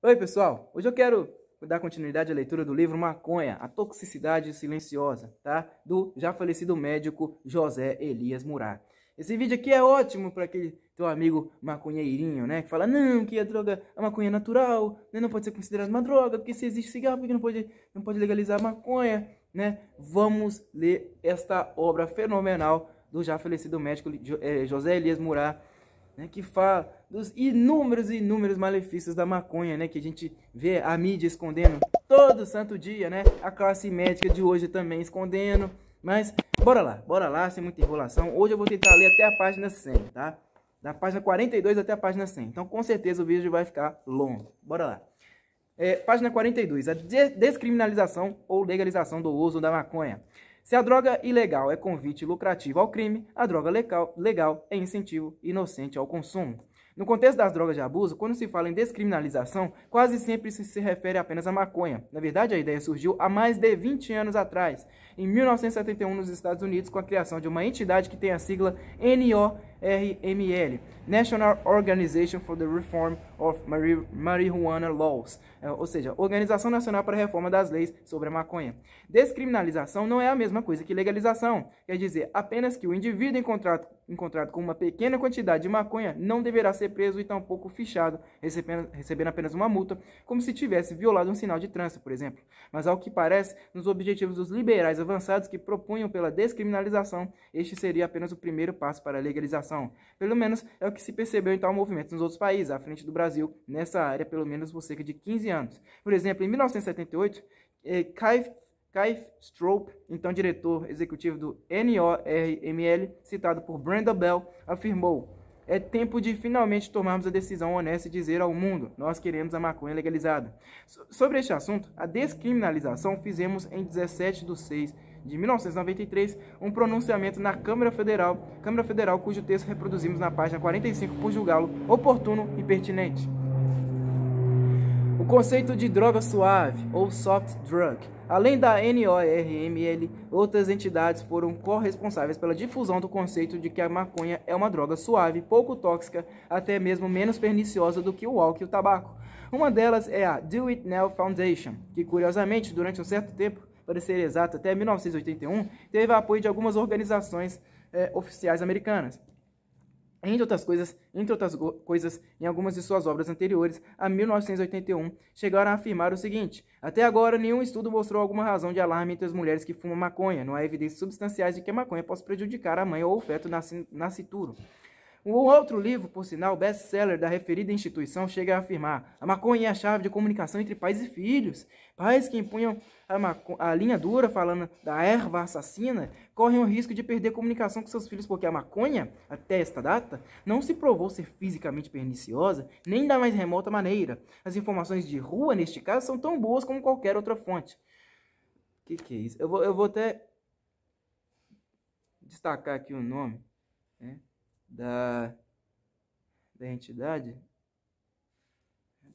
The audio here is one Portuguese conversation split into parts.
Oi, pessoal. Hoje eu quero dar continuidade à leitura do livro Maconha, a toxicidade silenciosa, tá? Do já falecido médico José Elias Murá. Esse vídeo aqui é ótimo para aquele teu amigo maconheirinho, né? Que fala, não, que a droga, é maconha é natural, né? não pode ser considerada uma droga, porque se existe cigarro, porque não pode, não pode legalizar a maconha, né? Vamos ler esta obra fenomenal do já falecido médico eh, José Elias Murá, né, que fala dos inúmeros e inúmeros malefícios da maconha, né, que a gente vê a mídia escondendo todo santo dia, né, a classe médica de hoje também escondendo, mas bora lá, bora lá, sem muita enrolação, hoje eu vou tentar ler até a página 100, tá? Da página 42 até a página 100, então com certeza o vídeo vai ficar longo, bora lá. É, página 42, a descriminalização ou legalização do uso da maconha. Se a droga ilegal é convite lucrativo ao crime, a droga legal, legal é incentivo inocente ao consumo. No contexto das drogas de abuso, quando se fala em descriminalização, quase sempre se refere apenas à maconha. Na verdade, a ideia surgiu há mais de 20 anos atrás, em 1971 nos Estados Unidos com a criação de uma entidade que tem a sigla NORML, National Organization for the Reform of Marijuana Laws, é, ou seja, Organização Nacional para a Reforma das Leis sobre a Maconha. Descriminalização não é a mesma coisa que legalização, quer dizer, apenas que o indivíduo encontrado, encontrado com uma pequena quantidade de maconha não deverá ser preso e tampouco fichado, recebendo, recebendo apenas uma multa, como se tivesse violado um sinal de trânsito, por exemplo. Mas ao que parece, nos objetivos dos liberais avançados que propunham pela descriminalização, este seria apenas o primeiro passo para a legalização. Pelo menos é o que se percebeu em tal movimento nos outros países, à frente do Brasil, nessa área, pelo menos por cerca é de 15 anos. Por exemplo, em 1978, eh, Kai Kaif Strope, então diretor executivo do NORML, citado por Brenda Bell, afirmou é tempo de finalmente tomarmos a decisão honesta e dizer ao mundo: nós queremos a maconha legalizada. So sobre este assunto, a descriminalização fizemos em 17 de 6 de 1993 um pronunciamento na Câmara Federal, Câmara Federal cujo texto reproduzimos na página 45 por julgá-lo oportuno e pertinente conceito de droga suave, ou soft drug. Além da NORML, outras entidades foram corresponsáveis pela difusão do conceito de que a maconha é uma droga suave, pouco tóxica, até mesmo menos perniciosa do que o álcool e o tabaco. Uma delas é a Do It Now Foundation, que curiosamente, durante um certo tempo, para ser exato, até 1981, teve apoio de algumas organizações eh, oficiais americanas. Entre outras coisas, entre outras coisas, em algumas de suas obras anteriores a 1981, chegaram a afirmar o seguinte: Até agora, nenhum estudo mostrou alguma razão de alarme entre as mulheres que fumam maconha. Não há evidências substanciais de que a maconha possa prejudicar a mãe ou o feto nascituro. Um outro livro, por sinal, best-seller da referida instituição, chega a afirmar a maconha é a chave de comunicação entre pais e filhos. Pais que empunham a, a linha dura falando da erva assassina correm o risco de perder comunicação com seus filhos porque a maconha, até esta data, não se provou ser fisicamente perniciosa nem da mais remota maneira. As informações de rua, neste caso, são tão boas como qualquer outra fonte. O que, que é isso? Eu vou, eu vou até destacar aqui o nome, né? da, da entidade,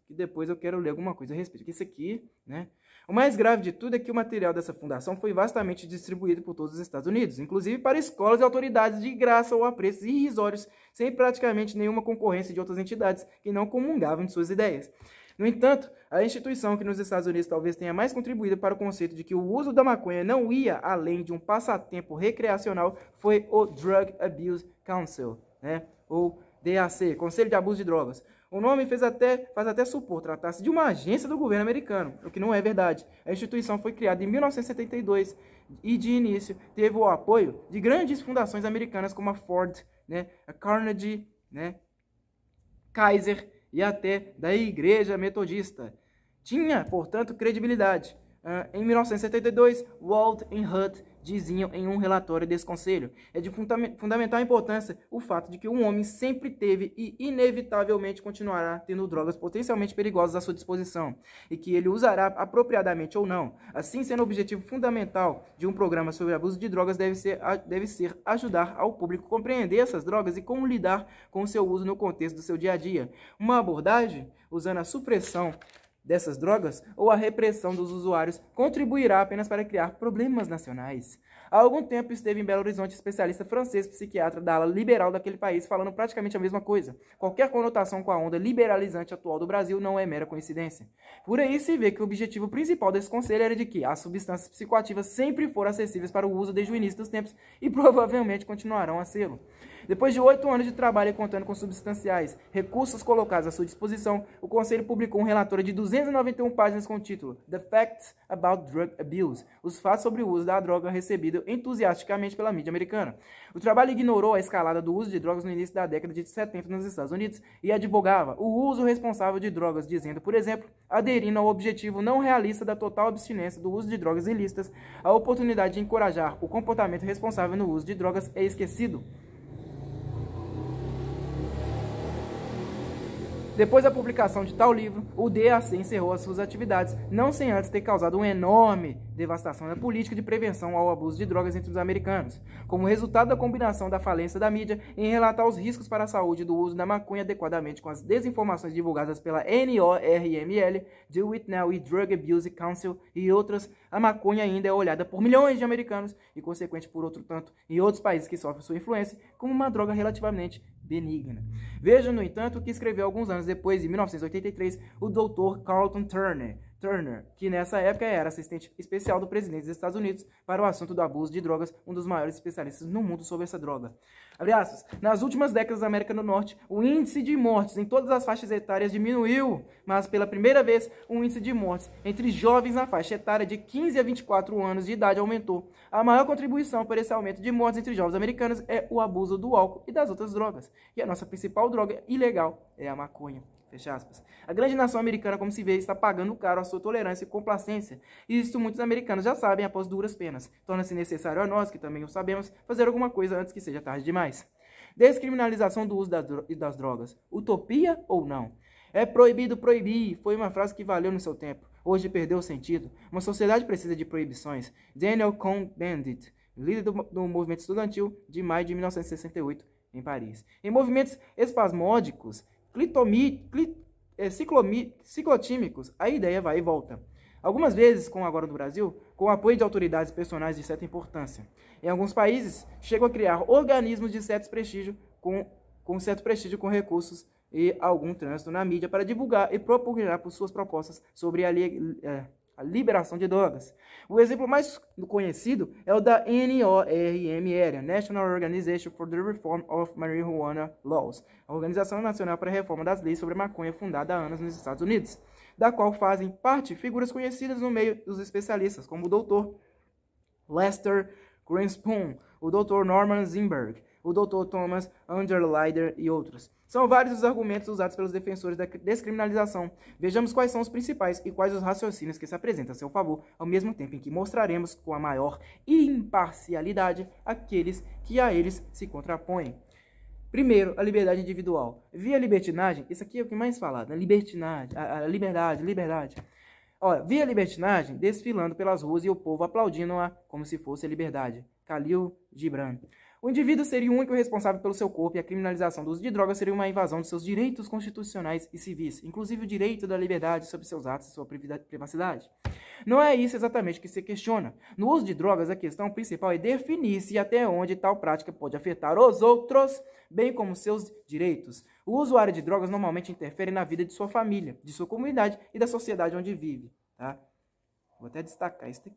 que depois eu quero ler alguma coisa a respeito. Isso aqui, né? O mais grave de tudo é que o material dessa fundação foi vastamente distribuído por todos os Estados Unidos, inclusive para escolas e autoridades de graça ou a preços irrisórios, sem praticamente nenhuma concorrência de outras entidades que não comungavam de suas ideias. No entanto, a instituição que nos Estados Unidos talvez tenha mais contribuído para o conceito de que o uso da maconha não ia além de um passatempo recreacional foi o Drug Abuse Council, né? ou DAC, Conselho de Abuso de Drogas. O nome fez até, faz até supor tratar-se de uma agência do governo americano, o que não é verdade. A instituição foi criada em 1972 e, de início, teve o apoio de grandes fundações americanas como a Ford, né, a Carnegie, né, Kaiser, e até da Igreja Metodista. Tinha, portanto, credibilidade. Ah, em 1972, Walt e Hutt diziam em um relatório desse conselho. É de fundamental importância o fato de que um homem sempre teve e inevitavelmente continuará tendo drogas potencialmente perigosas à sua disposição e que ele usará apropriadamente ou não. Assim, sendo o objetivo fundamental de um programa sobre abuso de drogas deve ser, deve ser ajudar ao público a compreender essas drogas e como lidar com o seu uso no contexto do seu dia a dia. Uma abordagem usando a supressão dessas drogas ou a repressão dos usuários contribuirá apenas para criar problemas nacionais. Há algum tempo esteve em Belo Horizonte especialista francês psiquiatra da ala liberal daquele país falando praticamente a mesma coisa. Qualquer conotação com a onda liberalizante atual do Brasil não é mera coincidência. Por aí se vê que o objetivo principal desse conselho era de que as substâncias psicoativas sempre foram acessíveis para o uso desde o início dos tempos e provavelmente continuarão a sê-lo. Depois de oito anos de trabalho e contando com substanciais recursos colocados à sua disposição, o Conselho publicou um relatório de 291 páginas com o título The Facts About Drug Abuse, os fatos sobre o uso da droga recebido entusiasticamente pela mídia americana. O trabalho ignorou a escalada do uso de drogas no início da década de 70 nos Estados Unidos e advogava o uso responsável de drogas, dizendo, por exemplo, aderindo ao objetivo não realista da total abstinência do uso de drogas ilícitas, a oportunidade de encorajar o comportamento responsável no uso de drogas é esquecido. Depois da publicação de tal livro, o DAC encerrou as suas atividades, não sem antes ter causado uma enorme devastação na política de prevenção ao abuso de drogas entre os americanos, como resultado da combinação da falência da mídia em relatar os riscos para a saúde do uso da maconha adequadamente com as desinformações divulgadas pela NORML, Do It Now e Drug Abuse Council e outras, a maconha ainda é olhada por milhões de americanos e consequente por outro tanto em outros países que sofrem sua influência como uma droga relativamente benigna. Veja, no entanto, o que escreveu alguns anos depois, em 1983, o Dr. Carlton Turner Turner, que nessa época era assistente especial do presidente dos Estados Unidos para o assunto do abuso de drogas, um dos maiores especialistas no mundo sobre essa droga. Aspas, Nas últimas décadas da América do Norte, o índice de mortes em todas as faixas etárias diminuiu, mas pela primeira vez, o índice de mortes entre jovens na faixa etária de 15 a 24 anos de idade aumentou. A maior contribuição para esse aumento de mortes entre jovens americanos é o abuso do álcool e das outras drogas. E a nossa principal droga ilegal é a maconha. Fecha aspas. A grande nação americana, como se vê, está pagando caro a sua tolerância e complacência. E isso muitos americanos já sabem após duras penas. Torna-se necessário a nós, que também o sabemos, fazer alguma coisa antes que seja tarde demais. Descriminalização do uso das drogas. Utopia ou não? É proibido proibir, foi uma frase que valeu no seu tempo. Hoje perdeu o sentido. Uma sociedade precisa de proibições. Daniel Cohn-Bendit, líder do, do movimento estudantil de maio de 1968 em Paris. Em movimentos espasmódicos, clitomi, clit, é, ciclomi, ciclotímicos, a ideia vai e volta. Algumas vezes, como agora no Brasil, com o apoio de autoridades personais de certa importância. Em alguns países, chegam a criar organismos de certo prestígio com, com certo prestígio com recursos e algum trânsito na mídia para divulgar e propugnar por suas propostas sobre a, a liberação de drogas. O exemplo mais conhecido é o da NORML, National Organization for the Reform of Marijuana Laws, a Organização Nacional para a Reforma das Leis sobre Maconha, fundada há anos nos Estados Unidos, da qual fazem parte figuras conhecidas no meio dos especialistas, como o Dr. Lester Greenspoon, o Dr. Norman Zimberg, o Dr. Thomas, Underleider e outros. São vários os argumentos usados pelos defensores da descriminalização. Vejamos quais são os principais e quais os raciocínios que se apresentam a seu favor, ao mesmo tempo em que mostraremos com a maior imparcialidade aqueles que a eles se contrapõem. Primeiro, a liberdade individual. Via libertinagem, isso aqui é o que mais falado, a né? libertinagem, a, a liberdade, liberdade. Olha, via libertinagem, desfilando pelas ruas e o povo aplaudindo-a como se fosse a liberdade. Khalil Gibran. O indivíduo seria o único responsável pelo seu corpo e a criminalização do uso de drogas seria uma invasão de seus direitos constitucionais e civis, inclusive o direito da liberdade sobre seus atos e sua privacidade. Não é isso exatamente que se questiona. No uso de drogas, a questão principal é definir-se até onde tal prática pode afetar os outros, bem como seus direitos. O usuário de drogas normalmente interfere na vida de sua família, de sua comunidade e da sociedade onde vive. Tá? Vou até destacar isso aqui.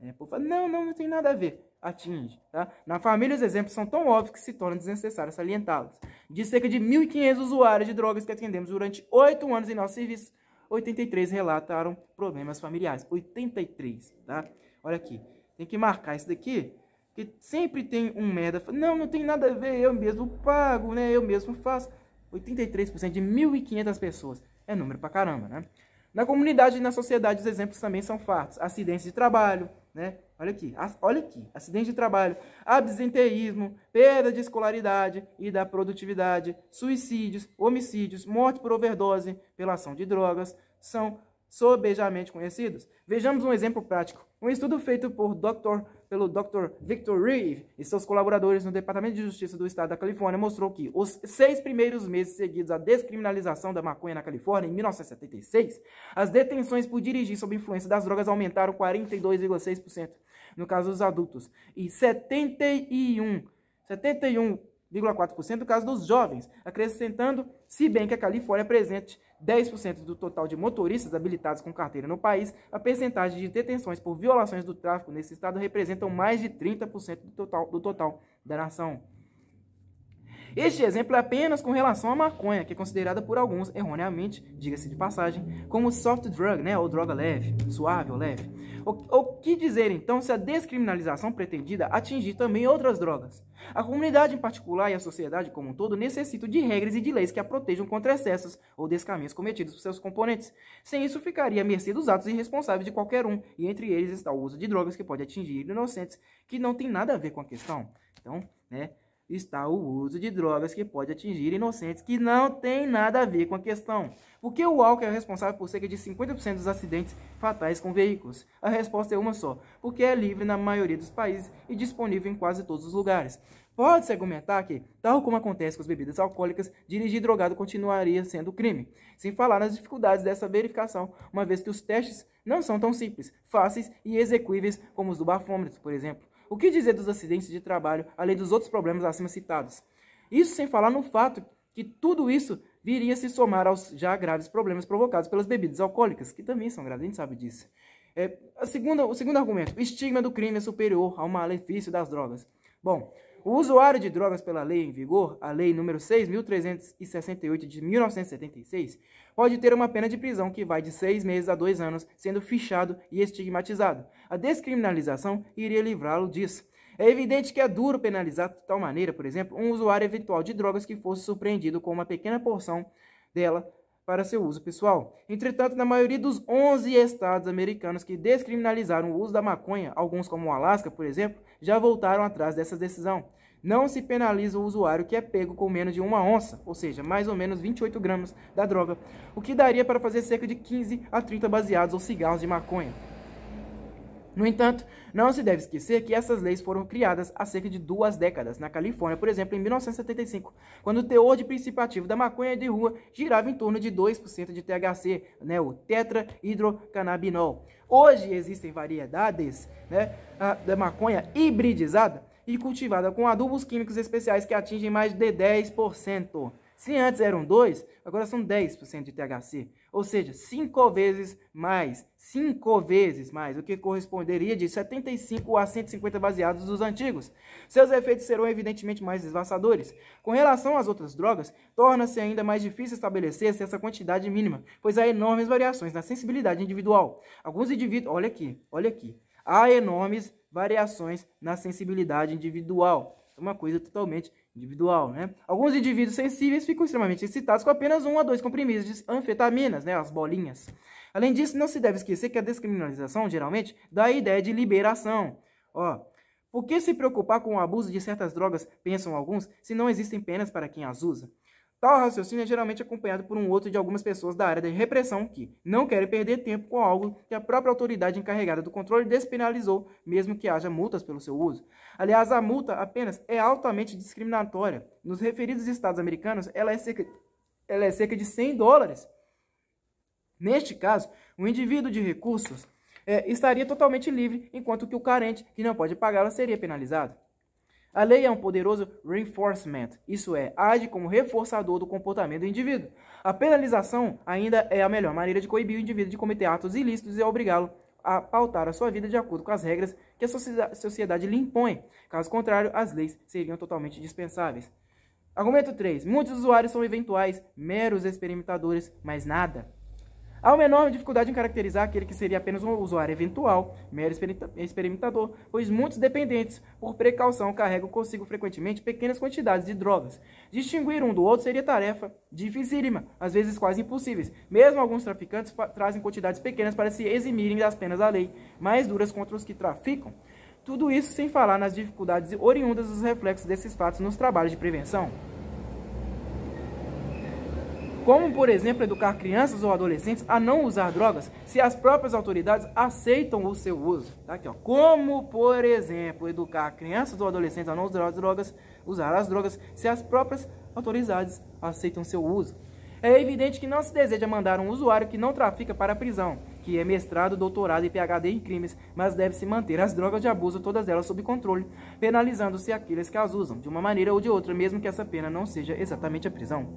É, não, não, não tem nada a ver atinge. Tá? Na família, os exemplos são tão óbvios que se torna desnecessário salientá-los. De cerca de 1.500 usuários de drogas que atendemos durante oito anos em nosso serviço, 83 relataram problemas familiares. 83, tá? Olha aqui, tem que marcar isso daqui, que sempre tem um merda. Não, não tem nada a ver, eu mesmo pago, né? Eu mesmo faço. 83% de 1.500 pessoas. É número pra caramba, né? Na comunidade e na sociedade, os exemplos também são fartos. Acidentes de trabalho, né? Olha aqui, olha aqui, acidente de trabalho, absenteísmo, perda de escolaridade e da produtividade, suicídios, homicídios, morte por overdose pela ação de drogas são sobejamente conhecidos. Vejamos um exemplo prático. Um estudo feito por Dr pelo Dr. Victor Reeve e seus colaboradores no Departamento de Justiça do Estado da Califórnia mostrou que os seis primeiros meses seguidos à descriminalização da maconha na Califórnia, em 1976, as detenções por dirigir sob influência das drogas aumentaram 42,6% no caso dos adultos e 71,4% 71 caso dos jovens, acrescentando, se bem que a Califórnia é presente 10% do total de motoristas habilitados com carteira no país, a percentagem de detenções por violações do tráfico nesse estado representam mais de 30% do total, do total da nação. Este exemplo é apenas com relação à maconha, que é considerada por alguns, erroneamente, diga-se de passagem, como soft drug, né, ou droga leve, suave ou leve. O, o que dizer então se a descriminalização pretendida atingir também outras drogas? A comunidade em particular e a sociedade como um todo necessitam de regras e de leis que a protejam contra excessos ou descaminhos cometidos por seus componentes. Sem isso, ficaria à mercê dos atos irresponsáveis de qualquer um, e entre eles está o uso de drogas que pode atingir inocentes que não tem nada a ver com a questão. Então, né? está o uso de drogas que pode atingir inocentes que não tem nada a ver com a questão. Por que o álcool é responsável por cerca de 50% dos acidentes fatais com veículos? A resposta é uma só: porque é livre na maioria dos países e disponível em quase todos os lugares. Pode-se argumentar que, tal como acontece com as bebidas alcoólicas, dirigir drogado continuaria sendo crime, sem falar nas dificuldades dessa verificação, uma vez que os testes não são tão simples, fáceis e execuíveis como os do bafômetro, por exemplo. O que dizer dos acidentes de trabalho, além dos outros problemas acima citados? Isso sem falar no fato que tudo isso viria se somar aos já graves problemas provocados pelas bebidas alcoólicas, que também são graves, a gente sabe disso. É, a segunda, o segundo argumento, o estigma do crime é superior ao malefício das drogas. Bom, o usuário de drogas pela lei em vigor, a Lei Número 6.368 de 1976, pode ter uma pena de prisão que vai de seis meses a dois anos, sendo fichado e estigmatizado. A descriminalização iria livrá-lo disso. É evidente que é duro penalizar de tal maneira, por exemplo, um usuário eventual de drogas que fosse surpreendido com uma pequena porção dela para seu uso pessoal. Entretanto, na maioria dos 11 estados americanos que descriminalizaram o uso da maconha, alguns como o Alasca, por exemplo, já voltaram atrás dessa decisão. Não se penaliza o usuário que é pego com menos de uma onça, ou seja, mais ou menos 28 gramas da droga, o que daria para fazer cerca de 15 a 30 baseados ou cigarros de maconha. No entanto, não se deve esquecer que essas leis foram criadas há cerca de duas décadas, na Califórnia, por exemplo, em 1975, quando o teor de principativo da maconha de rua girava em torno de 2% de THC, né, o tetrahidrocannabinol. Hoje existem variedades né, ah, da maconha hibridizada, e cultivada com adubos químicos especiais que atingem mais de 10%. Se antes eram 2, agora são 10% de THC. Ou seja, 5 vezes mais. 5 vezes mais, o que corresponderia de 75 a 150 baseados dos antigos. Seus efeitos serão evidentemente mais devastadores. Com relação às outras drogas, torna-se ainda mais difícil estabelecer-se essa quantidade mínima, pois há enormes variações na sensibilidade individual. Alguns indivíduos. Olha aqui, olha aqui. Há enormes variações na sensibilidade individual. É uma coisa totalmente individual, né? Alguns indivíduos sensíveis ficam extremamente excitados com apenas um a dois comprimidos de anfetaminas, né, as bolinhas. Além disso, não se deve esquecer que a descriminalização, geralmente, dá a ideia de liberação. Ó, por que se preocupar com o abuso de certas drogas, pensam alguns, se não existem penas para quem as usa? Tal raciocínio é geralmente acompanhado por um outro de algumas pessoas da área da repressão que não querem perder tempo com algo que a própria autoridade encarregada do controle despenalizou, mesmo que haja multas pelo seu uso. Aliás, a multa apenas é altamente discriminatória. Nos referidos estados americanos, ela é cerca, ela é cerca de 100 dólares. Neste caso, o indivíduo de recursos é, estaria totalmente livre, enquanto que o carente, que não pode pagá-la, seria penalizado. A lei é um poderoso reinforcement, isso é, age como reforçador do comportamento do indivíduo. A penalização ainda é a melhor maneira de coibir o indivíduo de cometer atos ilícitos e obrigá-lo a pautar a sua vida de acordo com as regras que a sociedade lhe impõe. Caso contrário, as leis seriam totalmente dispensáveis. Argumento 3. Muitos usuários são eventuais, meros experimentadores, mas nada Há uma enorme dificuldade em caracterizar aquele que seria apenas um usuário eventual, mero experimentador, pois muitos dependentes, por precaução, carregam consigo frequentemente pequenas quantidades de drogas. Distinguir um do outro seria tarefa dificílima, às vezes quase impossíveis. Mesmo alguns traficantes trazem quantidades pequenas para se eximirem das penas da lei, mais duras contra os que traficam. Tudo isso sem falar nas dificuldades oriundas dos reflexos desses fatos nos trabalhos de prevenção como, por exemplo, educar crianças ou adolescentes a não usar drogas se as próprias autoridades aceitam o seu uso. Tá aqui, ó. Como, por exemplo, educar crianças ou adolescentes a não usar as drogas, usar as drogas se as próprias autoridades aceitam seu uso. É evidente que não se deseja mandar um usuário que não trafica para a prisão, que é mestrado, doutorado e PhD em crimes, mas deve-se manter as drogas de abuso, todas elas sob controle, penalizando-se aqueles que as usam, de uma maneira ou de outra, mesmo que essa pena não seja exatamente a prisão.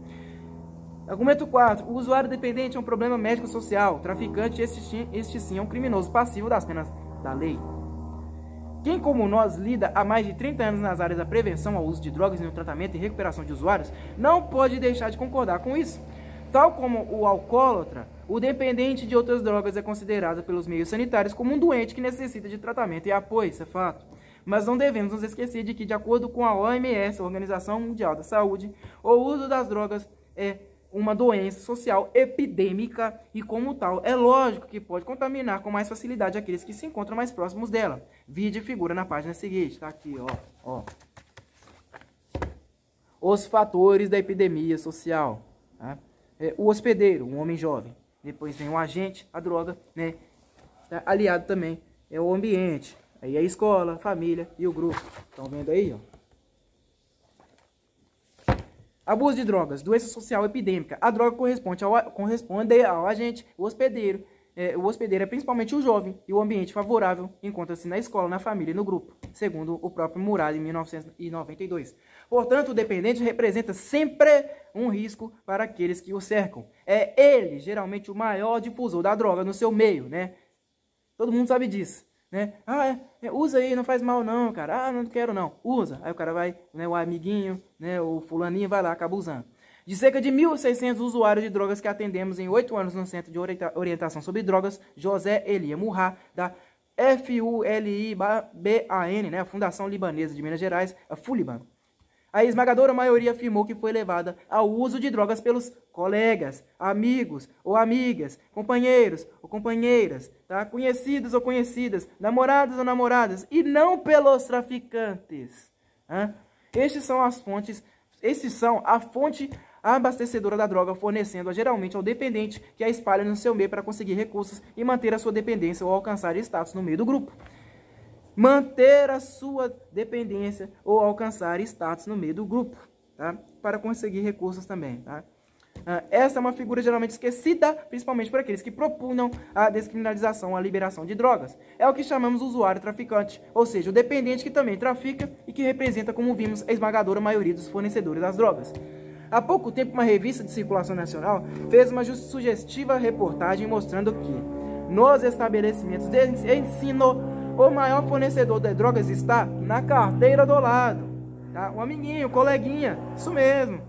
Argumento 4. O usuário dependente é um problema médico-social. Traficante, este, este sim é um criminoso passivo das penas da lei. Quem, como nós, lida há mais de 30 anos nas áreas da prevenção ao uso de drogas e no tratamento e recuperação de usuários, não pode deixar de concordar com isso. Tal como o alcoólatra, o dependente de outras drogas é considerado pelos meios sanitários como um doente que necessita de tratamento e apoio, isso é fato. Mas não devemos nos esquecer de que, de acordo com a OMS, a Organização Mundial da Saúde, o uso das drogas é uma doença social epidêmica e, como tal, é lógico que pode contaminar com mais facilidade aqueles que se encontram mais próximos dela. e figura na página seguinte, tá aqui, ó, ó. Os fatores da epidemia social. Tá? É, o hospedeiro, um homem jovem. Depois vem o agente, a droga, né? Tá aliado também é o ambiente. Aí a escola, a família e o grupo. Estão vendo aí, ó? Abuso de drogas, doença social epidêmica. A droga corresponde ao, corresponde ao agente, o hospedeiro. É, o hospedeiro é principalmente o jovem e o ambiente favorável encontra-se na escola, na família e no grupo, segundo o próprio Murad em 1992. Portanto, o dependente representa sempre um risco para aqueles que o cercam. É ele, geralmente, o maior difusor da droga no seu meio, né? Todo mundo sabe disso né? Ah, é, é, usa aí, não faz mal não, cara. Ah, não quero não. Usa. Aí o cara vai, né, o amiguinho, né, o fulaninho vai lá, acaba usando. De cerca de 1.600 usuários de drogas que atendemos em oito anos no Centro de Orientação sobre Drogas, José Elia Murra, da FULIBAN, né, a Fundação Libanesa de Minas Gerais, a Fuliban, a esmagadora maioria afirmou que foi levada ao uso de drogas pelos colegas, amigos ou amigas, companheiros ou companheiras, tá? conhecidos ou conhecidas, namorados ou namoradas, e não pelos traficantes. Estes são as fontes, estes são a fonte abastecedora da droga, fornecendo-a geralmente ao dependente que a espalha no seu meio para conseguir recursos e manter a sua dependência ou alcançar status no meio do grupo manter a sua dependência ou alcançar status no meio do grupo, tá? para conseguir recursos também. Tá? Ah, essa é uma figura geralmente esquecida, principalmente por aqueles que propunham a descriminalização, a liberação de drogas. É o que chamamos usuário traficante, ou seja, o dependente que também trafica e que representa, como vimos, a esmagadora maioria dos fornecedores das drogas. Há pouco tempo, uma revista de circulação nacional fez uma sugestiva reportagem mostrando que nos estabelecimentos de ensino o maior fornecedor de drogas está na carteira do lado. Tá? O amiguinho, o coleguinha, isso mesmo.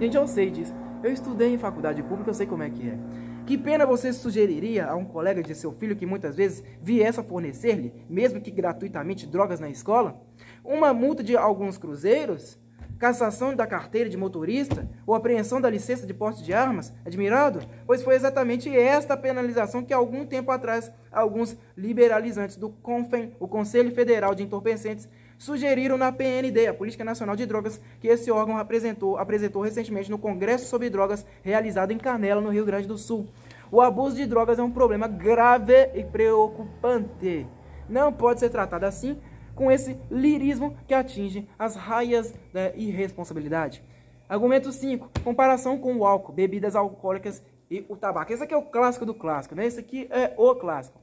Gente, eu sei disso. Eu estudei em faculdade pública, eu sei como é que é. Que pena você sugeriria a um colega de seu filho que muitas vezes viesse a fornecer-lhe, mesmo que gratuitamente, drogas na escola? Uma multa de alguns cruzeiros? cassação da carteira de motorista ou apreensão da licença de porte de armas, admirado? Pois foi exatamente esta penalização que algum tempo atrás alguns liberalizantes do CONFEN, o Conselho Federal de Entorpecentes, sugeriram na PND, a Política Nacional de Drogas, que esse órgão apresentou, apresentou recentemente no Congresso sobre Drogas realizado em Canela, no Rio Grande do Sul. O abuso de drogas é um problema grave e preocupante. Não pode ser tratado assim com esse lirismo que atinge as raias da irresponsabilidade. Argumento 5. Comparação com o álcool, bebidas alcoólicas e o tabaco. Esse aqui é o clássico do clássico, né? Esse aqui é o clássico.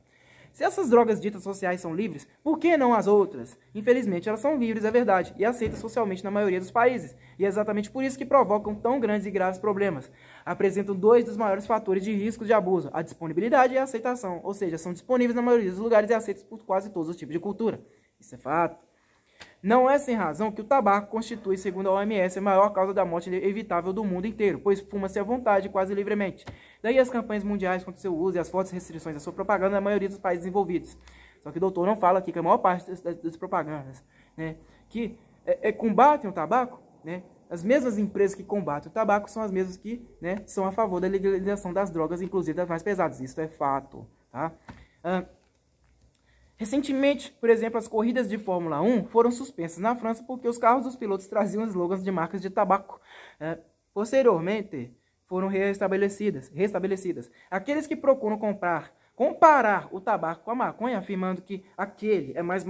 Se essas drogas ditas sociais são livres, por que não as outras? Infelizmente, elas são livres, é verdade, e aceitas socialmente na maioria dos países. E é exatamente por isso que provocam tão grandes e graves problemas. Apresentam dois dos maiores fatores de risco de abuso: a disponibilidade e a aceitação, ou seja, são disponíveis na maioria dos lugares e aceitas por quase todos os tipos de cultura. Isso é fato. Não é sem razão que o tabaco constitui, segundo a OMS, a maior causa da morte evitável do mundo inteiro, pois fuma-se à vontade, quase livremente. Daí as campanhas mundiais contra o seu uso e as fortes restrições à sua propaganda na maioria dos países envolvidos. Só que o doutor não fala aqui que a maior parte das, das propagandas né, que é, é, combatem o tabaco, né, as mesmas empresas que combatem o tabaco são as mesmas que né, são a favor da legalização das drogas, inclusive das mais pesadas. Isso é fato. Tá? Ah, Recentemente, por exemplo, as corridas de Fórmula 1 foram suspensas na França porque os carros dos pilotos traziam slogans de marcas de tabaco. É, posteriormente, foram restabelecidas, restabelecidas. Aqueles que procuram comprar, comparar o tabaco com a maconha, afirmando que aquele é mais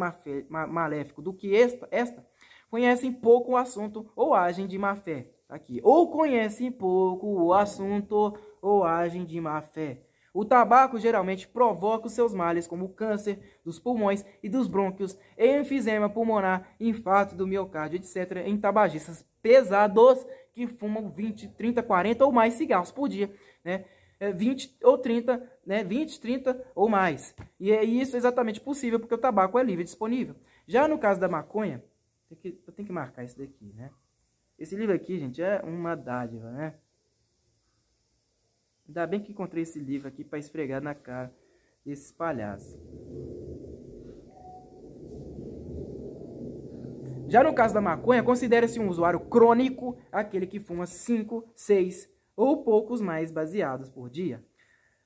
maléfico do que esta, esta, conhecem pouco o assunto ou agem de má fé. Tá aqui. Ou conhecem pouco o assunto ou agem de má fé. O tabaco geralmente provoca os seus males, como câncer dos pulmões e dos brônquios, enfisema pulmonar, infarto do miocárdio, etc., em tabagistas pesados que fumam 20, 30, 40 ou mais cigarros por dia, né? 20 é, ou 30, né? 20, 30 ou mais. E é isso exatamente possível porque o tabaco é livre e disponível. Já no caso da maconha, eu tenho que marcar isso daqui, né? Esse livro aqui, gente, é uma dádiva, né? Ainda bem que encontrei esse livro aqui para esfregar na cara desses palhaços. Já no caso da maconha, considera-se um usuário crônico aquele que fuma 5, 6 ou poucos mais baseados por dia.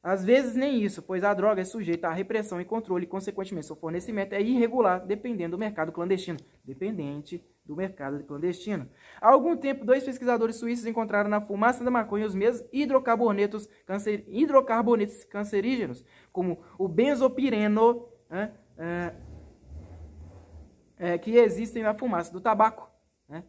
Às vezes nem isso, pois a droga é sujeita à repressão e controle, e, consequentemente, seu fornecimento é irregular, dependendo do mercado clandestino. Dependente do mercado clandestino. Há algum tempo, dois pesquisadores suíços encontraram na fumaça da maconha os mesmos hidrocarbonetos, cancer... hidrocarbonetos cancerígenos, como o benzopireno, né, é, é, que existem na fumaça do tabaco. Né.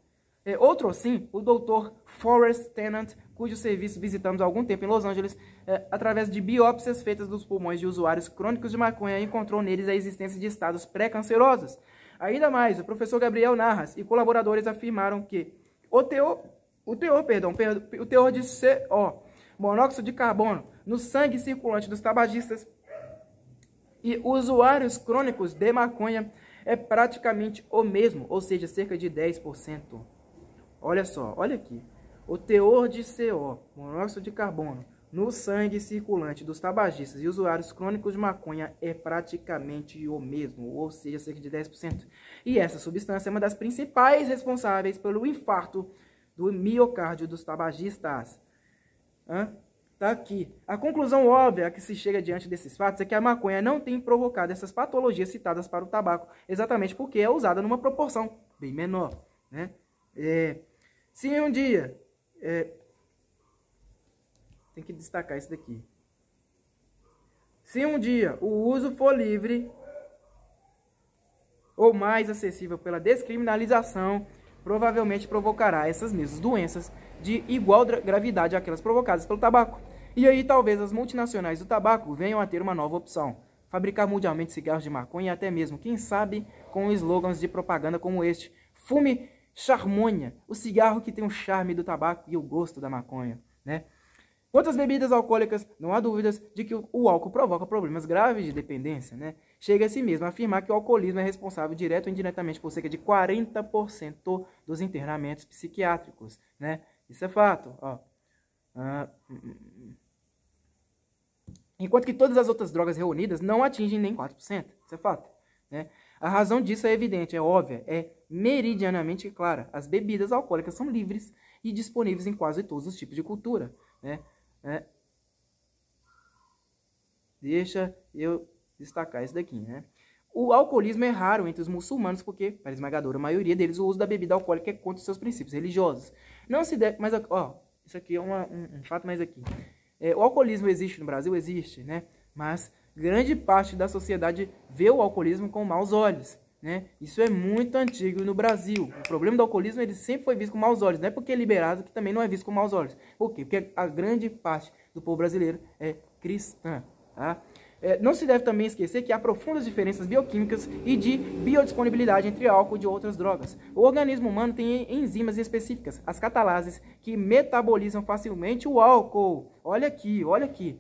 É, outro sim, o doutor Forrest Tennant cujo serviço visitamos há algum tempo em Los Angeles, é, através de biópsias feitas dos pulmões de usuários crônicos de maconha, encontrou neles a existência de estados pré-cancerosos. Ainda mais, o professor Gabriel Narras e colaboradores afirmaram que o teor, o teor, perdão, o teor de CO, monóxido de carbono, no sangue circulante dos tabagistas e usuários crônicos de maconha é praticamente o mesmo, ou seja, cerca de 10%. Olha só, olha aqui. O teor de CO, monóxido de carbono, no sangue circulante dos tabagistas e usuários crônicos de maconha é praticamente o mesmo, ou seja, cerca de 10%. E essa substância é uma das principais responsáveis pelo infarto do miocárdio dos tabagistas. Hã? Tá aqui. A conclusão óbvia que se chega diante desses fatos é que a maconha não tem provocado essas patologias citadas para o tabaco, exatamente porque é usada numa proporção bem menor. Né? É... Se um dia é, tem que destacar isso daqui. Se um dia o uso for livre ou mais acessível pela descriminalização, provavelmente provocará essas mesmas doenças de igual gravidade àquelas provocadas pelo tabaco. E aí talvez as multinacionais do tabaco venham a ter uma nova opção, fabricar mundialmente cigarros de maconha e até mesmo, quem sabe, com slogans de propaganda como este: fume charmonha, o cigarro que tem o charme do tabaco e o gosto da maconha, né? Quanto às bebidas alcoólicas, não há dúvidas de que o álcool provoca problemas graves de dependência, né? Chega-se mesmo a afirmar que o alcoolismo é responsável direto ou indiretamente por cerca de 40% dos internamentos psiquiátricos, né? Isso é fato, ó. Ah, hum, hum, hum, enquanto que todas as outras drogas reunidas não atingem nem 4%, isso é fato, né? A razão disso é evidente, é óbvia, é meridianamente clara. As bebidas alcoólicas são livres e disponíveis em quase todos os tipos de cultura. Né? É. Deixa eu destacar isso daqui. Né? O alcoolismo é raro entre os muçulmanos porque, para a esmagadora maioria deles, o uso da bebida alcoólica é contra os seus princípios religiosos. Não se deve... Mas, ó, isso aqui é uma, um, um, fato mais aqui. É, o alcoolismo existe no Brasil? Existe, né? Mas grande parte da sociedade vê o alcoolismo com maus olhos. Né? Isso é muito antigo no Brasil. O problema do alcoolismo ele sempre foi visto com maus olhos. Não é porque é liberado que também não é visto com maus olhos. Por quê? Porque a grande parte do povo brasileiro é cristã. Tá? É, não se deve também esquecer que há profundas diferenças bioquímicas e de biodisponibilidade entre álcool e outras drogas. O organismo humano tem enzimas específicas, as catalases, que metabolizam facilmente o álcool. Olha aqui, olha aqui.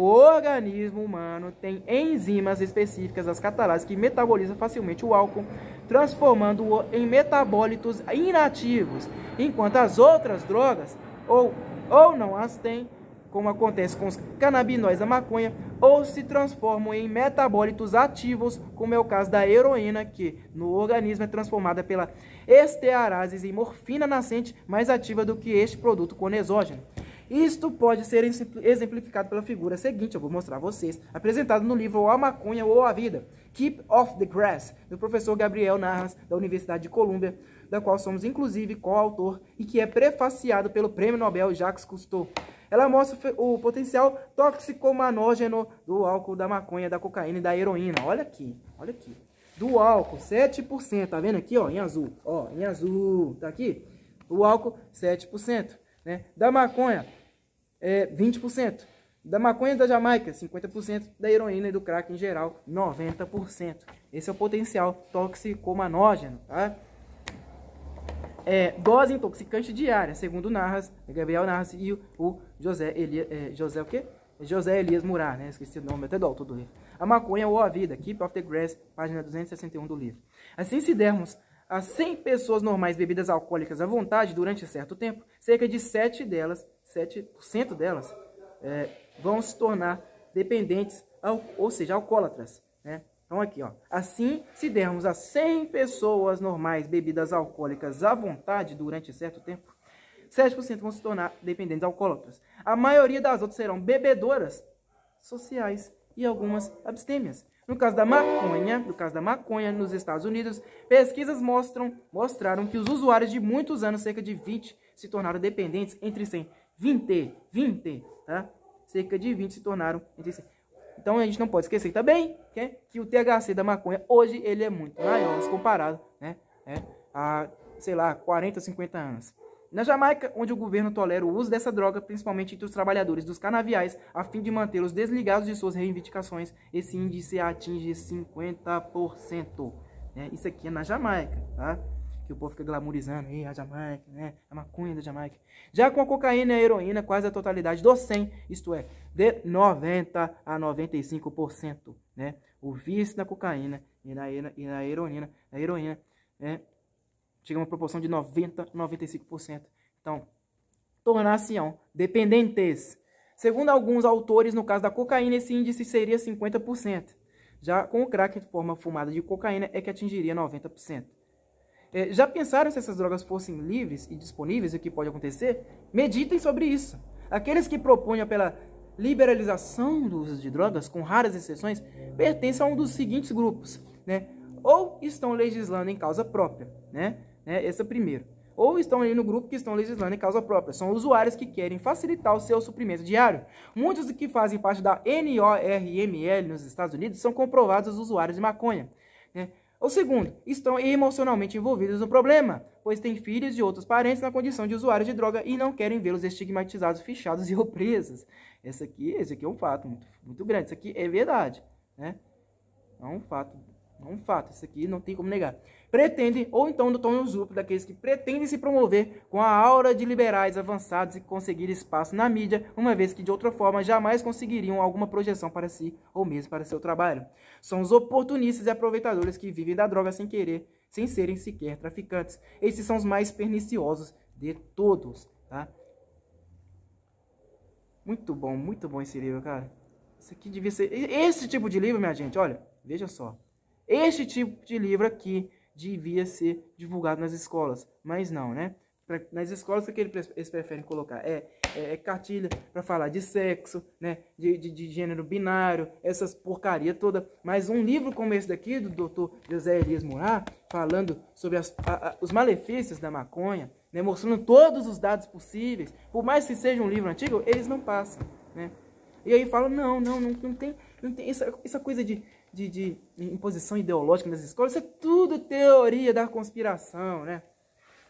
O organismo humano tem enzimas específicas, as catalases, que metabolizam facilmente o álcool, transformando-o em metabólitos inativos, enquanto as outras drogas, ou, ou não as têm, como acontece com os canabinoides da maconha, ou se transformam em metabólitos ativos, como é o caso da heroína, que no organismo é transformada pela estearase em morfina nascente mais ativa do que este produto conexógeno. Isto pode ser exemplificado pela figura seguinte, eu vou mostrar a vocês, apresentado no livro A Maconha ou a Vida, Keep Off the Grass, do professor Gabriel Narras, da Universidade de Colômbia, da qual somos inclusive coautor e que é prefaciado pelo Prêmio Nobel Jacques Cousteau. Ela mostra o potencial toxicomanógeno do álcool, da maconha, da cocaína e da heroína. Olha aqui, olha aqui. Do álcool, 7%, tá vendo aqui, ó, em azul, ó, em azul, tá aqui? O álcool, 7%, né? Da maconha, é 20%. Da maconha da Jamaica, 50%. Da heroína e do crack em geral, 90%. Esse é o potencial toxicomanógeno, tá? É, dose intoxicante diária, segundo Narras, Gabriel Narras e o, José Elias, é, José o quê? José Elias Murar, né? Esqueci o nome até do autor do livro. A maconha ou a vida, Keep of the Grass, página 261 do livro. Assim, se dermos a 100 pessoas normais bebidas alcoólicas à vontade durante certo tempo, cerca de 7 delas 7% delas é, vão se tornar dependentes, ao, ou seja, alcoólatras. Né? Então aqui, ó. assim, se dermos a 100 pessoas normais bebidas alcoólicas à vontade durante certo tempo, 7% vão se tornar dependentes alcoólatras. A maioria das outras serão bebedoras sociais e algumas abstêmias. No caso da maconha, no caso da maconha nos Estados Unidos, pesquisas mostram, mostraram que os usuários de muitos anos, cerca de 20, se tornaram dependentes entre 100 20, 20, tá? Cerca de 20 se tornaram Então a gente não pode esquecer também tá que, que o THC da maconha hoje ele é muito maior se comparado, né? É, a, sei lá, 40, 50 anos. Na Jamaica, onde o governo tolera o uso dessa droga, principalmente entre os trabalhadores dos canaviais, a fim de mantê-los desligados de suas reivindicações, esse índice atinge 50%. Né? Isso aqui é na Jamaica, tá? que o povo fica glamourizando, aí, a Jamaica, né? A maconha da Jamaica. Já com a cocaína e a heroína, quase a totalidade dos 100, isto é, de 90 a 95%, né? O vício da cocaína e na, e na heroína, na heroína, né? Chega a uma proporção de 90 a 95%. Então, tornar se dependentes. Segundo alguns autores, no caso da cocaína, esse índice seria 50%. Já com o crack, em forma fumada de cocaína, é que atingiria 90%. É, já pensaram se essas drogas fossem livres e disponíveis, o que pode acontecer? Meditem sobre isso. Aqueles que propõem pela liberalização do uso de drogas, com raras exceções, pertencem a um dos seguintes grupos, né? Ou estão legislando em causa própria, né? né? Esse é o primeiro. Ou estão ali no grupo que estão legislando em causa própria. São usuários que querem facilitar o seu suprimento diário. Muitos que fazem parte da NORML nos Estados Unidos são comprovados usuários de maconha. Né? O segundo, estão emocionalmente envolvidos no problema, pois têm filhos e outros parentes na condição de usuários de droga e não querem vê-los estigmatizados, fichados e opresos. Esse aqui, esse aqui é um fato muito, muito grande, isso aqui é verdade, né? É um fato, é um fato, isso aqui não tem como negar pretendem, ou então do tom zup daqueles que pretendem se promover com a aura de liberais avançados e conseguir espaço na mídia, uma vez que de outra forma jamais conseguiriam alguma projeção para si ou mesmo para seu trabalho. São os oportunistas e aproveitadores que vivem da droga sem querer, sem serem sequer traficantes. Esses são os mais perniciosos de todos, tá? Muito bom, muito bom esse livro, cara. Isso aqui devia ser. Esse tipo de livro, minha gente, olha, veja só. Este tipo de livro aqui devia ser divulgado nas escolas, mas não, né? Pra, nas escolas o que eles preferem colocar é, é, é cartilha para falar de sexo, né? De, de, de, gênero binário, essas porcaria toda. Mas um livro como esse daqui, do Dr. José Elias Moura falando sobre as, a, a, os malefícios da maconha, né? mostrando todos os dados possíveis, por mais que seja um livro antigo, eles não passam, né? E aí falam, não, não, não, não tem, não tem essa, essa é, é coisa de de, de imposição ideológica nas escolas, isso é tudo teoria da conspiração, né?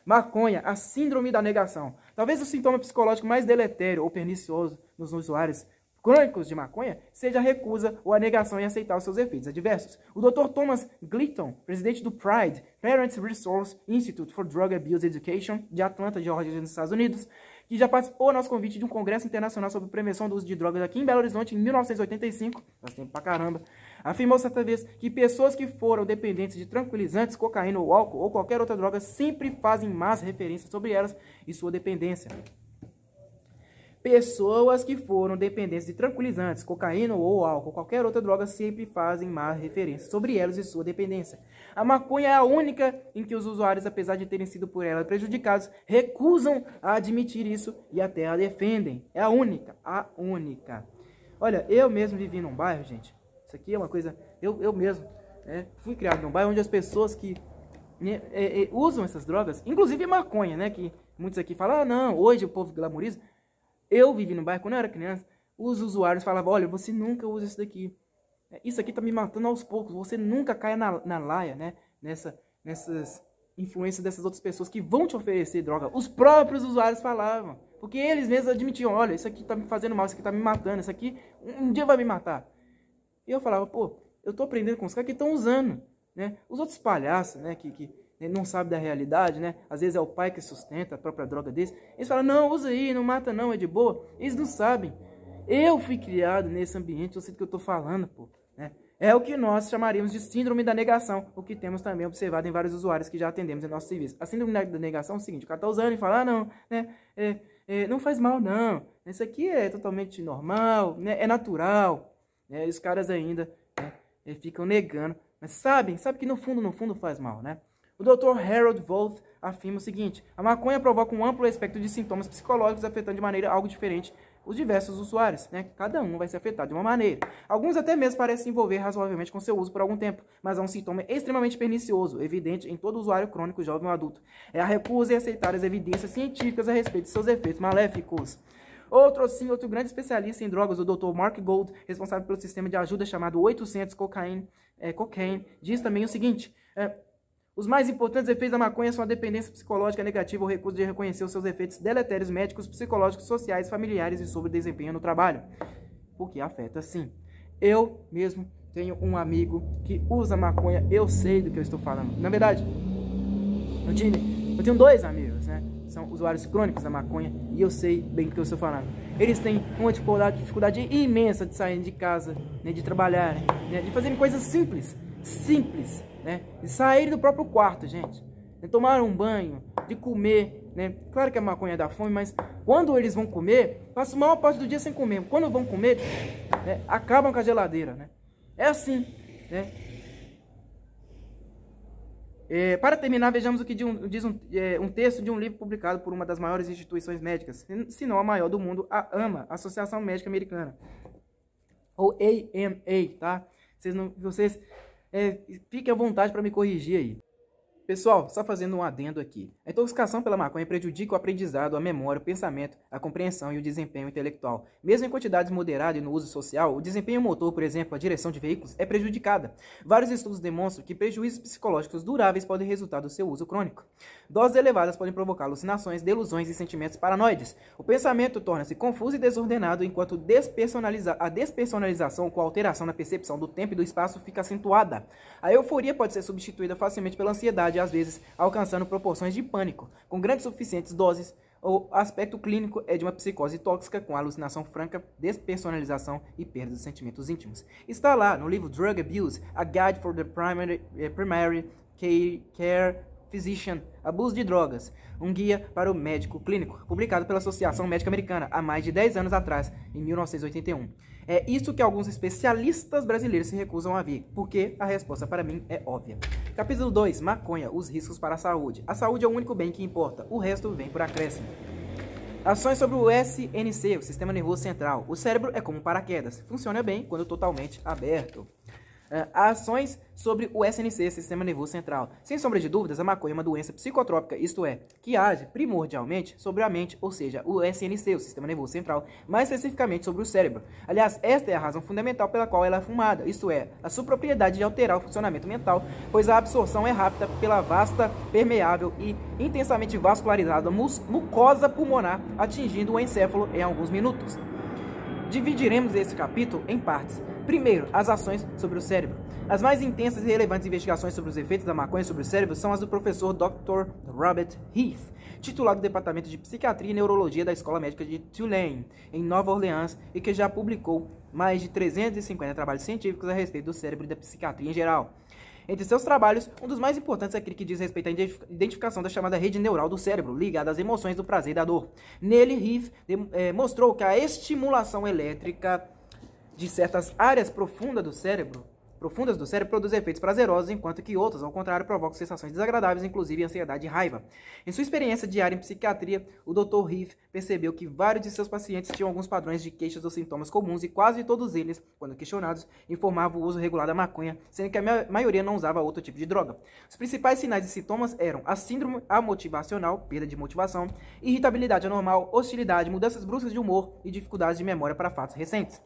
Maconha, a síndrome da negação. Talvez o sintoma psicológico mais deletério ou pernicioso nos usuários crônicos de maconha seja a recusa ou a negação em aceitar os seus efeitos adversos. O Dr. Thomas Glitton, presidente do PRIDE, Parents Resource Institute for Drug Abuse Education, de Atlanta, Georgia, nos Estados Unidos, que já participou do nosso convite de um congresso internacional sobre prevenção do uso de drogas aqui em Belo Horizonte em 1985, faz tempo pra caramba, afirmou certa vez que pessoas que foram dependentes de tranquilizantes, cocaína ou álcool ou qualquer outra droga sempre fazem más referências sobre elas e sua dependência. Pessoas que foram dependentes de tranquilizantes, cocaína ou álcool, qualquer outra droga, sempre fazem más referências sobre elas e sua dependência. A maconha é a única em que os usuários, apesar de terem sido por ela prejudicados, recusam a admitir isso e até a defendem. É a única, a única. Olha, eu mesmo vivi num bairro, gente. Isso aqui é uma coisa. Eu, eu mesmo né, fui criado num bairro onde as pessoas que né, é, é, usam essas drogas, inclusive maconha, né? Que muitos aqui falam, ah, não, hoje o povo glamoriza. Eu vivi no bairro, quando eu era criança, os usuários falavam, olha, você nunca usa isso daqui. É, isso aqui tá me matando aos poucos, você nunca caia na, na laia, né? Nessa, nessas influências dessas outras pessoas que vão te oferecer droga. Os próprios usuários falavam. Porque eles mesmos admitiam, olha, isso aqui tá me fazendo mal, isso aqui tá me matando, isso aqui um dia vai me matar. E eu falava, pô, eu tô aprendendo com os caras que estão usando, né? Os outros palhaços, né, que, que né, não sabe da realidade, né? Às vezes é o pai que sustenta a própria droga desse. Eles falam, não, usa aí, não mata não, é de boa. Eles não sabem. Eu fui criado nesse ambiente, eu sei do que eu estou falando, pô. Né? É o que nós chamaríamos de síndrome da negação, o que temos também observado em vários usuários que já atendemos em nosso serviço. A síndrome da negação é o seguinte, o cara tá usando e fala, ah, não, né, é, é, não faz mal não, isso aqui é totalmente normal, né, é natural. Né, e os caras ainda né, é, ficam negando, mas sabem, sabem que no fundo, no fundo faz mal, né? O Dr. Harold Wolff afirma o seguinte: a maconha provoca um amplo espectro de sintomas psicológicos afetando de maneira algo diferente os diversos usuários, né? Cada um vai ser afetado de uma maneira. Alguns até mesmo parecem se envolver razoavelmente com seu uso por algum tempo, mas é um sintoma extremamente pernicioso, evidente em todo usuário crônico, jovem ou adulto. É a recusa em aceitar as evidências científicas a respeito de seus efeitos maléficos. Outro sim, outro grande especialista em drogas, o Dr. Mark Gold, responsável pelo sistema de ajuda chamado 800 Cocaine, é, cocaine diz também o seguinte: é, os mais importantes efeitos da maconha são a dependência psicológica negativa ou recurso de reconhecer os seus efeitos deletérios médicos, psicológicos, sociais, familiares e sobre desempenho no trabalho. o que afeta sim. Eu mesmo tenho um amigo que usa maconha, eu sei do que eu estou falando. Na é verdade, eu, tinha, eu tenho dois amigos, né? São usuários crônicos da maconha e eu sei bem do que eu estou falando. Eles têm uma dificuldade, dificuldade imensa de sair de casa, né? de trabalhar, né? de fazer coisas simples. Simples né? De sair do próprio quarto, gente. De né, tomar um banho, de comer, né? Claro que a maconha dá fome, mas quando eles vão comer, passam a maior parte do dia sem comer. Quando vão comer, né? acabam com a geladeira, né? É assim, né? É, para terminar, vejamos o que diz um, é, um, texto de um livro publicado por uma das maiores instituições médicas, se não a maior do mundo, a AMA, Associação Médica Americana, ou AMA, tá? Vocês, não, vocês é, fique à vontade para me corrigir aí. Pessoal, só fazendo um adendo aqui. A intoxicação pela maconha prejudica o aprendizado, a memória, o pensamento, a compreensão e o desempenho intelectual. Mesmo em quantidades moderadas e no uso social, o desempenho motor, por exemplo, a direção de veículos, é prejudicada. Vários estudos demonstram que prejuízos psicológicos duráveis podem resultar do seu uso crônico. Doses elevadas podem provocar alucinações, delusões e sentimentos paranoides. O pensamento torna-se confuso e desordenado, enquanto despersonaliza a despersonalização com a alteração na percepção do tempo e do espaço fica acentuada. A euforia pode ser substituída facilmente pela ansiedade gravidade, às vezes alcançando proporções de pânico, com grandes suficientes doses. O aspecto clínico é de uma psicose tóxica com alucinação franca, despersonalização e perda de sentimentos íntimos. Está lá no livro Drug Abuse: A Guide for the Primary, eh, primary Care Physician, Abuso de Drogas, um guia para o médico clínico, publicado pela Associação Médica Americana há mais de 10 anos atrás, em 1981. É isso que alguns especialistas brasileiros se recusam a ver, porque a resposta para mim é óbvia. Capítulo 2: Maconha, os riscos para a saúde. A saúde é o único bem que importa, o resto vem por acréscimo. Ações sobre o SNC, o sistema nervoso central. O cérebro é como um paraquedas, funciona bem quando totalmente aberto. Eh, ações sobre o SNC, Sistema Nervoso Central. Sem sombra de dúvidas, a maconha é uma doença psicotrópica, isto é, que age primordialmente sobre a mente, ou seja, o SNC, o Sistema Nervoso Central, mais especificamente sobre o cérebro. Aliás, esta é a razão fundamental pela qual ela é fumada, isto é, a sua propriedade de alterar o funcionamento mental, pois a absorção é rápida pela vasta, permeável e intensamente vascularizada mucosa pulmonar, atingindo o encéfalo em alguns minutos. Dividiremos esse capítulo em partes. Primeiro, as ações sobre o cérebro. As mais intensas e relevantes investigações sobre os efeitos da maconha sobre o cérebro são as do professor Dr. Robert Heath, titular do Departamento de Psiquiatria e Neurologia da Escola Médica de Tulane, em Nova Orleans, e que já publicou mais de 350 trabalhos científicos a respeito do cérebro e da psiquiatria em geral. Entre seus trabalhos, um dos mais importantes é aquele que diz respeito à identificação da chamada rede neural do cérebro, ligada às emoções do prazer e da dor. Nele, Heath eh, mostrou que a estimulação elétrica de certas áreas profundas do cérebro, profundas do cérebro, produzem efeitos prazerosos, enquanto que outras, ao contrário, provocam sensações desagradáveis, inclusive ansiedade e raiva. Em sua experiência diária em psiquiatria, o Dr. Riff percebeu que vários de seus pacientes tinham alguns padrões de queixas ou sintomas comuns e quase todos eles, quando questionados, informavam o uso regular da maconha, sendo que a maioria não usava outro tipo de droga. Os principais sinais e sintomas eram a síndrome amotivacional, perda de motivação, irritabilidade anormal, hostilidade, mudanças bruscas de humor e dificuldades de memória para fatos recentes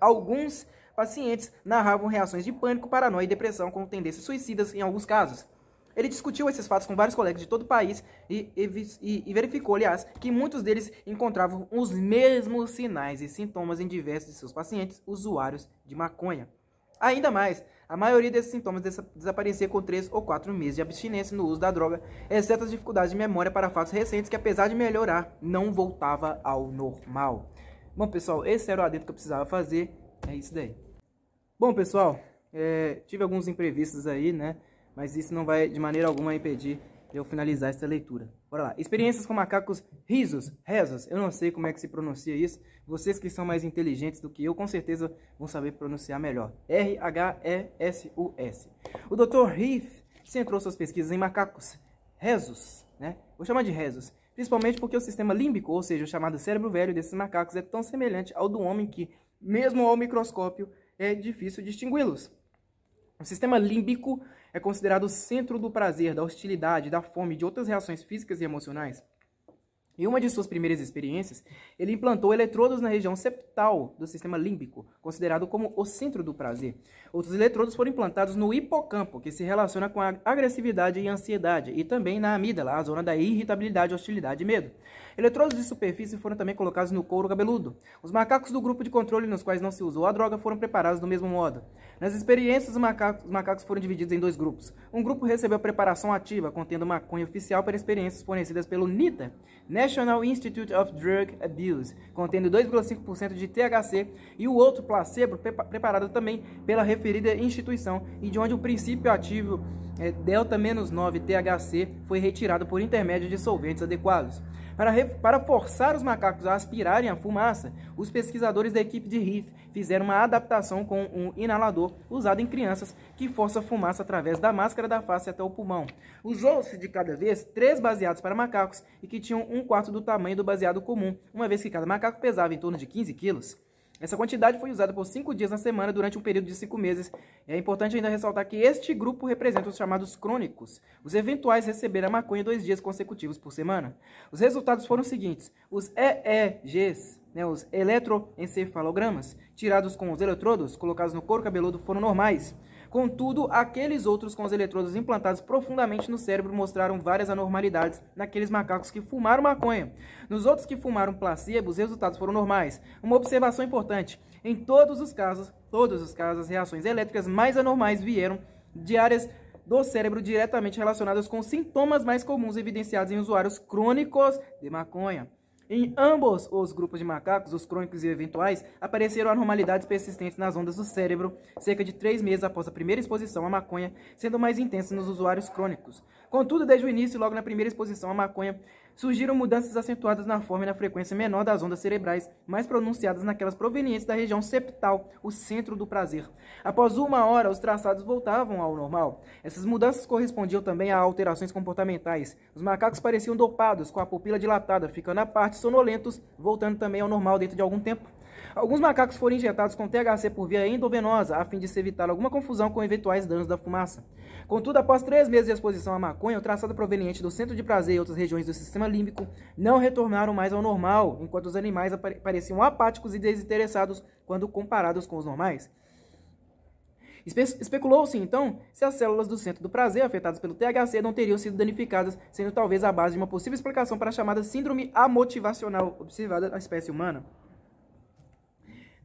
alguns pacientes narravam reações de pânico, paranoia e depressão com tendências suicidas em alguns casos. Ele discutiu esses fatos com vários colegas de todo o país e, e, e, verificou, aliás, que muitos deles encontravam os mesmos sinais e sintomas em diversos de seus pacientes usuários de maconha. Ainda mais, a maioria desses sintomas des desaparecia com 3 ou 4 meses de abstinência no uso da droga, exceto as dificuldades de memória para fatos recentes que, apesar de melhorar, não voltava ao normal. Bom, pessoal, esse era o adendo que eu precisava fazer. É isso daí. Bom, pessoal, é, tive alguns imprevistos aí, né? Mas isso não vai, de maneira alguma, impedir eu finalizar essa leitura. Bora lá. Experiências com macacos risos, rezos. Eu não sei como é que se pronuncia isso. Vocês que são mais inteligentes do que eu, com certeza vão saber pronunciar melhor. R-H-E-S-U-S. O Dr. Heath centrou suas pesquisas em macacos rezos, né? Vou chamar de rezos principalmente porque o sistema límbico, ou seja, o chamado cérebro velho desses macacos, é tão semelhante ao do homem que, mesmo ao microscópio, é difícil distingui-los. O sistema límbico é considerado o centro do prazer, da hostilidade, da fome e de outras reações físicas e emocionais. Em uma de suas primeiras experiências, ele implantou eletrodos na região septal do sistema límbico, considerado como o centro do prazer. Outros eletrodos foram implantados no hipocampo, que se relaciona com a agressividade e ansiedade, e também na amígdala, a zona da irritabilidade, hostilidade e medo. Eletrodos de superfície foram também colocados no couro cabeludo. Os macacos do grupo de controle nos quais não se usou a droga foram preparados do mesmo modo. Nas experiências, os macacos, os macacos foram divididos em dois grupos. Um grupo recebeu a preparação ativa, contendo maconha oficial para experiências fornecidas pelo NITA, National Institute of Drug Abuse, contendo 2,5% de THC, e o outro placebo, preparado também pela referida instituição, e de onde o princípio ativo é, eh, delta-9 THC foi retirado por intermédio de solventes adequados. Para, para forçar os macacos a aspirarem a fumaça, os pesquisadores da equipe de Riff fizeram uma adaptação com um inalador usado em crianças que força a fumaça através da máscara da face até o pulmão. Usou-se de cada vez três baseados para macacos e que tinham um quarto do tamanho do baseado comum, uma vez que cada macaco pesava em torno de 15 quilos. Essa quantidade foi usada por cinco dias na semana durante um período de cinco meses. É importante ainda ressaltar que este grupo representa os chamados crônicos, os eventuais receberam a maconha dois dias consecutivos por semana. Os resultados foram os seguintes: os EEGs, né, os eletroencefalogramas, tirados com os eletrodos colocados no couro cabeludo, foram normais. Contudo, aqueles outros com os eletrodos implantados profundamente no cérebro mostraram várias anormalidades naqueles macacos que fumaram maconha. Nos outros que fumaram placebo, os resultados foram normais. Uma observação importante: em todos os casos, todos os casos, as reações elétricas mais anormais vieram de áreas do cérebro diretamente relacionadas com sintomas mais comuns evidenciados em usuários crônicos de maconha. Em ambos os grupos de macacos, os crônicos e eventuais, apareceram anormalidades persistentes nas ondas do cérebro cerca de três meses após a primeira exposição à maconha, sendo mais intensas nos usuários crônicos. Contudo, desde o início, logo na primeira exposição à maconha, surgiram mudanças acentuadas na forma e na frequência menor das ondas cerebrais, mais pronunciadas naquelas provenientes da região septal, o centro do prazer. Após uma hora, os traçados voltavam ao normal. Essas mudanças correspondiam também a alterações comportamentais. Os macacos pareciam dopados, com a pupila dilatada, ficando à parte sonolentos, voltando também ao normal dentro de algum tempo. Alguns macacos foram injetados com THC por via endovenosa, a fim de se evitar alguma confusão com eventuais danos da fumaça. Contudo, após três meses de exposição à maconha, o traçado proveniente do centro de prazer e outras regiões do sistema límbico não retornaram mais ao normal, enquanto os animais pareciam apáticos e desinteressados quando comparados com os normais. Espe Especulou-se, então, se as células do centro do prazer afetadas pelo THC não teriam sido danificadas, sendo talvez a base de uma possível explicação para a chamada síndrome amotivacional observada na espécie humana.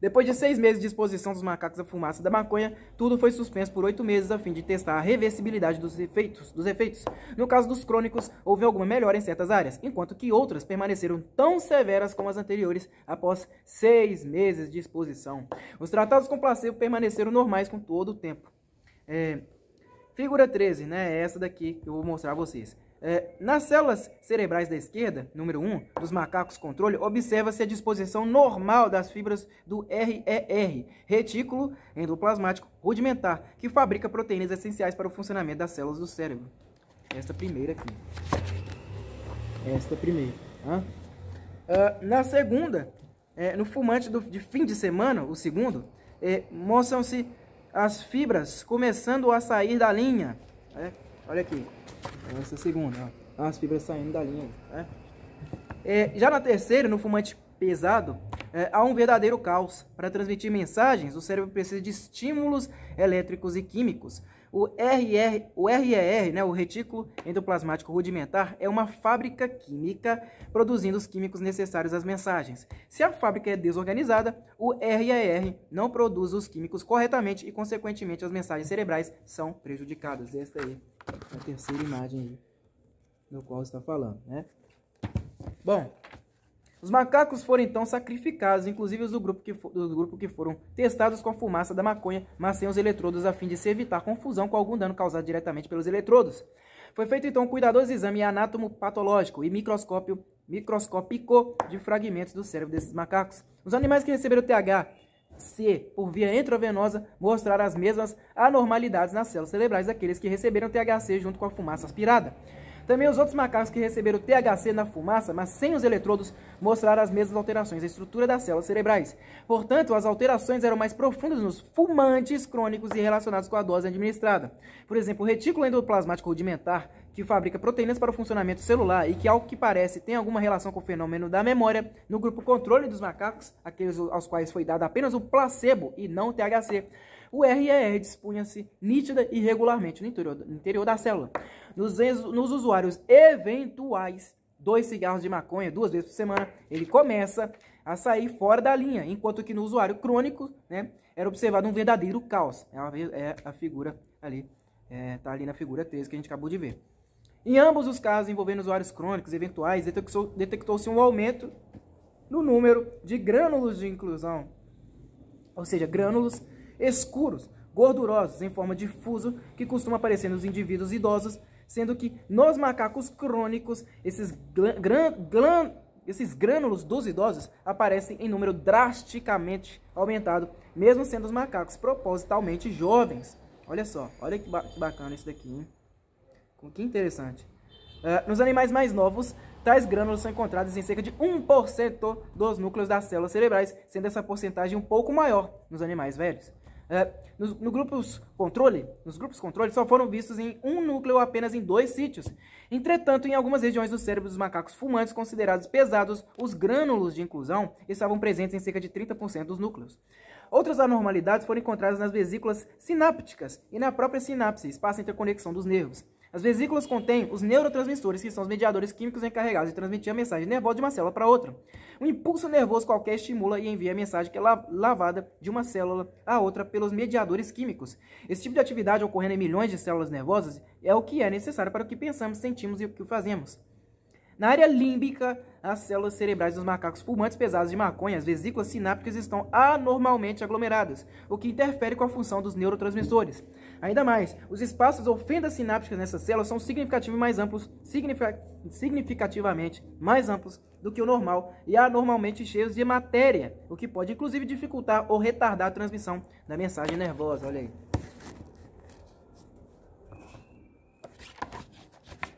Depois de seis meses de exposição dos macacos à fumaça da maconha, tudo foi suspenso por oito meses a fim de testar a reversibilidade dos efeitos. Dos efeitos. No caso dos crônicos, houve alguma melhora em certas áreas, enquanto que outras permaneceram tão severas como as anteriores após seis meses de exposição. Os tratados com placebo permaneceram normais com todo o tempo. É, figura 13, né? É essa daqui que eu vou mostrar a vocês. É, nas células cerebrais da esquerda, número 1, dos macacos controle, observa-se a disposição normal das fibras do RER, retículo endoplasmático rudimentar, que fabrica proteínas essenciais para o funcionamento das células do cérebro. Esta primeira aqui. Esta primeira. Uh, na segunda, é, no fumante do, de fim de semana, o segundo, é, mostram-se as fibras começando a sair da linha. É, olha aqui. Essa segunda, ó. As fibras saindo da linha. Né? É, já na terceira, no fumante pesado, é, há um verdadeiro caos. Para transmitir mensagens, o cérebro precisa de estímulos elétricos e químicos. O RR, o RER, né, o retículo endoplasmático rudimentar, é uma fábrica química produzindo os químicos necessários às mensagens. Se a fábrica é desorganizada, o RER não produz os químicos corretamente e, consequentemente, as mensagens cerebrais são prejudicadas. Esta aí na terceira imagem do qual está falando, né? Bom, os macacos foram então sacrificados, inclusive os do grupo, que, do grupo que foram testados com a fumaça da maconha, mas sem os eletrodos, a fim de se evitar confusão com algum dano causado diretamente pelos eletrodos. Foi feito então um cuidadoso exame anátomo patológico e microscópio microscópico de fragmentos do cérebro desses macacos. Os animais que receberam TH se, por via intravenosa, mostrar as mesmas anormalidades nas células cerebrais daqueles que receberam THC junto com a fumaça aspirada. Também os outros macacos que receberam THC na fumaça, mas sem os eletrodos, mostraram as mesmas alterações da estrutura das células cerebrais. Portanto, as alterações eram mais profundas nos fumantes crônicos e relacionados com a dose administrada. Por exemplo, o retículo endoplasmático rudimentar, que fabrica proteínas para o funcionamento celular e que, ao que parece, tem alguma relação com o fenômeno da memória, no grupo controle dos macacos, aqueles aos quais foi dado apenas o placebo e não o THC o RER dispunha-se nítida e regularmente no interior, no interior da célula. Nos, nos usuários eventuais, dois cigarros de maconha duas vezes por semana, ele começa a sair fora da linha, enquanto que no usuário crônico, né, era observado um verdadeiro caos. É, uma, é a figura ali, é, tá ali na figura 3 que a gente acabou de ver. Em ambos os casos envolvendo usuários crônicos eventuais, detectou-se um aumento no número de grânulos de inclusão, ou seja, grânulos escuros, gordurosos, em forma difusa, que costuma aparecer nos indivíduos idosos, sendo que nos macacos crônicos, esses, gran, gran, esses grânulos dos idosos aparecem em número drasticamente aumentado, mesmo sendo os macacos propositalmente jovens. Olha só, olha que, ba que bacana isso daqui, hein? Que interessante. Uh, nos animais mais novos, Tais grânulos são encontrados em cerca de 1% dos núcleos das células cerebrais, sendo essa porcentagem um pouco maior nos animais velhos. É, nos, no grupos controle, nos grupos controle só foram vistos em um núcleo apenas em dois sítios. Entretanto, em algumas regiões do cérebro dos macacos fumantes considerados pesados, os grânulos de inclusão estavam presentes em cerca de 30% dos núcleos. Outras anormalidades foram encontradas nas vesículas sinápticas e na própria sinapse, espaço entre a conexão dos nervos. As vesículas contêm os neurotransmissores, que são os mediadores químicos encarregados de transmitir a mensagem nervosa de uma célula para outra. Um impulso nervoso qualquer estimula e envia a mensagem que é lavada de uma célula a outra pelos mediadores químicos. Esse tipo de atividade ocorrendo em milhões de células nervosas é o que é necessário para o que pensamos, sentimos e o que fazemos. Na área límbica, as células cerebrais dos macacos fumantes pesados de maconha, as vesículas sinápticas estão anormalmente aglomeradas, o que interfere com a função dos neurotransmissores. Ainda mais, os espaços ou fendas sinápticas nessas células são significativamente mais amplos, significativamente mais amplos do que o normal e anormalmente cheios de matéria, o que pode inclusive dificultar ou retardar a transmissão da mensagem nervosa. Olha aí.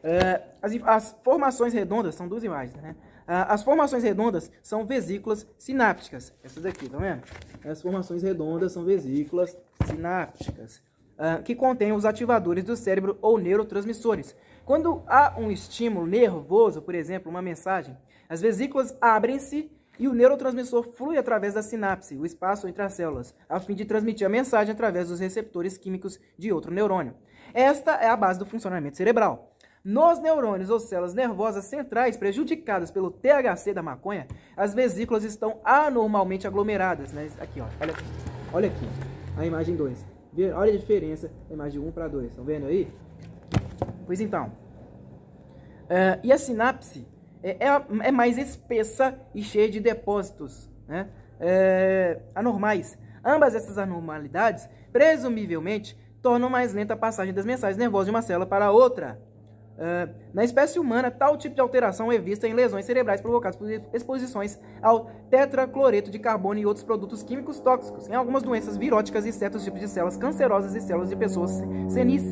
É, as, as formações redondas são duas imagens, né? Ah, as formações redondas são vesículas sinápticas. Essas aqui, tá vendo? As formações redondas são vesículas sinápticas uh, que contém os ativadores do cérebro ou neurotransmissores. Quando há um estímulo nervoso, por exemplo, uma mensagem, as vesículas abrem-se e o neurotransmissor flui através da sinapse, o espaço entre as células, a fim de transmitir a mensagem através dos receptores químicos de outro neurônio. Esta é a base do funcionamento cerebral. Nos neurônios ou células nervosas centrais prejudicadas pelo THC da maconha, as vesículas estão anormalmente aglomeradas. Né? Aqui, ó. Olha, olha aqui, a imagem 2. Olha a diferença, é mais de 1 para 2. Estão vendo aí? Pois então. Uh, e a sinapse é, é, é, mais espessa e cheia de depósitos né? é, anormais. Ambas essas anormalidades, presumivelmente, tornam mais lenta a passagem das mensagens nervosas de uma célula para outra. Uh, na espécie humana, tal tipo de alteração é vista em lesões cerebrais provocadas por exposições ao tetracloreto de carbono e outros produtos químicos tóxicos, em algumas doenças viróticas e certos tipos de células cancerosas e células de pessoas senis.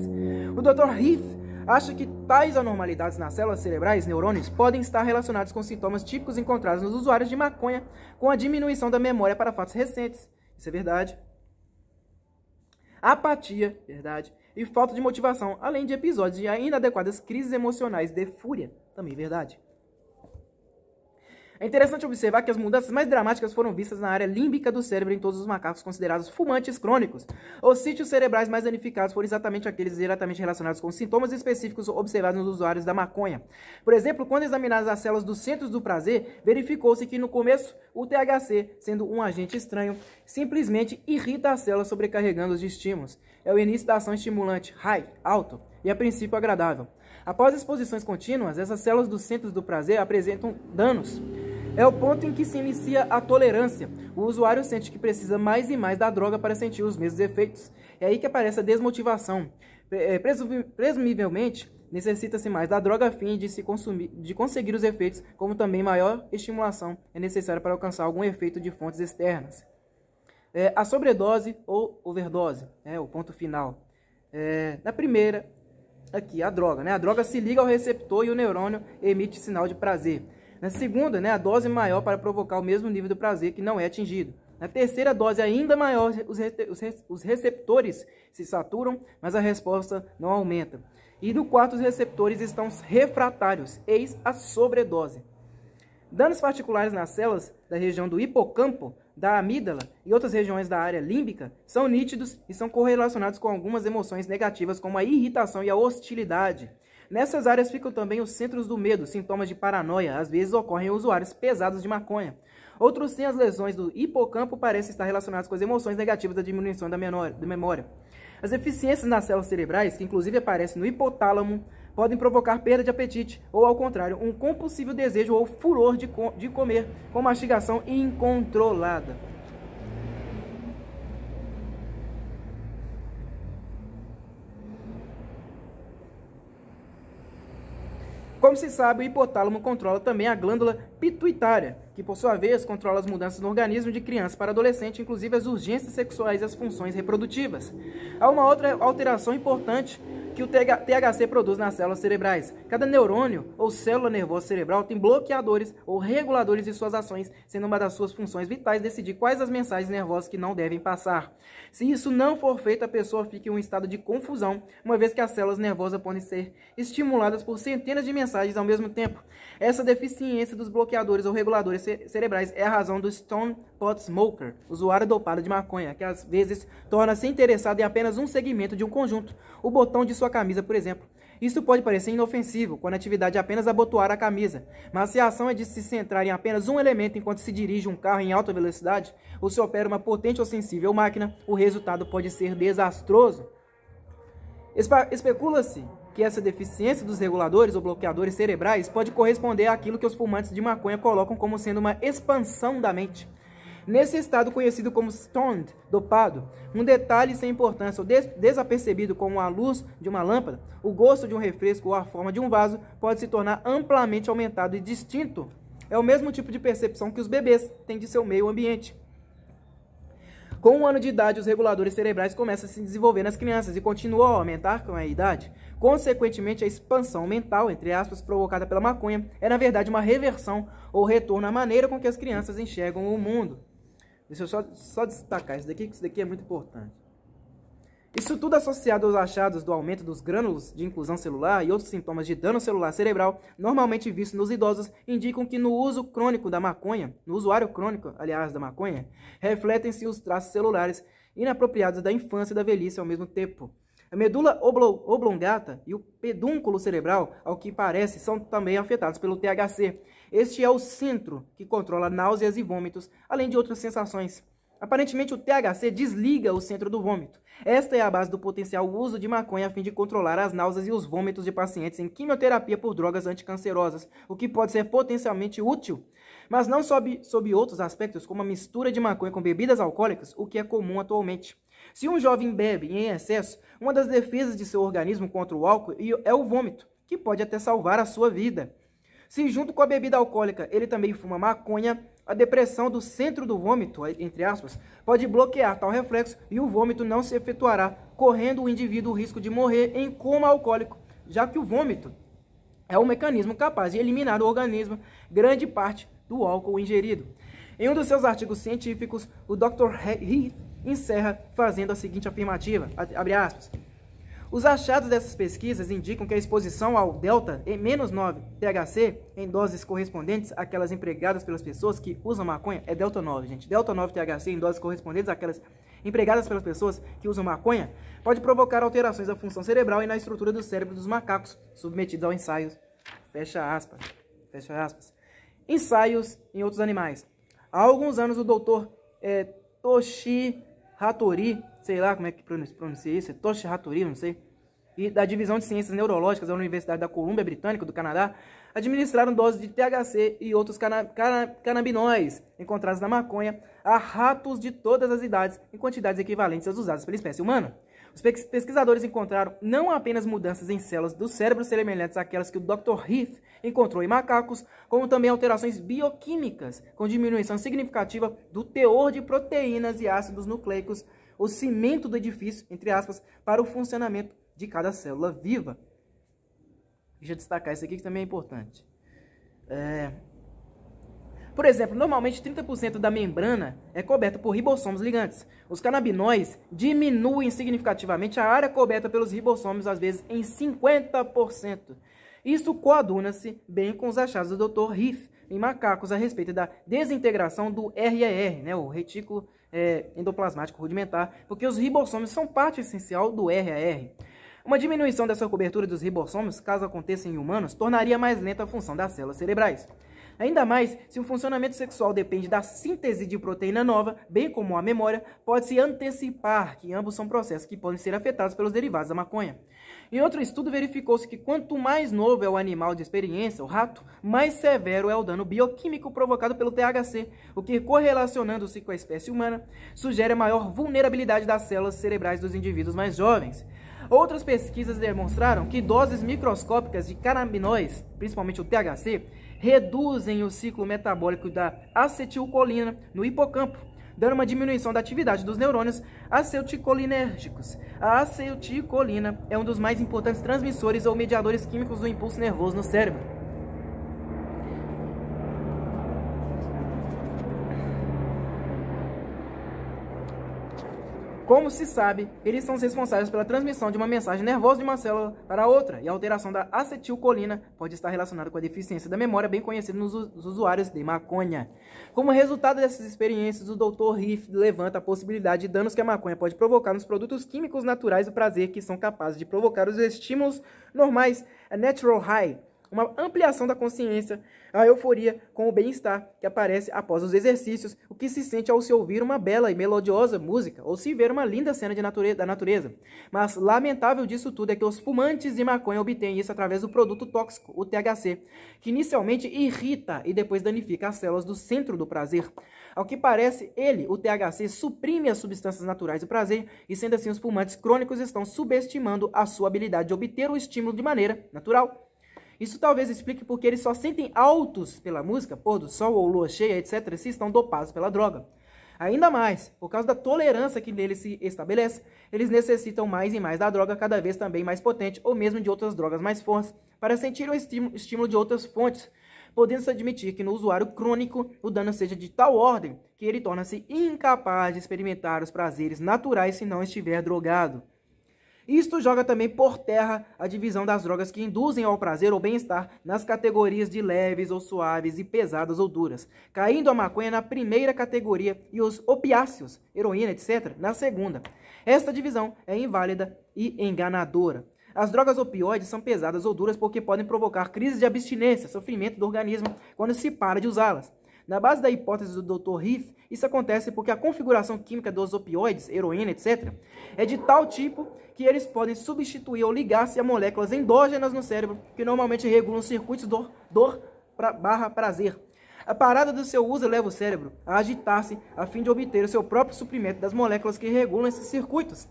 O Dr. Heath acha que tais anormalidades nas células cerebrais, neurônios, podem estar relacionadas com sintomas típicos encontrados nos usuários de maconha, com a diminuição da memória para fatos recentes. Isso é verdade. Apatia, verdade e falta de motivação, além de episódios de adequadas crises emocionais de fúria. Também verdade. É interessante observar que as mudanças mais dramáticas foram vistas na área límbica do cérebro em todos os macacos considerados fumantes crônicos. Os sítios cerebrais mais danificados foram exatamente aqueles diretamente relacionados com sintomas específicos observados nos usuários da maconha. Por exemplo, quando examinadas as células dos centros do prazer, verificou-se que no começo o THC, sendo um agente estranho, simplesmente irrita as células sobrecarregando-as de estímulos é o início da ação estimulante high, alto, e a princípio agradável. Após exposições contínuas, essas células dos centros do prazer apresentam danos. É o ponto em que se inicia a tolerância. O usuário sente que precisa mais e mais da droga para sentir os mesmos efeitos. É aí que aparece a desmotivação. Eh, presumivelmente, necessita-se mais da droga a fim de, se consumir, de conseguir os efeitos, como também maior estimulação é necessária para alcançar algum efeito de fontes externas é, a sobredose ou overdose, é o ponto final. É, na primeira, aqui, a droga. Né? A droga se liga ao receptor e o neurônio emite sinal de prazer. Na segunda, né, a dose maior para provocar o mesmo nível de prazer que não é atingido. Na terceira dose ainda maior, os, re os, re os receptores se saturam, mas a resposta não aumenta. E no quarto, os receptores estão refratários, eis a sobredose. Danos particulares nas células da região do hipocampo, da amígdala e outras regiões da área límbica são nítidos e são correlacionados com algumas emoções negativas, como a irritação e a hostilidade. Nessas áreas ficam também os centros do medo, sintomas de paranoia, às vezes ocorrem em usuários pesados de maconha. Outros sim as lesões do hipocampo parecem estar relacionadas com as emoções negativas da diminuição da memória. As deficiências nas células cerebrais, que inclusive aparecem no hipotálamo, podem provocar perda de apetite ou, ao contrário, um compulsivo desejo ou furor de, co de comer, com mastigação incontrolada. Como se sabe, o hipotálamo controla também a glândula pituitária, que por sua vez controla as mudanças no organismo de criança para adolescente, inclusive as urgências sexuais e as funções reprodutivas. Há uma outra alteração importante que o THC produz nas células cerebrais. Cada neurônio ou célula nervosa cerebral tem bloqueadores ou reguladores de suas ações, sendo uma das suas funções vitais decidir quais as mensagens nervosas que não devem passar. Se isso não for feito, a pessoa fica em um estado de confusão, uma vez que as células nervosas podem ser estimuladas por centenas de mensagens ao mesmo tempo. Essa deficiência dos bloqueadores ou reguladores cerebrais é a razão do Stone pot smoker, usuário dopado de maconha, que às vezes torna-se interessado em apenas um segmento de um conjunto, o botão de sua camisa, por exemplo. Isso pode parecer inofensivo, quando a atividade é apenas abotoar a camisa, mas se a ação é de se centrar em apenas um elemento enquanto se dirige um carro em alta velocidade, ou se opera uma potente ou sensível máquina, o resultado pode ser desastroso. Especula-se que essa deficiência dos reguladores ou bloqueadores cerebrais pode corresponder àquilo que os fumantes de maconha colocam como sendo uma expansão da mente. Nesse estado conhecido como stoned, dopado, um detalhe sem importância ou des desapercebido como a luz de uma lâmpada, o gosto de um refresco ou a forma de um vaso pode se tornar amplamente aumentado e distinto. É o mesmo tipo de percepção que os bebês têm de seu meio ambiente. Com um ano de idade, os reguladores cerebrais começam a se desenvolver nas crianças e continuam a aumentar com a idade. Consequentemente, a expansão mental, entre aspas, provocada pela maconha, é na verdade uma reversão ou retorno à maneira com que as crianças enxergam o mundo. Deixa eu só, só destacar isso daqui, que isso daqui é muito importante. Isso tudo associado aos achados do aumento dos grânulos de inclusão celular e outros sintomas de dano celular cerebral, normalmente vistos nos idosos, indicam que no uso crônico da maconha, no usuário crônico, aliás, da maconha, refletem-se os traços celulares inapropriados da infância e da velhice ao mesmo tempo. A medula oblongata e o pedúnculo cerebral, ao que parece, são também afetados pelo THC, este é o centro que controla náuseas e vômitos, além de outras sensações. Aparentemente, o THC desliga o centro do vômito. Esta é a base do potencial uso de maconha a fim de controlar as náuseas e os vômitos de pacientes em quimioterapia por drogas anticancerosas, o que pode ser potencialmente útil, mas não sob, sob outros aspectos, como a mistura de maconha com bebidas alcoólicas, o que é comum atualmente. Se um jovem bebe em excesso, uma das defesas de seu organismo contra o álcool é o vômito, que pode até salvar a sua vida. Se junto com a bebida alcoólica ele também fuma maconha, a depressão do centro do vômito, entre aspas, pode bloquear tal reflexo e o vômito não se efetuará, correndo o indivíduo o risco de morrer em coma alcoólico, já que o vômito é um mecanismo capaz de eliminar do organismo grande parte do álcool ingerido. Em um dos seus artigos científicos, o Dr. Heath encerra fazendo a seguinte afirmativa, abre aspas, os achados dessas pesquisas indicam que a exposição ao delta menos 9 THC em doses correspondentes àquelas empregadas pelas pessoas que usam maconha é delta 9, gente. Delta 9 THC em doses correspondentes àquelas empregadas pelas pessoas que usam maconha pode provocar alterações da função cerebral e na estrutura do cérebro dos macacos submetidos ao ensaios. Fecha aspas. Fecha aspas. Ensaios em outros animais. Há alguns anos o doutor é, Toshi Hattori, sei lá como é que pronuncia isso, é Toshi não sei, e da Divisão de Ciências Neurológicas da Universidade da Colômbia Britânica do Canadá, administraram doses de THC e outros cana cana canabinoides encontrados na maconha a ratos de todas as idades em quantidades equivalentes às usadas pela espécie humana. Os pesquisadores encontraram não apenas mudanças em células do cérebro semelhantes àquelas que o Dr. Heath encontrou em macacos, como também alterações bioquímicas, com diminuição significativa do teor de proteínas e ácidos nucleicos, o cimento do edifício, entre aspas, para o funcionamento de cada célula viva. Deixa eu destacar isso aqui que também é importante. É, por exemplo, normalmente 30% da membrana é coberta por ribossomos ligantes. Os canabinoides diminuem significativamente a área coberta pelos ribossomos, às vezes em 50%. Isso coaduna-se bem com os achados do Dr. Riff em macacos a respeito da desintegração do RER, né, o retículo é, endoplasmático rudimentar, porque os ribossomos são parte essencial do RER. Uma diminuição dessa cobertura dos ribossomos, caso aconteça em humanos, tornaria mais lenta a função das células cerebrais. Ainda mais se o funcionamento sexual depende da síntese de proteína nova, bem como a memória, pode-se antecipar que ambos são processos que podem ser afetados pelos derivados da maconha. Em outro estudo, verificou-se que quanto mais novo é o animal de experiência, o rato, mais severo é o dano bioquímico provocado pelo THC, o que, correlacionando-se com a espécie humana, sugere a maior vulnerabilidade das células cerebrais dos indivíduos mais jovens. Outras pesquisas demonstraram que doses microscópicas de canabinoides, principalmente o THC, reduzem o ciclo metabólico da acetilcolina no hipocampo, dando uma diminuição da atividade dos neurônios acetilcolinérgicos. A acetilcolina é um dos mais importantes transmissores ou mediadores químicos do impulso nervoso no cérebro. Como se sabe, eles são responsáveis pela transmissão de uma mensagem nervosa de uma célula para outra, e a alteração da acetilcolina pode estar relacionada com a deficiência da memória bem conhecida nos usuários de maconha. Como resultado dessas experiências, o Dr. Riff levanta a possibilidade de danos que a maconha pode provocar nos produtos químicos naturais do prazer que são capazes de provocar os estímulos normais, a natural high, uma ampliação da consciência a euforia com o bem-estar que aparece após os exercícios, o que se sente ao se ouvir uma bela e melodiosa música ou se ver uma linda cena nature da natureza. Mas lamentável disso tudo é que os fumantes de maconha obtêm isso através do produto tóxico, o THC, que inicialmente irrita e depois danifica as células do centro do prazer. Ao que parece, ele, o THC, suprime as substâncias naturais do prazer e, sendo assim, os fumantes crônicos estão subestimando a sua habilidade de obter o estímulo de maneira natural. Isso talvez explique porque eles só sentem altos pela música, pôr do sol ou lua cheia, etc., se estão dopados pela droga. Ainda mais, por causa da tolerância que neles se estabelece, eles necessitam mais e mais da droga, cada vez também mais potente, ou mesmo de outras drogas mais fortes, para sentir o estímulo de outras fontes, podendo-se admitir que no usuário crônico o dano seja de tal ordem que ele torna-se incapaz de experimentar os prazeres naturais se não estiver drogado. Isto joga também por terra a divisão das drogas que induzem ao prazer ou bem-estar nas categorias de leves ou suaves e pesadas ou duras, caindo a maconha na primeira categoria e os opiáceos, heroína, etc., na segunda. Esta divisão é inválida e enganadora. As drogas opioides são pesadas ou duras porque podem provocar crises de abstinência, sofrimento do organismo quando se para de usá-las. Na base da hipótese do Dr. Heath, isso acontece porque a configuração química dos opioides, heroína, etc., é de tal tipo que eles podem substituir ou ligar-se a moléculas endógenas no cérebro, que normalmente regulam circuitos dor, dor pra, barra prazer. A parada do seu uso leva o cérebro a agitar-se a fim de obter o seu próprio suprimento das moléculas que regulam esses circuitos.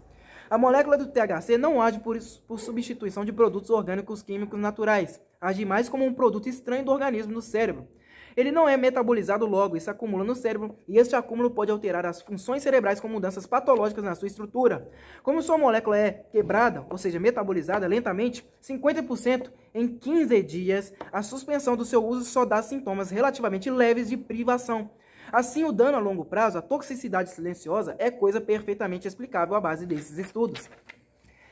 A molécula do THC não age por, por substituição de produtos orgânicos químicos naturais, age mais como um produto estranho do organismo no cérebro ele não é metabolizado logo e se acumula no cérebro, e este acúmulo pode alterar as funções cerebrais com mudanças patológicas na sua estrutura. Como sua molécula é quebrada, ou seja, metabolizada lentamente, 50% em 15 dias, a suspensão do seu uso só dá sintomas relativamente leves de privação. Assim, o dano a longo prazo, a toxicidade silenciosa, é coisa perfeitamente explicável à base desses estudos.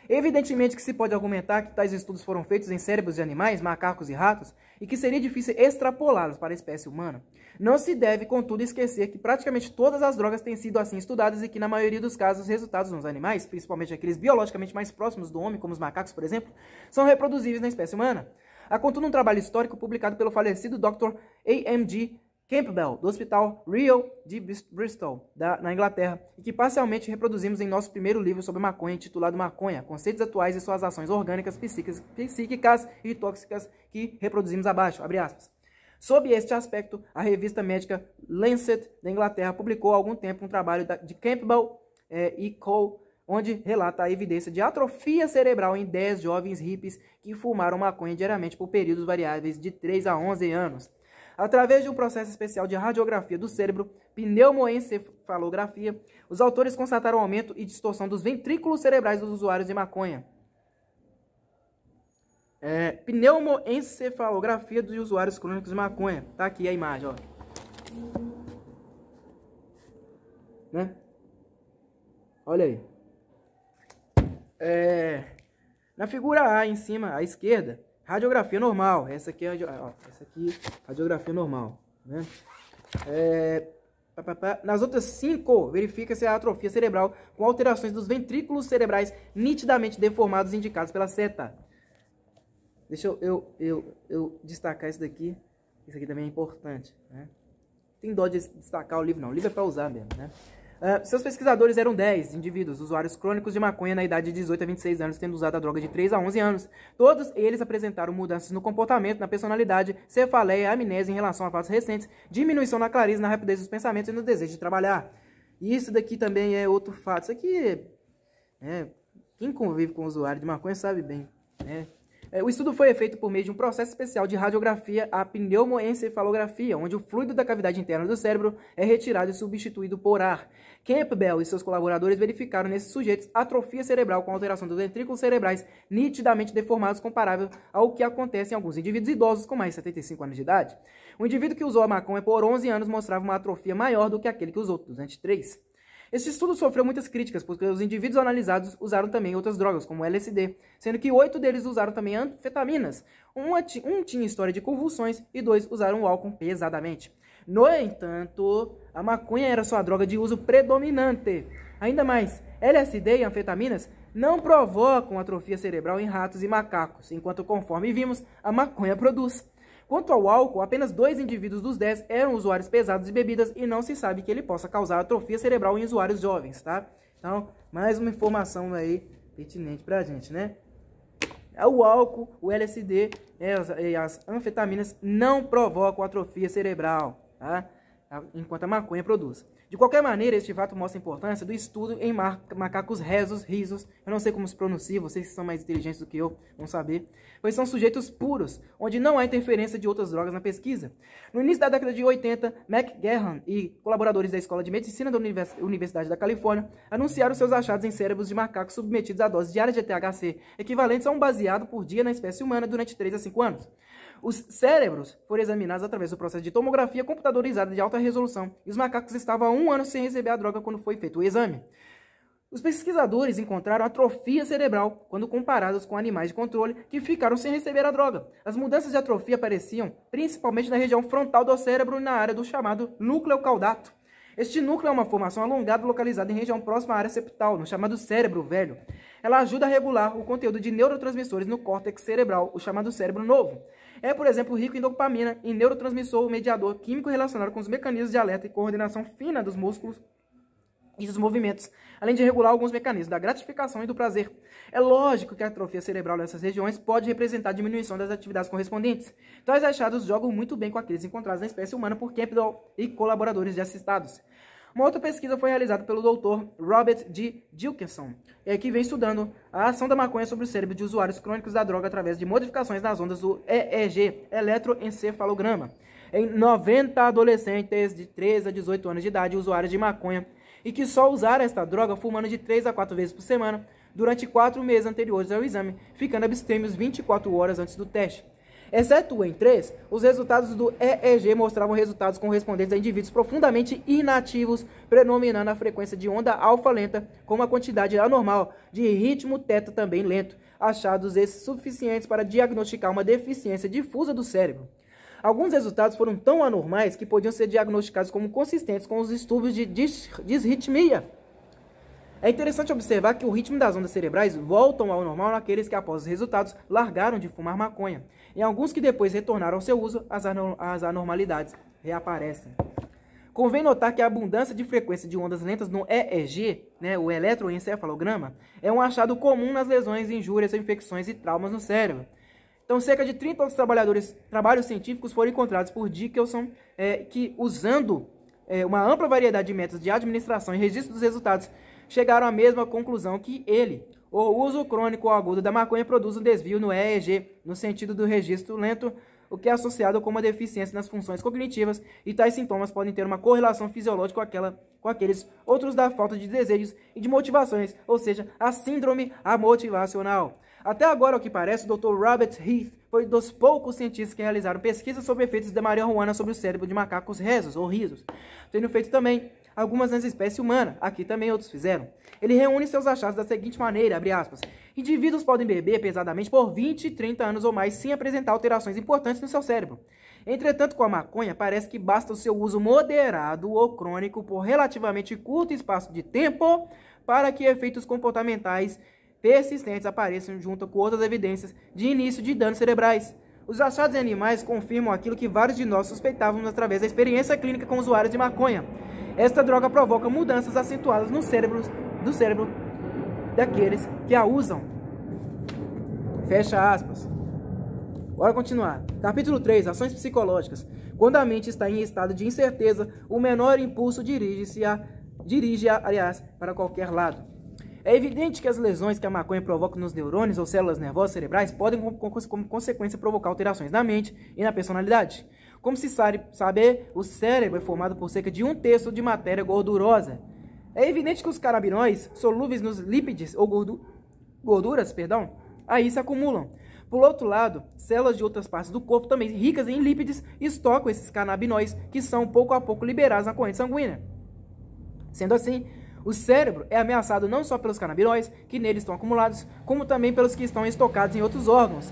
Evidentemente que se pode argumentar que tais estudos foram feitos em cérebros de animais, macacos e ratos, e que seria difícil extrapolá-las para a espécie humana, não se deve, contudo, esquecer que praticamente todas as drogas têm sido assim estudadas e que, na maioria dos casos, os resultados nos animais, principalmente aqueles biologicamente mais próximos do homem, como os macacos, por exemplo, são reproduzíveis na espécie humana. Há, contudo, um trabalho histórico publicado pelo falecido Dr. A.M.G. Campbell, do Hospital Real de Bristol, da, na Inglaterra, e que parcialmente reproduzimos em nosso primeiro livro sobre maconha, intitulado Maconha, Conceitos Atuais e Suas Ações Orgânicas, Psíquicas, psíquicas e Tóxicas, que reproduzimos abaixo, Sob este aspecto, a revista médica Lancet, da Inglaterra, publicou há algum tempo um trabalho de Campbell eh, e Cole, onde relata a evidência de atrofia cerebral em 10 jovens hippies que fumaram maconha diariamente por períodos variáveis de 3 a 11 anos. Através de um processo especial de radiografia do cérebro, pneumoencefalografia, os autores constataram aumento e distorção dos ventrículos cerebrais dos usuários de maconha. É, pneumoencefalografia dos usuários crônicos de maconha. Tá aqui a imagem, ó. Né? Olha aí. É, na figura A em cima, à esquerda, Radiografia normal. Essa aqui é ó, essa aqui, radiografia normal. Né? É, pá, pá, pá. Nas outras cinco, verifica-se a atrofia cerebral com alterações dos ventrículos cerebrais nitidamente deformados indicados pela seta. Deixa eu, eu, eu, eu destacar isso daqui. Isso aqui também é importante. Né? Tem dó de destacar o livro, não. O livro é para usar mesmo, né? Ah, seus pesquisadores eram 10 indivíduos, usuários crônicos de maconha na idade de 18 a 26 anos, tendo usado a droga de 3 a 11 anos. Todos eles apresentaram mudanças no comportamento, na personalidade, cefaleia, amnésia em relação a fatos recentes, diminuição na clareza, na rapidez dos pensamentos e no desejo de trabalhar. Isso daqui também é outro fato. Isso aqui, é, né, quem convive com usuário de maconha sabe bem, né? É, o estudo foi feito por meio de um processo especial de radiografia a pneumoencefalografia, onde o fluido da cavidade interna do cérebro é retirado e substituído por ar. Campbell e seus colaboradores verificaram nesses sujeitos atrofia cerebral com alteração dos ventrículos cerebrais nitidamente deformados, comparável ao que acontece em alguns indivíduos idosos com mais de 75 anos de idade. O indivíduo que usou a maconha por 11 anos mostrava uma atrofia maior do que aquele que usou durante 3. Esse estudo sofreu muitas críticas, porque os indivíduos analisados usaram também outras drogas, como LSD, sendo que oito deles usaram também anfetaminas, um tinha história de convulsões e dois usaram álcool pesadamente. No entanto, a maconha era sua droga de uso predominante. Ainda mais, LSD e anfetaminas não provocam atrofia cerebral em ratos e macacos, enquanto, conforme vimos, a maconha produz. Quanto ao álcool, apenas dois indivíduos dos 10 eram usuários pesados de bebidas e não se sabe que ele possa causar atrofia cerebral em usuários jovens, tá? Então, mais uma informação aí pertinente pra gente, né? O álcool, o LSD e as anfetaminas não provocam atrofia cerebral, tá? Enquanto a maconha produz. De qualquer maneira, este fato mostra a importância do estudo em macacos rezos, risos, eu não sei como se pronuncia, vocês que são mais inteligentes do que eu vão saber, pois são sujeitos puros, onde não há interferência de outras drogas na pesquisa. No início da década de 80, McGahan e colaboradores da Escola de Medicina da Universidade da Califórnia anunciaram seus achados em cérebros de macacos submetidos a doses diárias de THC, equivalentes a um baseado por dia na espécie humana durante 3 a 5 anos. Os cérebros foram examinados através do processo de tomografia computadorizada de alta resolução e os macacos estavam há um ano sem receber a droga quando foi feito o exame. Os pesquisadores encontraram atrofia cerebral quando comparados com animais de controle que ficaram sem receber a droga. As mudanças de atrofia apareciam principalmente na região frontal do cérebro e na área do chamado núcleo caudato. Este núcleo é uma formação alongada localizada em região próxima à área septal, no chamado cérebro velho. Ela ajuda a regular o conteúdo de neurotransmissores no córtex cerebral, o chamado cérebro novo. É, por exemplo, rico em dopamina e neurotransmissor, mediador químico relacionado com os mecanismos de alerta e coordenação fina dos músculos e dos movimentos, além de regular alguns mecanismos da gratificação e do prazer. É lógico que a atrofia cerebral nessas regiões pode representar diminuição das atividades correspondentes. Tais então, achados jogam muito bem com aqueles encontrados na espécie humana por Campbell é e colaboradores de assistados. Uma outra pesquisa foi realizada pelo Dr. Robert D. Dickinson, é, que vem estudando a ação da maconha sobre o cérebro de usuários crônicos da droga através de modificações nas ondas do EEG, eletroencefalograma. Em 90 adolescentes de 13 a 18 anos de idade, usuários de maconha e que só usaram esta droga fumando de 3 a 4 vezes por semana durante 4 meses anteriores ao exame, ficando abstêmios 24 horas antes do teste. Exceto em 3, os resultados do EEG mostravam resultados correspondentes a indivíduos profundamente inativos, predominando a frequência de onda alfa lenta, com uma quantidade anormal de ritmo teta também lento, achados esses suficientes para diagnosticar uma deficiência difusa do cérebro. Alguns resultados foram tão anormais que podiam ser diagnosticados como consistentes com os distúrbios de dis disritmia. É interessante observar que o ritmo das ondas cerebrais voltam ao normal naqueles que, após os resultados, largaram de fumar maconha. Em alguns que depois retornaram ao seu uso, as, anor as anormalidades reaparecem. Convém notar que a abundância de frequência de ondas lentas no EEG, né, o eletroencefalograma, é um achado comum nas lesões, injúrias, infecções e traumas no cérebro. Então, cerca de 30 outros trabalhadores, trabalhos científicos foram encontrados por Dickelson, é, que, usando é, uma ampla variedade de métodos de administração e registro dos resultados, chegaram à mesma conclusão que ele. O uso crônico ou agudo da maconha produz um desvio no EEG, no sentido do registro lento, o que é associado com uma deficiência nas funções cognitivas, e tais sintomas podem ter uma correlação fisiológica com, aquela, com aqueles outros da falta de desejos e de motivações, ou seja, a síndrome amotivacional. Até agora, ao que parece, o Dr. Robert Heath foi dos poucos cientistas que realizaram pesquisas sobre efeitos da marihuana sobre o cérebro de macacos rezos ou risos, tendo feito também algumas nas espécies humanas. aqui também outros fizeram. Ele reúne seus achados da seguinte maneira, abre aspas, indivíduos podem beber pesadamente por 20, 30 anos ou mais sem apresentar alterações importantes no seu cérebro. Entretanto, com a maconha, parece que basta o seu uso moderado ou crônico por relativamente curto espaço de tempo para que efeitos comportamentais persistentes apareçam junto com outras evidências de início de danos cerebrais. Os achados em animais confirmam aquilo que vários de nós suspeitávamos através da experiência clínica com usuários de maconha. Esta droga provoca mudanças acentuadas no cérebro, do cérebro daqueles que a usam. Fecha aspas. Bora continuar. Capítulo 3. Ações psicológicas. Quando a mente está em estado de incerteza, o menor impulso dirige-se a dirige, a, aliás, para qualquer lado. É evidente que as lesões que a maconha provoca nos neurônios ou células nervosas cerebrais podem, como consequência, provocar alterações na mente e na personalidade. Como se sabe, o cérebro é formado por cerca de um terço de matéria gordurosa. É evidente que os carabinóis, solúveis nos lípides ou gordu gorduras, perdão, aí se acumulam. Por outro lado, células de outras partes do corpo também ricas em lípides estocam esses canabinóis que são pouco a pouco liberados na corrente sanguínea. Sendo assim, o cérebro é ameaçado não só pelos canabinoides que neles estão acumulados, como também pelos que estão estocados em outros órgãos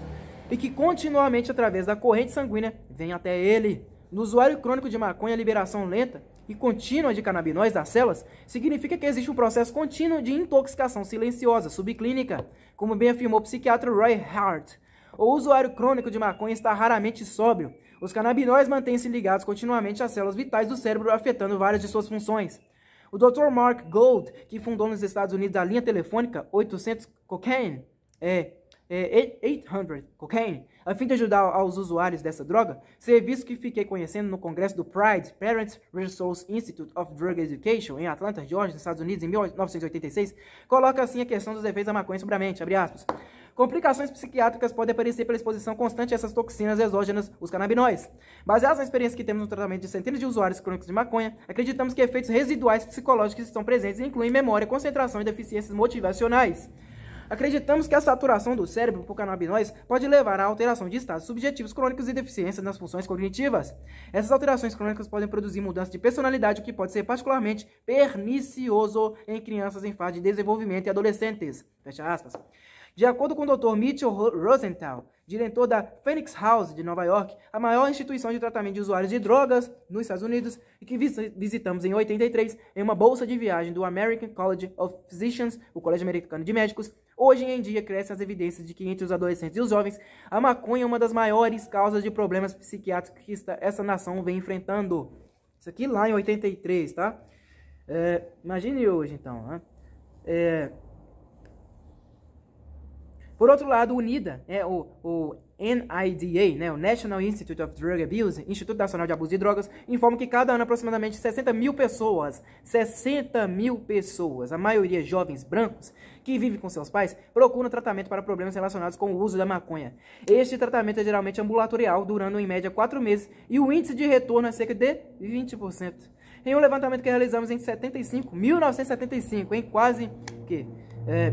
e que continuamente através da corrente sanguínea vêm até ele. No usuário crônico de maconha, a liberação lenta e contínua de canabinoides das células significa que existe um processo contínuo de intoxicação silenciosa subclínica, como bem afirmou o psiquiatra Roy Hart. O usuário crônico de maconha está raramente sóbrio. Os canabinoides mantêm-se ligados continuamente às células vitais do cérebro, afetando várias de suas funções. O Dr. Mark Gold, que fundou nos Estados Unidos a linha telefônica 800 Cocaine, é, é 800 Cocaine, a fim de ajudar aos usuários dessa droga, serviço que fiquei conhecendo no congresso do Pride Parents Resource Institute of Drug Education em Atlanta, Georgia, nos Estados Unidos, em 1986, coloca assim a questão dos efeitos da maconha sobre a mente, abre aspas. Complicações psiquiátricas podem aparecer pela exposição constante a essas toxinas exógenas, os canabinoides. Baseados na experiência que temos no tratamento de centenas de usuários crônicos de maconha, acreditamos que efeitos residuais psicológicos estão presentes e incluem memória, concentração e deficiências motivacionais. Acreditamos que a saturação do cérebro por canabinoides pode levar à alteração de estados subjetivos crônicos e deficiências nas funções cognitivas. Essas alterações crônicas podem produzir mudança de personalidade, o que pode ser particularmente pernicioso em crianças em fase de desenvolvimento e adolescentes. Fecha aspas. De acordo com o Dr. Mitchell Rosenthal, diretor da Phoenix House de Nova York, a maior instituição de tratamento de usuários de drogas nos Estados Unidos, e que visitamos em 83 em uma bolsa de viagem do American College of Physicians, o Colégio Americano de Médicos. Hoje em dia crescem as evidências de que entre os adolescentes e os jovens, a maconha é uma das maiores causas de problemas psiquiátricos que essa nação vem enfrentando. Isso aqui lá em 83, tá? É, imagine hoje então, né? É, por outro lado, o NIDA, é né, o, o NIDA, né, o National Institute of Drug Abuse, Instituto Nacional de Abuso de Drogas, informa que cada ano aproximadamente 60 mil pessoas, 60 mil pessoas, a maioria jovens brancos, que vivem com seus pais, procuram tratamento para problemas relacionados com o uso da maconha. Este tratamento é geralmente ambulatorial, durando em média 4 meses, e o índice de retorno é cerca de 20%. Em um levantamento que realizamos em 75, 1975, em quase que é,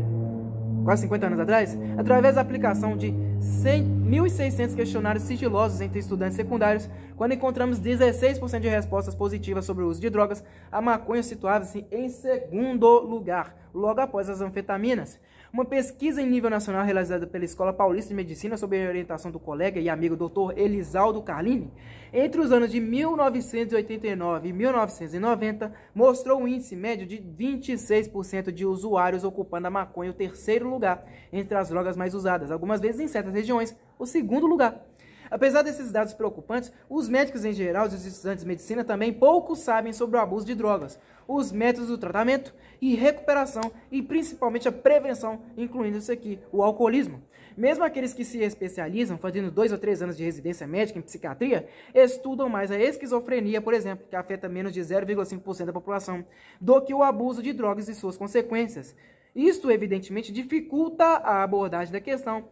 quase 50 anos atrás, através da aplicação de 1.600 questionários sigilosos entre estudantes secundários, quando encontramos 16% de respostas positivas sobre o uso de drogas, a maconha situava-se em segundo lugar, logo após as anfetaminas. Uma pesquisa em nível nacional realizada pela Escola Paulista de Medicina sob a orientação do colega e amigo Dr. Elisaldo Carlini, entre os anos de 1989 e 1990, mostrou um índice médio de 26% de usuários ocupando a maconha o terceiro lugar entre as drogas mais usadas, algumas vezes em certas regiões, o segundo lugar. Apesar desses dados preocupantes, os médicos em geral e os estudantes de medicina também pouco sabem sobre o abuso de drogas, os métodos do tratamento e recuperação e principalmente a prevenção, incluindo isso aqui, o alcoolismo. Mesmo aqueles que se especializam, fazendo dois ou três anos de residência médica em psiquiatria, estudam mais a esquizofrenia, por exemplo, que afeta menos de 0,5% da população, do que o abuso de drogas e suas consequências. Isto, evidentemente, dificulta a abordagem da questão,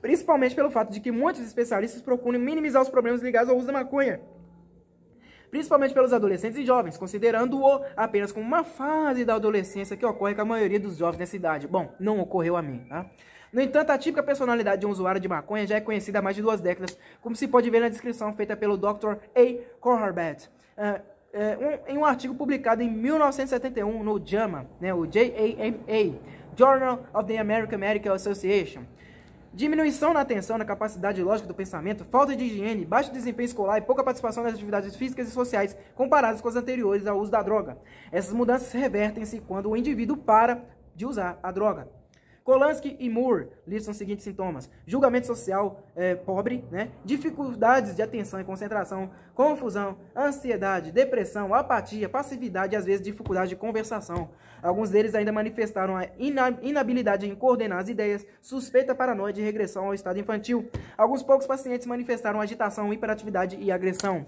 principalmente pelo fato de que muitos especialistas procuram minimizar os problemas ligados ao uso da maconha principalmente pelos adolescentes e jovens, considerando-o apenas como uma fase da adolescência que ocorre com a maioria dos jovens nessa idade. Bom, não ocorreu a mim, tá? No entanto, a típica personalidade de um usuário de maconha já é conhecida há mais de duas décadas, como se pode ver na descrição feita pelo Dr. A. Corharbet. Uh, eh, eh, um, em um artigo publicado em 1971 no JAMA, né, o JAMA, Journal of the American Medical Association, Diminuição na atenção, na capacidade lógica do pensamento, falta de higiene, baixo desempenho escolar e pouca participação nas atividades físicas e sociais comparadas com as anteriores ao uso da droga. Essas mudanças revertem-se quando o indivíduo para de usar a droga. Kolansky e Moore listam os seguintes sintomas: julgamento social é, pobre, né? dificuldades de atenção e concentração, confusão, ansiedade, depressão, apatia, passividade e às vezes dificuldade de conversação. Alguns deles ainda manifestaram a inabilidade em coordenar as ideias, suspeita paranoide de regressão ao estado infantil. Alguns poucos pacientes manifestaram agitação, hiperatividade e agressão.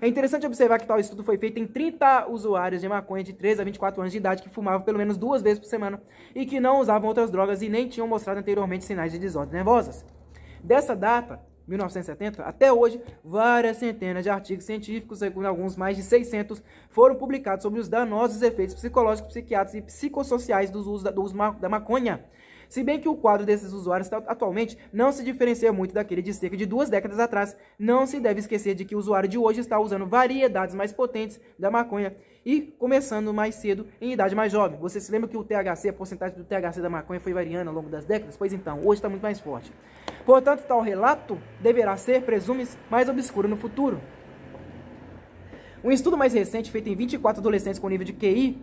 É interessante observar que tal estudo foi feito em 30 usuários de maconha de 3 a 24 anos de idade que fumavam pelo menos duas vezes por semana e que não usavam outras drogas e nem tinham mostrado anteriormente sinais de desordem nervosas. Dessa data, 1970, até hoje, várias centenas de artigos científicos, segundo alguns mais de 600, foram publicados sobre os danosos efeitos psicológicos, psiquiátricos e psicossociais dos usos da, do uso da maconha. Se bem que o quadro desses usuários atualmente não se diferencia muito daquele de cerca de duas décadas atrás, não se deve esquecer de que o usuário de hoje está usando variedades mais potentes da maconha e começando mais cedo em idade mais jovem. Você se lembra que o THC, a porcentagem do THC da maconha foi variando ao longo das décadas? Pois então, hoje está muito mais forte. Portanto, tal relato deverá ser, presumes, mais obscuro no futuro. Um estudo mais recente, feito em 24 adolescentes com nível de QI,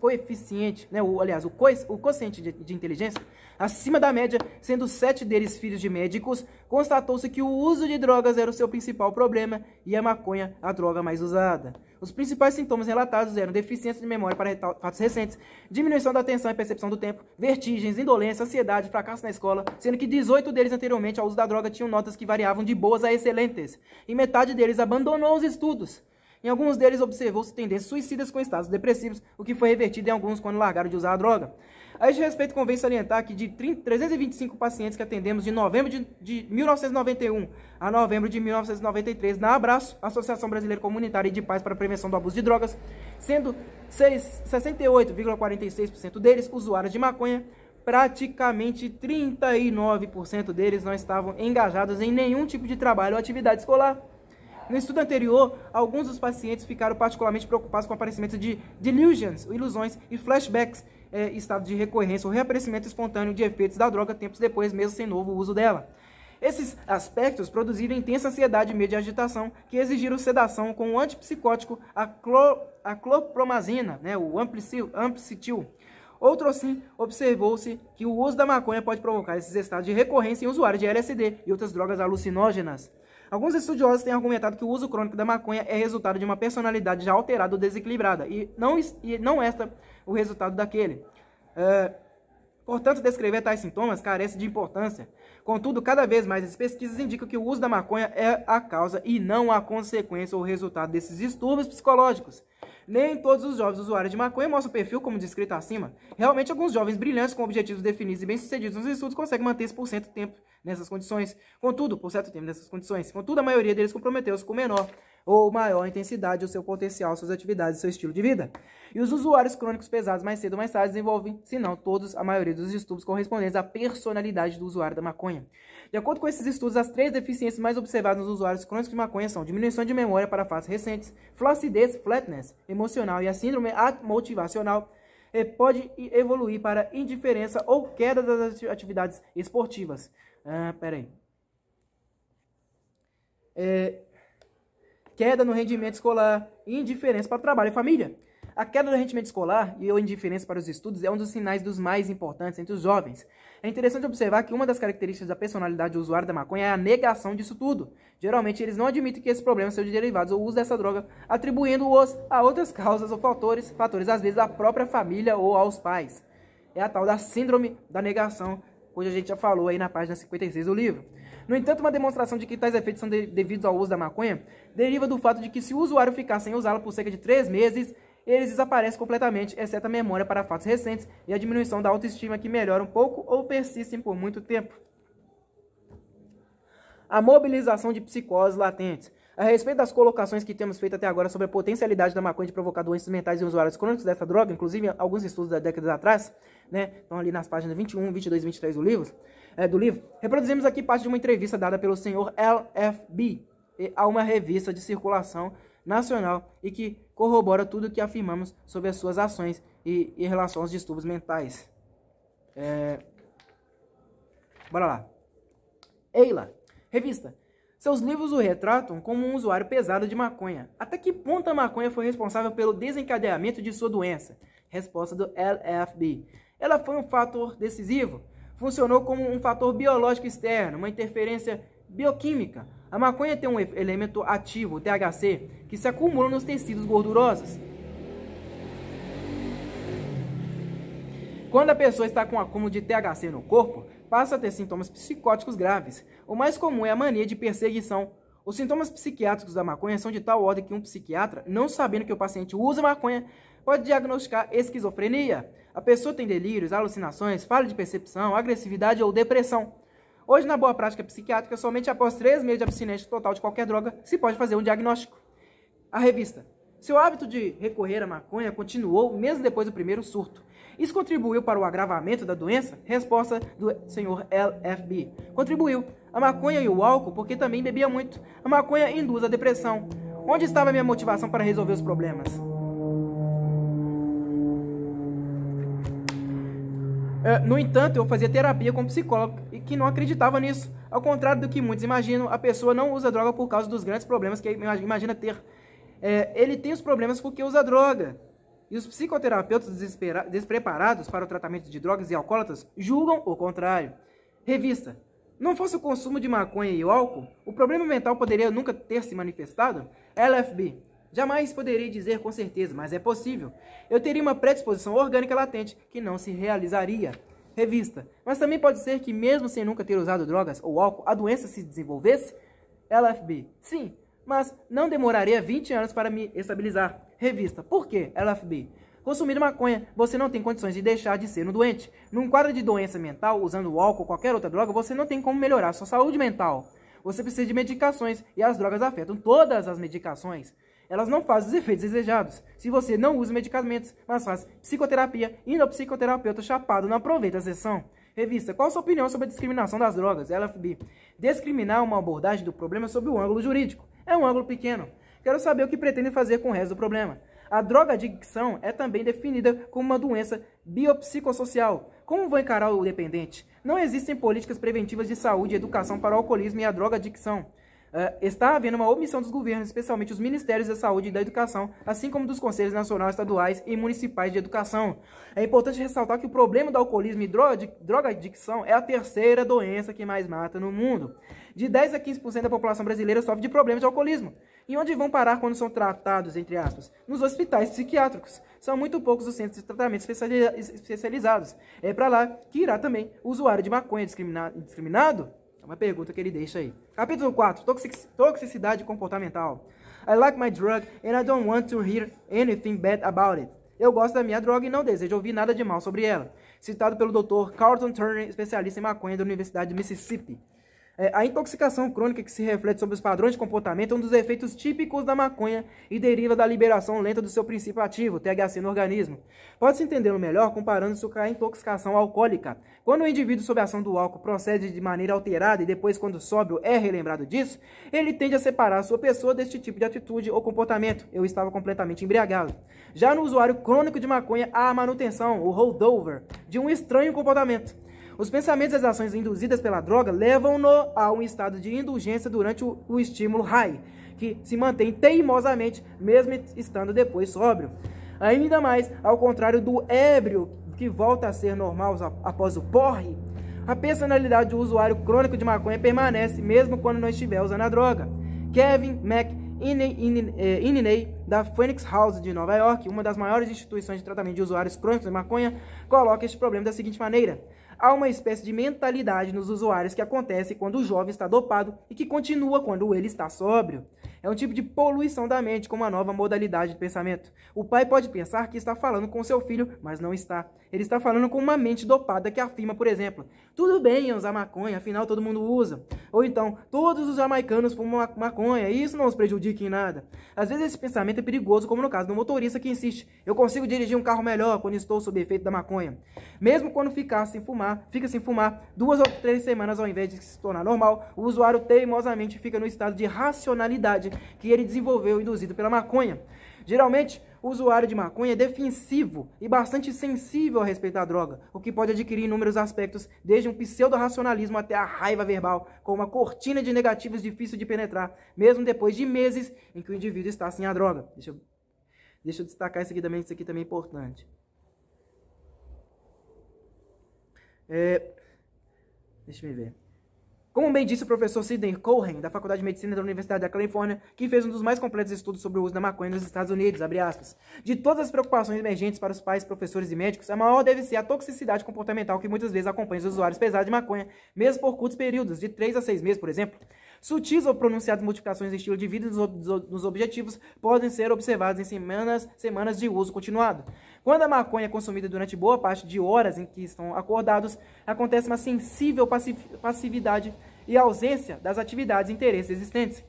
coeficiente, né, o, aliás, o, co, o quociente de, de inteligência, acima da média, sendo sete deles filhos de médicos, constatou-se que o uso de drogas era o seu principal problema e a maconha a droga mais usada. Os principais sintomas relatados eram deficiência de memória para fatos recentes, diminuição da atenção e percepção do tempo, vertigens, indolência, ansiedade, fracasso na escola, sendo que 18 deles anteriormente ao uso da droga tinham notas que variavam de boas a excelentes, e metade deles abandonou os estudos. Em alguns deles observou-se tendências suicidas com estados depressivos, o que foi revertido em alguns quando largaram de usar a droga. A este respeito, convém salientar que de 325 pacientes que atendemos de novembro de, de 1991 a novembro de 1993 na Abraço, Associação Brasileira Comunitária e de Paz para a Prevenção do Abuso de Drogas, sendo 68,46% deles usuários de maconha, praticamente 39% deles não estavam engajados em nenhum tipo de trabalho ou atividade escolar. No estudo anterior, alguns dos pacientes ficaram particularmente preocupados com o aparecimento de delusions, ilusões e flashbacks, é, estado de recorrência ou reaparecimento espontâneo de efeitos da droga tempos depois, mesmo sem novo uso dela. Esses aspectos produziram intensa ansiedade e medo de agitação, que exigiram sedação com o antipsicótico a, a clopromazina, né, o ampicil. amplicitil. Outro assim, observou-se que o uso da maconha pode provocar esses estados de recorrência em usuários de LSD e outras drogas alucinógenas. Alguns estudiosos têm argumentado que o uso crônico da maconha é resultado de uma personalidade já alterada ou desequilibrada, e não, e não esta o resultado daquele. portanto, descrever tais sintomas carece de importância. Contudo, cada vez mais as pesquisas indicam que o uso da maconha é a causa e não a consequência ou resultado desses distúrbios psicológicos. Nem todos os jovens usuários de maconha mostram perfil como descrito acima. Realmente, alguns jovens brilhantes com objetivos definidos e bem-sucedidos nos estudos conseguem manter esse por cento tempo nessas condições. Contudo, por certo tempo nessas condições, contudo, a maioria deles comprometeu-se com menor ou maior intensidade o seu potencial, suas atividades e seu estilo de vida. E os usuários crônicos pesados mais cedo ou mais tarde desenvolvem, se não todos, a maioria dos estudos correspondentes à personalidade do usuário da maconha. De acordo com esses estudos, as três deficiências mais observadas nos usuários crônicos de maconha são diminuição de memória para fatos recentes, flacidez, flatness emocional e a síndrome motivacional pode evoluir para indiferença ou queda das atividades esportivas. Ah, pera aí. É, queda no rendimento escolar, e indiferença para o trabalho e família. A queda do rendimento escolar e a indiferença para os estudos é um dos sinais dos mais importantes entre os jovens. É interessante observar que uma das características da personalidade do usuário da maconha é a negação disso tudo. Geralmente, eles não admitem que esses problemas sejam derivados ao uso dessa droga, atribuindo-os a outras causas ou fatores, fatores às vezes da própria família ou aos pais. É a tal da síndrome da negação cuja a gente já falou aí na página 56 do livro. No entanto, uma demonstração de que tais efeitos são de devidos ao uso da maconha deriva do fato de que se o usuário ficar sem usá-la por cerca de 3 meses, eles desaparecem completamente, exceto a memória para fatos recentes e a diminuição da autoestima que melhora um pouco ou persistem por muito tempo. A mobilização de psicoses latentes. A respeito das colocações que temos feito até agora sobre a potencialidade da maconha de provocar doenças mentais em usuários crônicos dessa droga, inclusive alguns estudos da década atrás, né, estão ali nas páginas 21, 22 e 23 do livro, é, do livro, reproduzimos aqui parte de uma entrevista dada pelo senhor LFB a uma revista de circulação nacional e que corrobora tudo o que afirmamos sobre as suas ações e em relação aos distúrbios mentais. É... Bora lá. Eila, revista. Seus livros o retratam como um usuário pesado de maconha. Até que ponto a maconha foi responsável pelo desencadeamento de sua doença? Resposta do LFB. Ela foi um fator decisivo. Funcionou como um fator biológico externo, uma interferência bioquímica. A maconha tem um elemento ativo, o THC, que se acumula nos tecidos gordurosos. Quando a pessoa está com um acúmulo de THC no corpo, passa a ter sintomas psicóticos graves. O mais comum é a mania de perseguição. Os sintomas psiquiátricos da maconha são de tal ordem que um psiquiatra, não sabendo que o paciente usa maconha, pode diagnosticar esquizofrenia. A pessoa tem delírios, alucinações, falha de percepção, agressividade ou depressão. Hoje, na boa prática psiquiátrica, somente após três meses de abstinência total de qualquer droga se pode fazer um diagnóstico. A revista. Seu hábito de recorrer à maconha continuou mesmo depois do primeiro surto. Isso contribuiu para o agravamento da doença? Resposta do senhor LFB. Contribuiu. A maconha e o álcool, porque também bebia muito. A maconha induz a depressão. Onde estava minha motivação para resolver os problemas? É, no entanto, eu fazia terapia com um psicólogo e que não acreditava nisso. Ao contrário do que muitos imaginam, a pessoa não usa droga por causa dos grandes problemas que imagina ter. É, ele tem os problemas porque usa droga e os psicoterapeutas despreparados para o tratamento de drogas e alcoólatras julgam o contrário. Revista. Não fosse o consumo de maconha e álcool, o problema mental poderia nunca ter se manifestado? LFB. Jamais poderei dizer com certeza, mas é possível. Eu teria uma predisposição orgânica latente que não se realizaria. Revista. Mas também pode ser que, mesmo sem nunca ter usado drogas ou álcool, a doença se desenvolvesse? LFB. Sim, mas não demoraria 20 anos para me estabilizar revista. Por quê, LFB? Consumir maconha, você não tem condições de deixar de ser um doente. Num quadro de doença mental, usando álcool ou qualquer outra droga, você não tem como melhorar sua saúde mental. Você precisa de medicações e as drogas afetam todas as medicações. Elas não fazem os efeitos desejados. Se você não usa medicamentos, mas faz psicoterapia, indo ao psicoterapeuta chapado, não aproveita a sessão. Revista, qual a sua opinião sobre a discriminação das drogas? LFB. Discriminar é uma abordagem do problema sob o ângulo jurídico. É um ângulo pequeno. Quero saber o que pretendem fazer com o resto do problema. A droga adicção é também definida como uma doença biopsicossocial. Como vão encarar o dependente? Não existem políticas preventivas de saúde e educação para o alcoolismo e a droga Uh, é, está havendo uma omissão dos governos, especialmente os Ministérios da Saúde e da Educação, assim como dos Conselhos Nacionais, Estaduais e Municipais de Educação. É importante ressaltar que o problema do alcoolismo e droga adicção é a terceira doença que mais mata no mundo. De 10 a 15% da população brasileira sofre de problemas de alcoolismo. E onde vão parar quando são tratados, entre aspas? Nos hospitais psiquiátricos. São muito poucos os centros de tratamento especializados. É para lá que irá também o usuário de maconha discriminado? É uma pergunta que ele deixa aí. Capítulo 4. Toxicidade comportamental. I like my drug and I don't want to hear anything bad about it. Eu gosto da minha droga e não desejo ouvir nada de mal sobre ela. Citado pelo Dr. Carlton Turner, especialista em maconha da Universidade de Mississippi. É, a intoxicação crônica que se reflete sobre os padrões de comportamento é um dos efeitos típicos da maconha e deriva da liberação lenta do seu princípio ativo, THC, no organismo. Pode-se entendê-lo melhor comparando isso com a intoxicação alcoólica. Quando o indivíduo sob a ação do álcool procede de maneira alterada e depois, quando sóbrio, é relembrado disso, ele tende a separar a sua pessoa deste tipo de atitude ou comportamento. Eu estava completamente embriagado. Já no usuário crônico de maconha, há a manutenção, o holdover, de um estranho comportamento. Os pensamentos e as ações induzidas pela droga levam-no a um estado de indulgência durante o, o estímulo high, que se mantém teimosamente, mesmo estando depois sóbrio. Ainda mais, ao contrário do ébrio, que volta a ser normal após o porre, a personalidade do usuário crônico de maconha permanece mesmo quando não estiver usando a droga. Kevin McInney, eh, da Phoenix House de Nova York, uma das maiores instituições de tratamento de usuários crônicos de maconha, coloca este problema da seguinte maneira: há uma espécie de mentalidade nos usuários que acontece quando o jovem está dopado e que continua quando ele está sóbrio. É um tipo de poluição da mente com uma nova modalidade de pensamento. O pai pode pensar que está falando com seu filho, mas não está. Ele está falando com uma mente dopada que afirma, por exemplo, tudo bem usar maconha, afinal todo mundo usa. Ou então, todos os jamaicanos fumam maconha e isso não os prejudica em nada. Às vezes esse pensamento é perigoso, como no caso do motorista que insiste, eu consigo dirigir um carro melhor quando estou sob efeito da maconha. Mesmo quando ficar sem fumar, fumar, fica sem fumar duas ou três semanas ao invés de se tornar normal, o usuário teimosamente fica no estado de racionalidade que ele desenvolveu induzido pela maconha. Geralmente, o usuário de maconha é defensivo e bastante sensível a respeito da droga, o que pode adquirir inúmeros aspectos, desde um pseudo-racionalismo até a raiva verbal, com uma cortina de negativos difícil de penetrar, mesmo depois de meses em que o indivíduo está sem a droga. Deixa eu, deixa eu destacar isso aqui também, isso aqui também é importante. É... Deixa eu ver. Como bem disse o professor Sidney Cohen, da Faculdade de Medicina da Universidade da Califórnia, que fez um dos mais completos estudos sobre o uso da maconha nos Estados Unidos, aspas, De todas as preocupações emergentes para os pais, professores e médicos, a maior deve ser a toxicidade comportamental que muitas vezes acompanha os usuários pesados de maconha, mesmo por curtos períodos, de 3 a 6 meses, por exemplo. Sutis ou pronunciadas modificações no estilo de vida nos objetivos podem ser observadas em semanas, semanas de uso continuado. Quando a maconha é consumida durante boa parte de horas em que estão acordados, acontece uma sensível passividade e ausência das atividades e interesses existentes.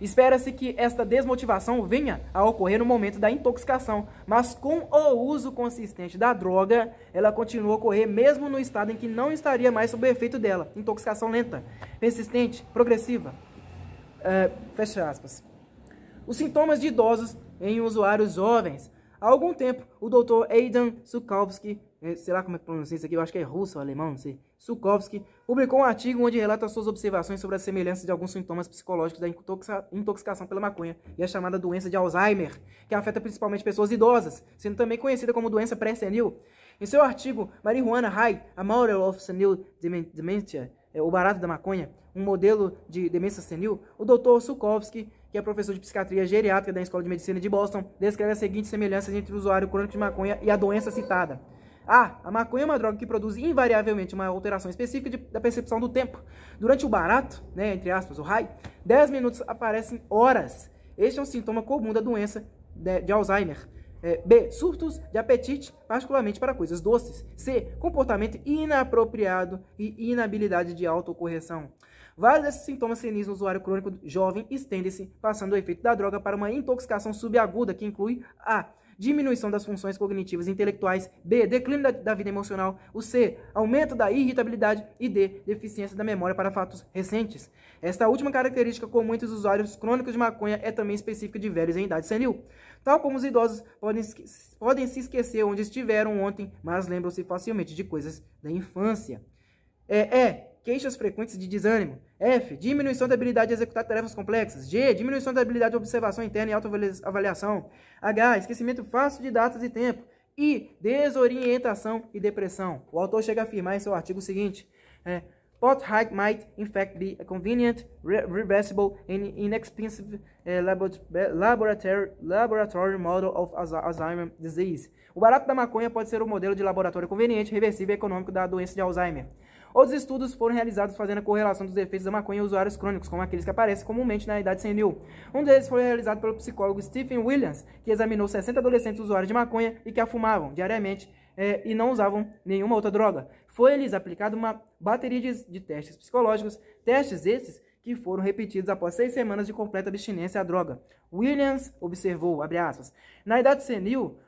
Espera-se que esta desmotivação venha a ocorrer no momento da intoxicação, mas com o uso consistente da droga, ela continua a ocorrer mesmo no estado em que não estaria mais sob o efeito dela. Intoxicação lenta, persistente, progressiva. É, fecha aspas. Os sintomas de idosos em usuários jovens. Há algum tempo, o Dr. Aidan Sukalski, é, sei lá como é que pronuncia isso aqui, eu acho que é russo ou alemão, não sei Sukovsky, publicou um artigo onde relata suas observações sobre a semelhança de alguns sintomas psicológicos da intoxicação pela maconha e a chamada doença de Alzheimer, que afeta principalmente pessoas idosas, sendo também conhecida como doença pré-senil. Em seu artigo, Marihuana High, A Model of Senil Dementia, é, o barato da maconha, um modelo de demência senil, o Dr. Sukovsky, que é professor de psiquiatria geriátrica da Escola de Medicina de Boston, descreve as seguintes semelhanças entre o usuário crônico de maconha e a doença citada. Ah, a maconha é uma droga que produz invariavelmente uma alteração específica de, da percepção do tempo. Durante o barato, né, entre aspas, o high, 10 minutos aparecem horas. Este é um sintoma comum da doença de, de Alzheimer. É, B. Surtos de apetite, particularmente para coisas doces. C. Comportamento inapropriado e inabilidade de autocorreção. Vários desses sintomas senis no usuário crônico jovem estendem-se, passando o efeito da droga para uma intoxicação subaguda, que inclui A diminuição das funções cognitivas e intelectuais, B, declínio da, da, vida emocional, o C, aumento da irritabilidade e D, deficiência da memória para fatos recentes. Esta última característica com muitos usuários crônicos de maconha é também específica de velhos em idade senil. Tal como os idosos podem, podem se esquecer onde estiveram ontem, mas lembram-se facilmente de coisas da infância. É, é queixas frequentes de desânimo. F, diminuição da habilidade de executar tarefas complexas. G, diminuição da habilidade de observação interna e autoavaliação. H, esquecimento fácil de datas e tempo. I, desorientação e depressão. O autor chega a afirmar em seu artigo o seguinte: é, Pot hike might, in fact, be a convenient, re reversible, and inexpensive é, é, laboratory, laboratory model of Alzheimer's disease. O barato da maconha pode ser o um modelo de laboratório conveniente, reversível e econômico da doença de Alzheimer. Outros estudos foram realizados fazendo a correlação dos efeitos da maconha em usuários crônicos, como aqueles que aparecem comumente na idade senil. Um deles foi realizado pelo psicólogo Stephen Williams, que examinou 60 adolescentes usuários de maconha e que a fumavam diariamente é, e não usavam nenhuma outra droga. Foi-lhes aplicada uma bateria de, de testes psicológicos, testes esses que foram repetidos após seis semanas de completa abstinência à droga. Williams observou, aspas, na idade senil,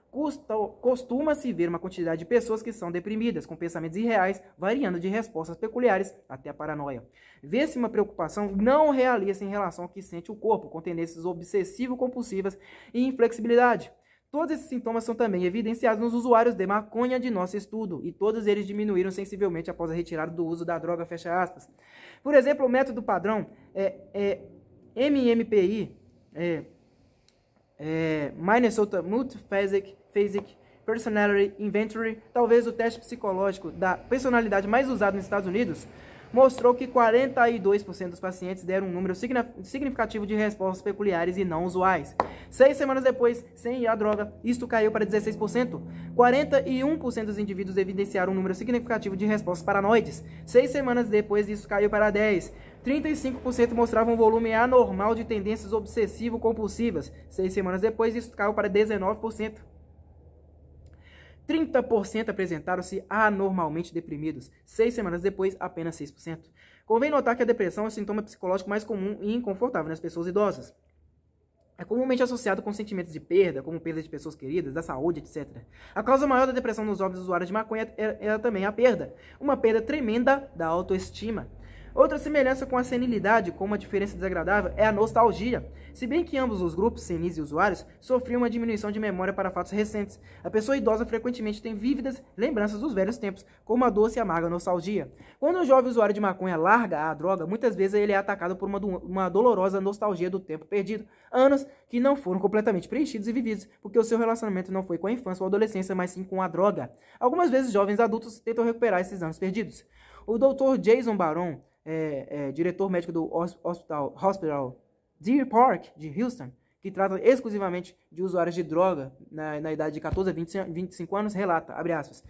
costuma-se ver uma quantidade de pessoas que são deprimidas, com pensamentos irreais, variando de respostas peculiares até a paranoia. Vê-se uma preocupação não realista em relação ao que sente o corpo, com tendências obsessivo-compulsivas e inflexibilidade. Todos esses sintomas são também evidenciados nos usuários de maconha de nosso estudo, e todos eles diminuíram sensivelmente após a retirada do uso da droga, Por exemplo, o método padrão é, é MMPI, é, é, Minnesota Multiphasic Phasic, Personality Inventory, talvez o teste psicológico da personalidade mais usado nos Estados Unidos, mostrou que 42% dos pacientes deram um número significativo de respostas peculiares e não usuais. Seis semanas depois, sem ir à droga, isto caiu para 16%. 41% dos indivíduos evidenciaram um número significativo de respostas paranoides. Seis semanas depois, isso caiu para 10%. 35% mostravam um volume anormal de tendências obsessivo-compulsivas. Seis semanas depois, isso caiu para 19%. 30% apresentaram-se anormalmente deprimidos. Seis semanas depois, apenas 6%. Convém notar que a depressão é o sintoma psicológico mais comum e inconfortável nas pessoas idosas. É comumente associado com sentimentos de perda, como perda de pessoas queridas, da saúde, etc. A causa maior da depressão nos jovens usuários de maconha era, é, era é também a perda. Uma perda tremenda da autoestima. Outra semelhança com a senilidade, com uma diferença desagradável, é a nostalgia. Se bem que ambos os grupos, senis e usuários, sofriam uma diminuição de memória para fatos recentes, a pessoa idosa frequentemente tem vívidas lembranças dos velhos tempos, com uma doce e amarga nostalgia. Quando um jovem usuário de maconha larga a droga, muitas vezes ele é atacado por uma, do uma dolorosa nostalgia do tempo perdido, anos que não foram completamente preenchidos e vividos, porque o seu relacionamento não foi com a infância ou adolescência, mas sim com a droga. Algumas vezes jovens adultos tentam recuperar esses anos perdidos. O Dr. Jason Baron é, é, diretor médico do Hospital, Hospital Deer Park, de Houston, que trata exclusivamente de usuários de droga na, na idade de 14 a 25 anos, relata, abre aspas,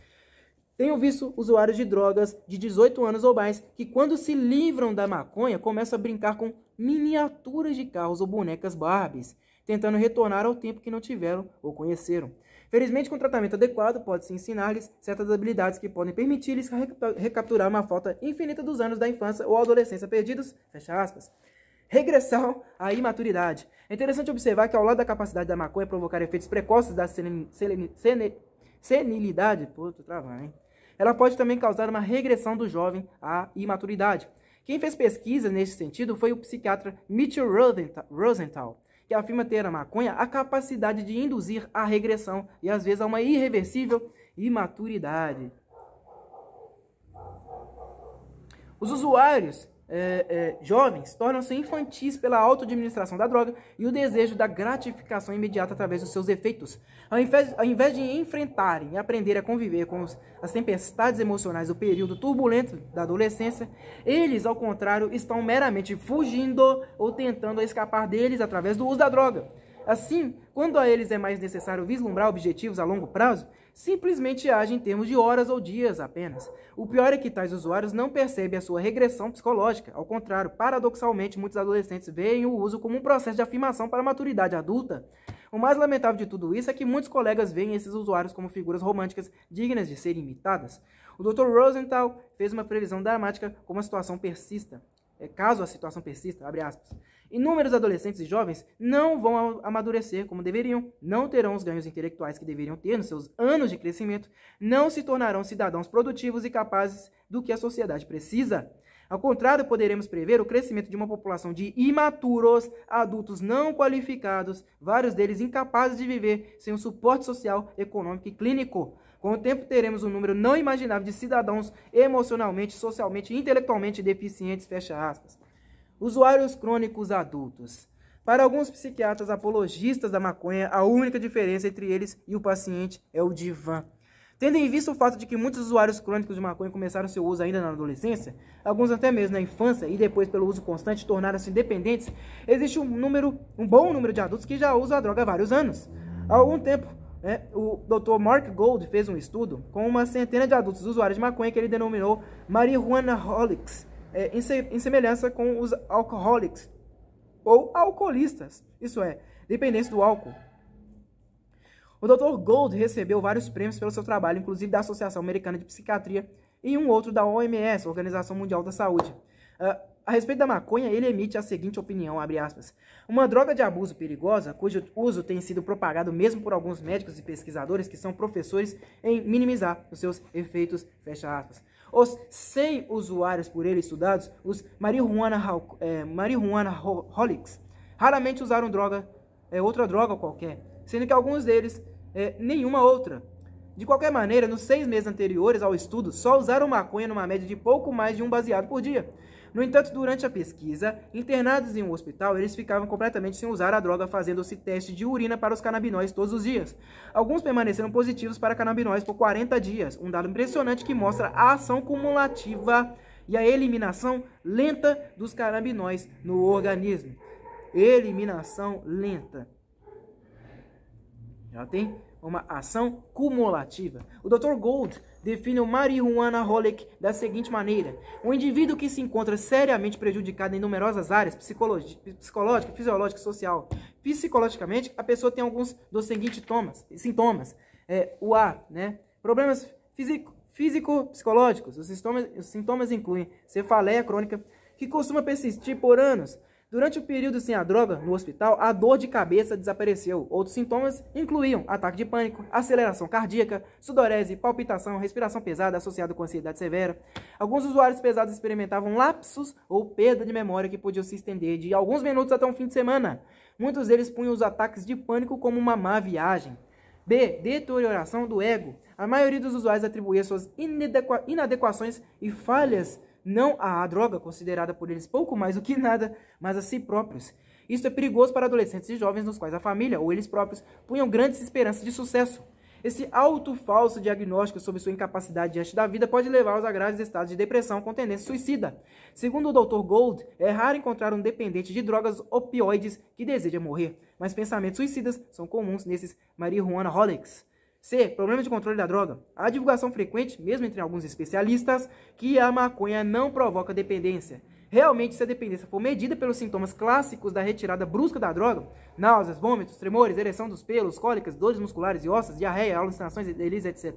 tenho visto usuários de drogas de 18 anos ou mais que, quando se livram da maconha, começam a brincar com miniaturas de carros ou bonecas Barbies, tentando retornar ao tempo que não tiveram ou conheceram. Felizmente, com tratamento adequado, pode-se ensinar-lhes certas habilidades que podem permitir-lhes recapturar uma falta infinita dos anos da infância ou adolescência perdidos, fecha aspas. Regressão à imaturidade. É interessante observar que ao lado da capacidade da maconha provocar efeitos precoces da selen, selen, senilidade, pô, tô travando, hein? Ela pode também causar uma regressão do jovem à imaturidade. Quem fez pesquisas neste sentido foi o psiquiatra Mitchell Rosenthal, que afirma ter a maconha a capacidade de induzir a regressão e às vezes a uma irreversível imaturidade. Os usuários é, é, jovens tornam-se infantis pela auto-administração da droga e o desejo da gratificação imediata através dos seus efeitos. Ao invés, ao invés de enfrentarem e aprender a conviver com os, as tempestades emocionais do período turbulento da adolescência, eles, ao contrário, estão meramente fugindo ou tentando escapar deles através do uso da droga. Assim, quando a eles é mais necessário vislumbrar objetivos a longo prazo, simplesmente age em termos de horas ou dias apenas. O pior é que tais usuários não percebem a sua regressão psicológica. Ao contrário, paradoxalmente, muitos adolescentes veem o uso como um processo de afirmação para a maturidade adulta. O mais lamentável de tudo isso é que muitos colegas veem esses usuários como figuras românticas dignas de serem imitadas. O Dr. Rosenthal fez uma previsão dramática como a situação persista. É, caso a situação persista, abre aspas, inúmeros adolescentes e jovens não vão amadurecer como deveriam, não terão os ganhos intelectuais que deveriam ter nos seus anos de crescimento, não se tornarão cidadãos produtivos e capazes do que a sociedade precisa. Ao contrário, poderemos prever o crescimento de uma população de imaturos, adultos não qualificados, vários deles incapazes de viver sem um suporte social, econômico e clínico. Com o tempo, teremos um número não imaginável de cidadãos emocionalmente, socialmente e intelectualmente deficientes, fecha aspas. Usuários crônicos adultos. Para alguns psiquiatras apologistas da maconha, a única diferença entre eles e o paciente é o divã. Tendo em vista o fato de que muitos usuários crônicos de maconha começaram seu uso ainda na adolescência, alguns até mesmo na infância e depois pelo uso constante tornaram-se independentes, existe um número, um bom número de adultos que já usam a droga há vários anos. Há algum tempo, é, o Dr. Mark Gold fez um estudo com uma centena de adultos usuários de maconha que ele denominou marihuanaholics, é, em, se, em semelhança com os alcoholics, ou alcoolistas, isso é, dependentes do álcool. O Dr. Gold recebeu vários prêmios pelo seu trabalho, inclusive da Associação Americana de Psiquiatria e um outro da OMS, Organização Mundial da Saúde. Uh, a respeito da maconha, ele emite a seguinte opinião, aspas, Uma droga de abuso perigosa, cujo uso tem sido propagado mesmo por alguns médicos e pesquisadores que são professores em minimizar os seus efeitos, fecha aspas. Os 100 usuários por ele estudados, os marihuana, é, marihuana holics, raramente usaram droga, é, outra droga qualquer, sendo que alguns deles é, nenhuma outra. De qualquer maneira, nos seis meses anteriores ao estudo, só usaram maconha numa média de pouco mais de um baseado por dia. No entanto, durante a pesquisa, internados em um hospital, eles ficavam completamente sem usar a droga, fazendo-se teste de urina para os canabinoides todos os dias. Alguns permaneceram positivos para canabinoides por 40 dias, um dado impressionante que mostra a ação cumulativa e a eliminação lenta dos canabinoides no organismo. Eliminação lenta. Ela tem uma ação cumulativa. O Dr. Gold define o marihuana Holek da seguinte maneira: um indivíduo que se encontra seriamente prejudicado em numerosas áreas, psicológica, fisiológica e social. Psicologicamente, a pessoa tem alguns dos seguintes sintomas: sintomas é, o A, né? problemas físico-psicológicos. Os os sintomas incluem cefaleia crônica, que costuma persistir por anos, Durante o período sem a droga, no hospital, a dor de cabeça desapareceu. Outros sintomas incluíam ataque de pânico, aceleração cardíaca, sudorese, palpitação, respiração pesada associada com ansiedade severa. Alguns usuários pesados experimentavam lapsos ou perda de memória que podiam se estender de alguns minutos até um fim de semana. Muitos deles punham os ataques de pânico como uma má viagem. B. Deterioração do ego. A maioria dos usuários atribuía suas inadequa inadequações e falhas não à droga, considerada por eles pouco mais do que nada, mas a si próprios. Isso é perigoso para adolescentes e jovens nos quais a família ou eles próprios punham grandes esperanças de sucesso. Esse alto falso diagnóstico sobre sua incapacidade diante da vida pode levar aos a graves estados de depressão com tendência suicida. Segundo o Dr. Gold, é raro encontrar um dependente de drogas opioides que deseja morrer, mas pensamentos suicidas são comuns nesses marihuana holics. C. Problema de controle da droga. Há divulgação frequente, mesmo entre alguns especialistas, que a maconha não provoca dependência. Realmente, se a dependência for medida pelos sintomas clássicos da retirada brusca da droga, náuseas, vômitos, tremores, ereção dos pelos, cólicas, dores musculares e ósseas, diarreia, alucinações, delírios, etc.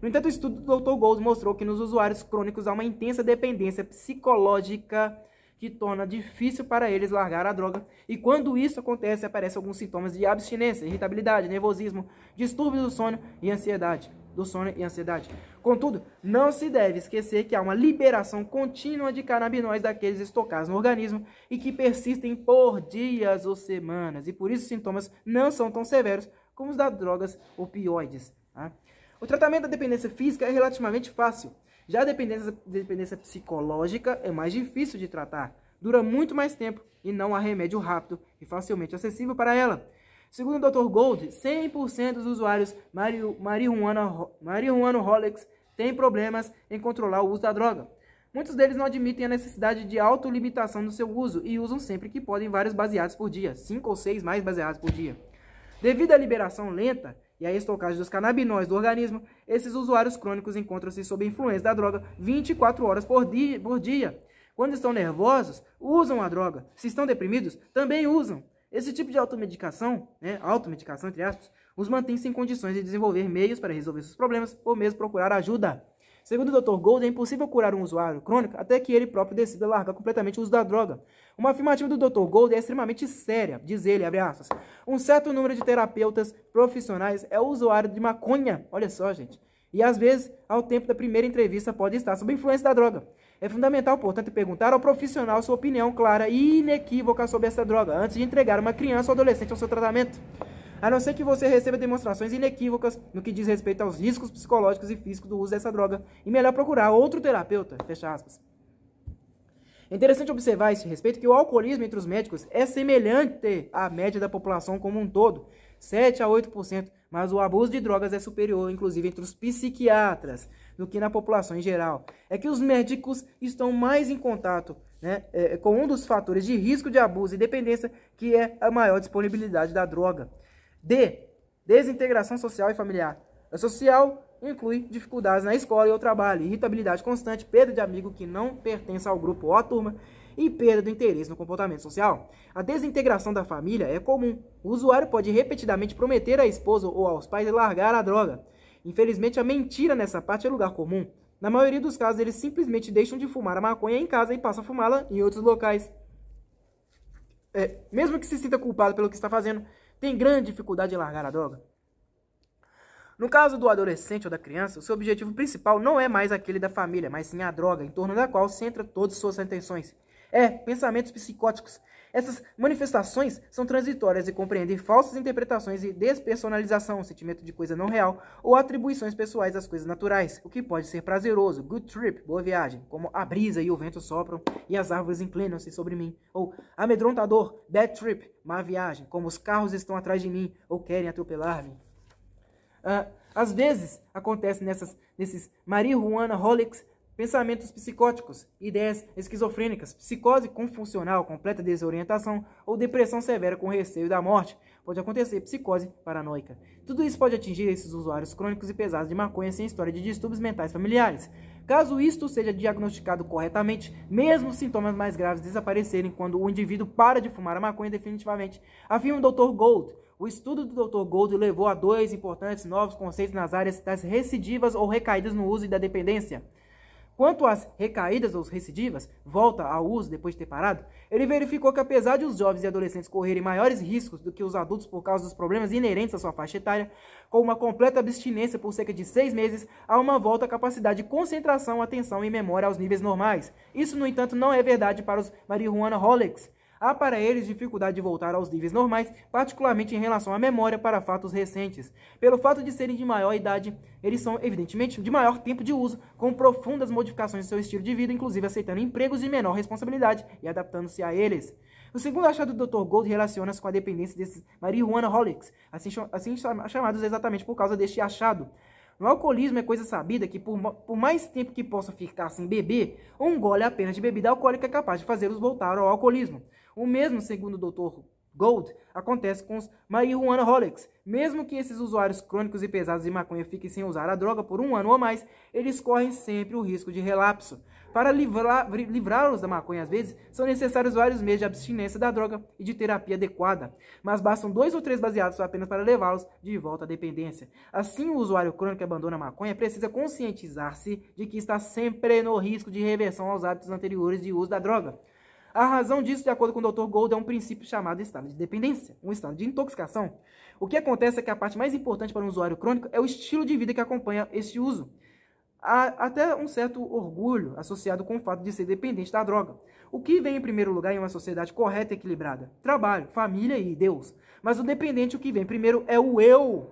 No entanto, o estudo do Dr. Gold mostrou que nos usuários crônicos há uma intensa dependência psicológica que torna difícil para eles largar a droga, e quando isso acontece, aparecem alguns sintomas de abstinência, irritabilidade, nervosismo, distúrbio do sono e ansiedade. Do sono e ansiedade. Contudo, não se deve esquecer que há uma liberação contínua de canabinoides daqueles estocados no organismo e que persistem por dias ou semanas, e por isso os sintomas não são tão severos como os das drogas opioides. Tá? O tratamento da dependência física é relativamente fácil já a dependência, dependência psicológica é mais difícil de tratar, dura muito mais tempo e não há remédio rápido e facilmente acessível para ela. Segundo o Dr. Gold, 100% dos usuários marihuana, Rolex têm problemas em controlar o uso da droga. Muitos deles não admitem a necessidade de autolimitação do seu uso e usam sempre que podem vários baseados por dia, 5 ou 6 mais baseados por dia. Devido à liberação lenta, e a estocagem dos canabinoides do organismo, esses usuários crônicos encontram-se sob influência da droga 24 horas por dia, por dia. Quando estão nervosos, usam a droga. Se estão deprimidos, também usam. Esse tipo de automedicação, né, automedicação entre aspas, os mantém sem condições de desenvolver meios para resolver seus problemas ou mesmo procurar ajuda. Segundo o Dr. Gold, é impossível curar um usuário crônico até que ele próprio decida largar completamente o uso da droga. Uma afirmativa do Dr. Gold é extremamente séria, diz ele, abre aspas. Um certo número de terapeutas profissionais é usuário de maconha. Olha só, gente. E às vezes, ao tempo da primeira entrevista, pode estar sob influência da droga. É fundamental, portanto, perguntar ao profissional sua opinião clara e inequívoca sobre essa droga antes de entregar uma criança ou adolescente ao seu tratamento a não ser que você receba demonstrações inequívocas no que diz respeito aos riscos psicológicos e físicos do uso dessa droga, e melhor procurar outro terapeuta, fecha aspas. É interessante observar a esse respeito que o alcoolismo entre os médicos é semelhante à média da população como um todo, 7 a 8%, mas o abuso de drogas é superior, inclusive entre os psiquiatras, do que na população em geral. É que os médicos estão mais em contato né, é, com um dos fatores de risco de abuso e dependência, que é a maior disponibilidade da droga. D. Desintegração social e familiar. A social inclui dificuldades na escola e ao trabalho, irritabilidade constante, perda de amigo que não pertence ao grupo ou à turma e perda do interesse no comportamento social. A desintegração da família é comum. O usuário pode repetidamente prometer à esposa ou aos pais largar a droga. Infelizmente, a mentira nessa parte é lugar comum. Na maioria dos casos, eles simplesmente deixam de fumar a maconha em casa e passam a fumá-la em outros locais. É, mesmo que se sinta culpado pelo que está fazendo, tem grande dificuldade em largar a droga. No caso do adolescente ou da criança, o seu objetivo principal não é mais aquele da família, mas sim a droga, em torno da qual centra todas suas intenções, É, pensamentos psicóticos essas manifestações são transitórias e compreendem falsas interpretações e despersonalização, sentimento de coisa não real, ou atribuições pessoais às coisas naturais, o que pode ser prazeroso, good trip, boa viagem, como a brisa e o vento sopram e as árvores inclinam-se sobre mim, ou amedrontador, bad trip, má viagem, como os carros estão atrás de mim ou querem atropelar-me. Uh, às vezes acontece nessas, nesses marihuana holics pensamentos psicóticos, ideias esquizofrênicas, psicose confuncional, completa desorientação ou depressão severa com receio da morte. Pode acontecer psicose paranoica. Tudo isso pode atingir esses usuários crônicos e pesados de maconha sem história de distúrbios mentais familiares. Caso isto seja diagnosticado corretamente, mesmo os sintomas mais graves desaparecerem quando o indivíduo para de fumar a maconha definitivamente, afirma o Dr. Gold. O estudo do Dr. Gold levou a dois importantes novos conceitos nas áreas das recidivas ou recaídas no uso e da dependência. Quanto às recaídas ou recidivas, volta ao uso depois de ter parado, ele verificou que apesar de os jovens e adolescentes correrem maiores riscos do que os adultos por causa dos problemas inerentes à sua faixa etária, com uma completa abstinência por cerca de seis meses, há uma volta à capacidade de concentração, atenção e memória aos níveis normais. Isso, no entanto, não é verdade para os marihuana holics, Há para eles dificuldade de voltar aos níveis normais, particularmente em relação à memória para fatos recentes. Pelo fato de serem de maior idade, eles são, evidentemente, de maior tempo de uso, com profundas modificações em seu estilo de vida, inclusive aceitando empregos de menor responsabilidade e adaptando-se a eles. O segundo achado do Dr. Gold relaciona-se com a dependência desses marihuana holics, assim, assim chamados exatamente por causa deste achado. No alcoolismo é coisa sabida que, por, por, mais tempo que possa ficar sem beber, um gole apenas de bebida alcoólica é capaz de fazê-los voltar ao alcoolismo. O mesmo, segundo o Dr. Gold, acontece com os marijuana holics. Mesmo que esses usuários crônicos e pesados de maconha fiquem sem usar a droga por um ano ou mais, eles correm sempre o risco de relapso. Para livrá los da maconha, às vezes, são necessários vários meses de abstinência da droga e de terapia adequada, mas bastam dois ou três baseados apenas para levá-los de volta à dependência. Assim, o usuário crônico que abandona a maconha precisa conscientizar-se de que está sempre no risco de reversão aos hábitos anteriores de uso da droga. A razão disso, de acordo com o Dr. Gold, é um princípio chamado estado de dependência, um estado de intoxicação. O que acontece é que a parte mais importante para um usuário crônico é o estilo de vida que acompanha este uso. Há até um certo orgulho associado com o fato de ser dependente da droga. O que vem em primeiro lugar em uma sociedade correta e equilibrada? Trabalho, família e Deus. Mas o dependente, o que vem primeiro é o eu,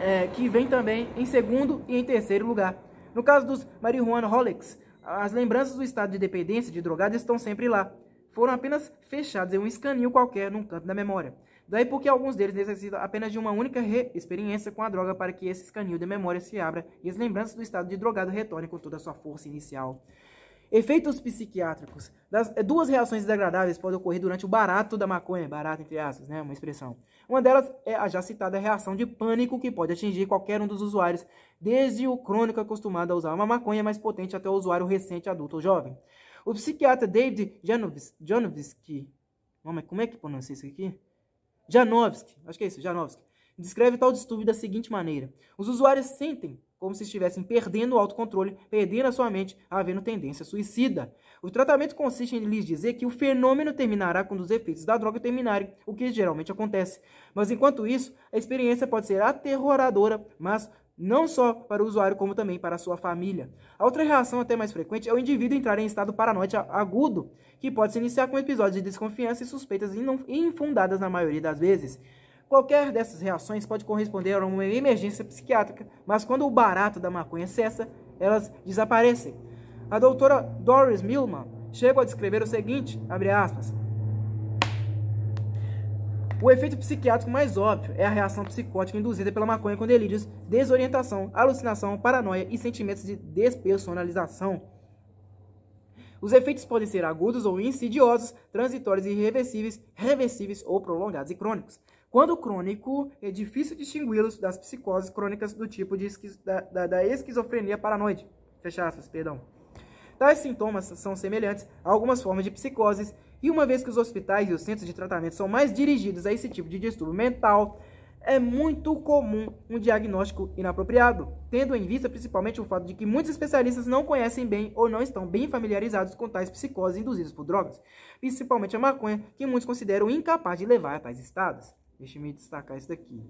é, que vem também em segundo e em terceiro lugar. No caso dos marihuana holics, as lembranças do estado de dependência de drogado estão sempre lá. Foram apenas fechados em um escaninho qualquer num canto da memória. Daí porque alguns deles necessitam apenas de uma única experiência com a droga para que esse escaninho de memória se abra e as lembranças do estado de drogado retornem com toda a sua força inicial. Efeitos psiquiátricos. Das, eh, duas reações desagradáveis podem ocorrer durante o barato da maconha, barato entre aspas, né, uma expressão. Uma delas é a já citada reação de pânico que pode atingir qualquer um dos usuários, desde o crônico acostumado a usar uma maconha mais potente até o usuário recente, adulto ou jovem. O psiquiatra David Janovsky, como é que pronuncia isso aqui? Janovski, acho que é isso, Janovski, descreve tal distúrbio da seguinte maneira. Os usuários sentem como se estivessem perdendo o autocontrole, perdendo a sua mente, havendo tendência suicida. O tratamento consiste em lhes dizer que o fenômeno terminará quando os efeitos da droga terminarem, o que geralmente acontece. Mas enquanto isso, a experiência pode ser aterroradora, mas não só para o usuário, como também para a sua família. A outra reação até mais frequente é o indivíduo entrar em estado paranoide agudo, que pode se iniciar com episódios de desconfiança e suspeitas infundadas na maioria das vezes. Qualquer dessas reações pode corresponder a uma emergência psiquiátrica, mas quando o barato da maconha cessa, elas desaparecem. A doutora Doris Milman chega a descrever o seguinte, abre aspas, o efeito psiquiátrico mais óbvio é a reação psicótica induzida pela maconha com delírios, desorientação, alucinação, paranoia e sentimentos de despersonalização. Os efeitos podem ser agudos ou insidiosos, transitórios e irreversíveis, reversíveis ou prolongados e crônicos. Quando crônico, é difícil distingui-los das psicoses crônicas do tipo de esquiz, da, da, da esquizofrenia paranoide. Fecha aspas, perdão. Tais sintomas são semelhantes a algumas formas de psicoses e uma vez que os hospitais e os centros de tratamento são mais dirigidos a esse tipo de distúrbio mental, é muito comum um diagnóstico inapropriado, tendo em vista principalmente o fato de que muitos especialistas não conhecem bem ou não estão bem familiarizados com tais psicoses induzidas por drogas, principalmente a maconha, que muitos consideram incapaz de levar a tais estados. Deixe-me destacar isso daqui.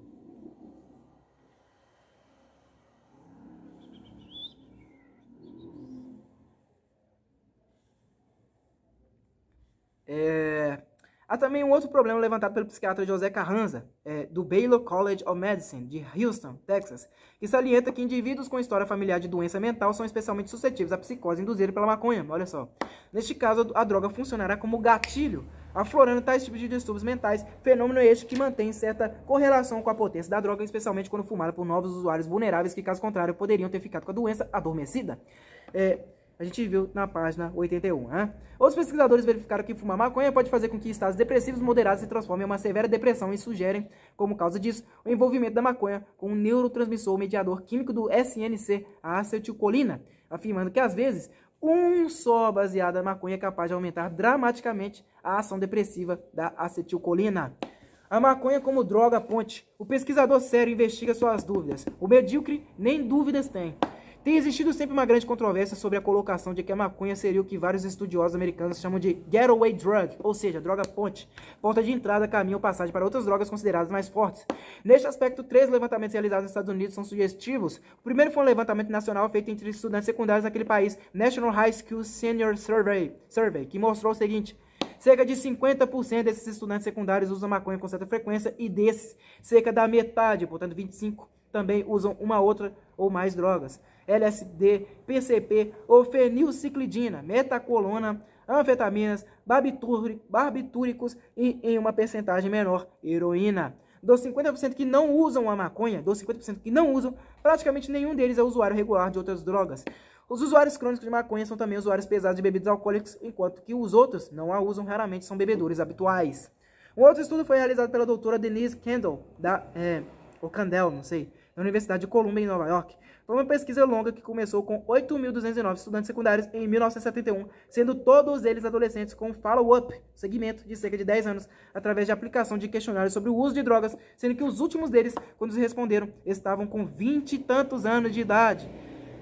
É... Há também um outro problema levantado pelo psiquiatra José Carranza, é, do Baylor College of Medicine, de Houston, Texas, que salienta que indivíduos com história familiar de doença mental são especialmente suscetíveis à psicose induzida pela maconha. Olha só. Neste caso, a droga funcionará como gatilho, aflorando tais tipos de distúrbios mentais, fenômeno este que mantém certa correlação com a potência da droga, especialmente quando fumada por novos usuários vulneráveis que, caso contrário, poderiam ter ficado com a doença adormecida. É, a gente viu na página 81. Né? Outros pesquisadores verificaram que fumar maconha pode fazer com que estados depressivos moderados se transformem em uma severa depressão e sugerem, como causa disso, o envolvimento da maconha com um neurotransmissor mediador químico do SNC, a acetilcolina, afirmando que às vezes um só baseado na maconha é capaz de aumentar dramaticamente a ação depressiva da acetilcolina. A maconha como droga ponte. O pesquisador sério investiga suas dúvidas. O medíocre nem dúvidas tem. Tem existido sempre uma grande controvérsia sobre a colocação de que a maconha seria o que vários estudiosos americanos chamam de getaway drug, ou seja, droga ponte, porta de entrada, caminho ou passagem para outras drogas consideradas mais fortes. Neste aspecto, três levantamentos realizados nos Estados Unidos são sugestivos. O primeiro foi um levantamento nacional feito entre estudantes secundários naquele país, National High School Senior Survey, Survey que mostrou o seguinte. Cerca de 50% desses estudantes secundários usam maconha com certa frequência e desses, cerca da metade, portanto 25, também usam uma outra ou mais drogas. LSD, PCP ou fenilciclidina, metacolona, anfetaminas, barbitúricos e, em uma percentagem menor, heroína. Dos 50% que não usam a maconha, dos 50% que não usam, praticamente nenhum deles é usuário regular de outras drogas. Os usuários crônicos de maconha são também usuários pesados de bebidas alcoólicas, enquanto que os outros não a usam raramente, são bebedores habituais. Um outro estudo foi realizado pela doutora Denise Kendall, da, é, ou Candel, não sei, da Universidade de Columbia, em Nova York, por uma pesquisa longa que começou com 8.209 estudantes secundários em 1971, sendo todos eles adolescentes com follow-up, segmento de cerca de 10 anos, através de aplicação de questionários sobre o uso de drogas, sendo que os últimos deles, quando se responderam, estavam com 20 e tantos anos de idade.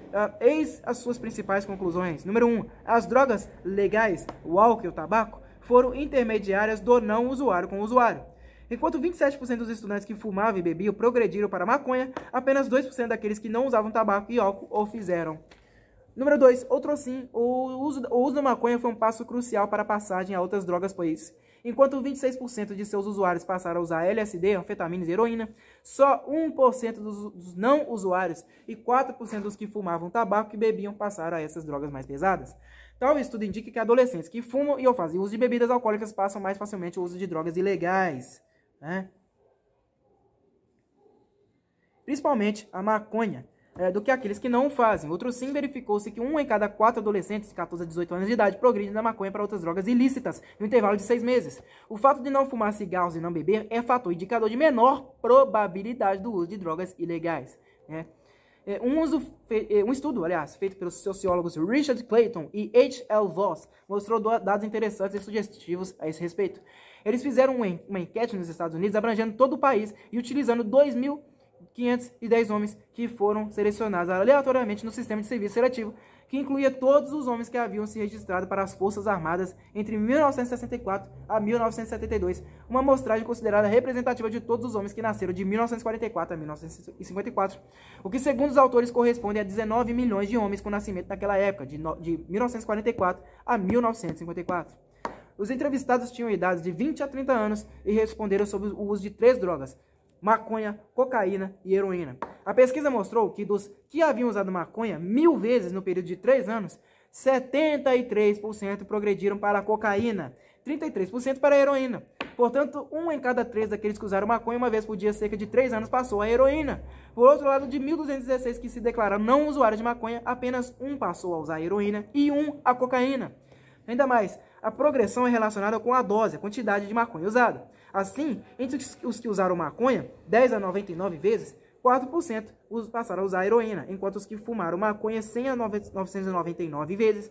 Uh, eis as suas principais conclusões. Número 1. Um, as drogas legais, o álcool e o tabaco, foram intermediárias do não usuário com o usuário. Enquanto 27% dos estudantes que fumavam e bebiam progrediram para a maconha, apenas 2% daqueles que não usavam tabaco e álcool o fizeram. Número 2. Outro sim, o uso, o uso da maconha foi um passo crucial para a passagem a outras drogas pois, Enquanto 26% de seus usuários passaram a usar LSD, anfetaminas e heroína, só 1% dos não usuários e 4% dos que fumavam tabaco e bebiam passaram a essas drogas mais pesadas. Tal estudo indica que adolescentes que fumam e ou fazem uso de bebidas alcoólicas passam mais facilmente o uso de drogas ilegais né? Principalmente a maconha, é, do que aqueles que não fazem. Outro sim verificou-se que um em cada quatro adolescentes de 14 a 18 anos de idade progride da maconha para outras drogas ilícitas no intervalo de seis meses. O fato de não fumar cigarros e não beber é fator indicador de menor probabilidade do uso de drogas ilegais. Né? É, um, uso, é, um, estudo, aliás, feito pelos sociólogos Richard Clayton e H. L. Voss mostrou dados interessantes e sugestivos a esse respeito. Eles fizeram uma enquete nos Estados Unidos abrangendo todo o país e utilizando 2.510 homens que foram selecionados aleatoriamente no sistema de serviço seletivo, que incluía todos os homens que haviam se registrado para as Forças Armadas entre 1964 a 1972, uma amostragem considerada representativa de todos os homens que nasceram de 1944 a 1954, o que, segundo os autores, corresponde a 19 milhões de homens com nascimento naquela época, de, de 1944 a 1954. Os entrevistados tinham idades de 20 a 30 anos e responderam sobre o uso de três drogas: maconha, cocaína e heroína. A pesquisa mostrou que dos que haviam usado maconha mil vezes no período de três anos, 73% progrediram para a cocaína, 33% para a heroína. Portanto, um em cada três daqueles que usaram maconha uma vez por dia cerca de três anos passou a heroína. Por outro lado, de 1.216 que se declararam não usuários de maconha, apenas um passou a usar a heroína e um a cocaína. Ainda mais, a progressão é relacionada com a dose, a quantidade de maconha usada. Assim, entre os que usaram maconha 10 a 99 vezes, 4% passaram a usar heroína, enquanto os que fumaram maconha 100 a 999 vezes,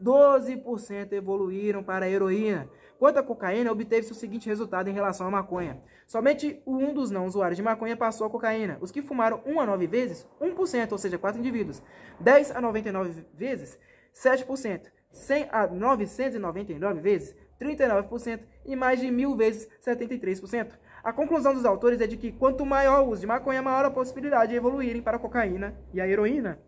12% evoluíram para a heroína. Quanto à cocaína, obteve-se o seguinte resultado em relação à maconha. Somente um dos não usuários de maconha passou a cocaína. Os que fumaram 1 a 9 vezes, 1%, ou seja, 4 indivíduos. 10 a 99 vezes, 7%. 100 a 999 vezes, 39%, e mais de 1.000 vezes, 73%. A conclusão dos autores é de que quanto maior o uso de maconha, maior a possibilidade de evoluírem para a cocaína e a heroína.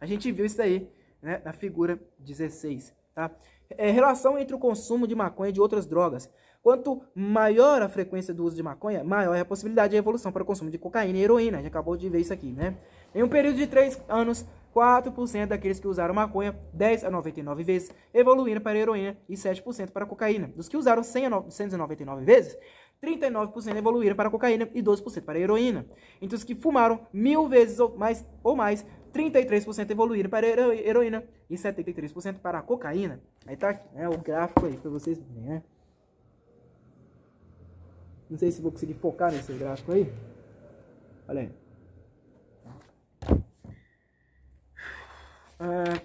A gente viu isso aí né, na figura 16. Tá? É, relação entre o consumo de maconha e de outras drogas. Quanto maior a frequência do uso de maconha, maior é a possibilidade de evolução para o consumo de cocaína e heroína. A gente acabou de ver isso aqui, né? Em um período de 3 anos, 4% daqueles que usaram maconha 10 a 99 vezes evoluíram para heroína e 7% para cocaína. Dos que usaram 100 a 199 vezes, 39% evoluíram para cocaína e 12% para heroína. Entre os que fumaram mil vezes ou mais, ou mais 33% evoluíram para heroína e 73% para cocaína. Aí tá né, o gráfico aí para vocês verem, né? Não sei se vou conseguir focar nesse gráfico aí. Olha aí. Uh,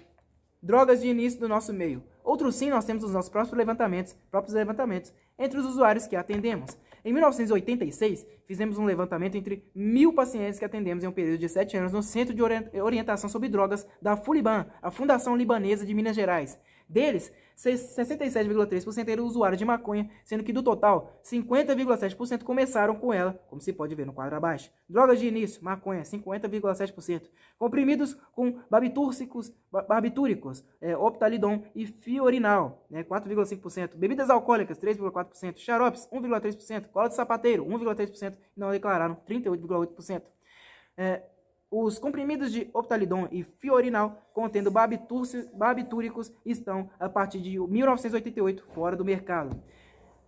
drogas de início do nosso meio. Outro sim, nós temos os nossos próprios levantamentos, próprios levantamentos entre os usuários que atendemos. Em 1986, fizemos um levantamento entre mil pacientes que atendemos em um período de sete anos no Centro de Orientação sobre Drogas da Fuliban, a Fundação Libanesa de Minas Gerais. Deles, 67,3% eram usuários de maconha, sendo que do total, 50,7% começaram com ela, como se pode ver no quadro abaixo. Drogas de início, maconha, 50,7%. Comprimidos com barbitúricos, barbitúricos é, optalidon e fiorinal, né, 4,5%. Bebidas alcoólicas, 3,4%. Xaropes, 1,3%. Cola de sapateiro, 1,3%. não declararam, 38,8%. É, os comprimidos de Optalidon e Fiorinal, contendo barbitúricos, estão, a partir de 1988, fora do mercado.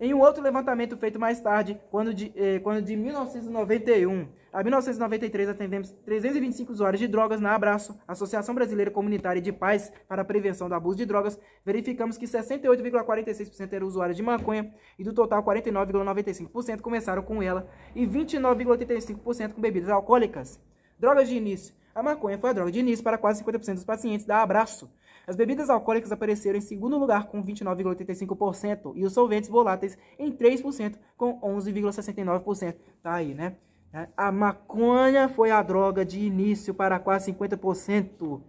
Em um outro levantamento feito mais tarde, quando de, eh, quando de 1991 a 1993 atendemos 325 usuários de drogas na Abraço, Associação Brasileira Comunitária de Paz para a Prevenção do Abuso de Drogas, verificamos que 68,46% eram usuários de maconha e do total 49,95% começaram com ela e 29,85% com bebidas alcoólicas. Drogas de início. A maconha foi a droga de início para quase 50% dos pacientes da Abraço. As bebidas alcoólicas apareceram em segundo lugar com 29,85% e os solventes voláteis em 3% com 11,69%. Tá aí, né? A maconha foi a droga de início para quase 50%.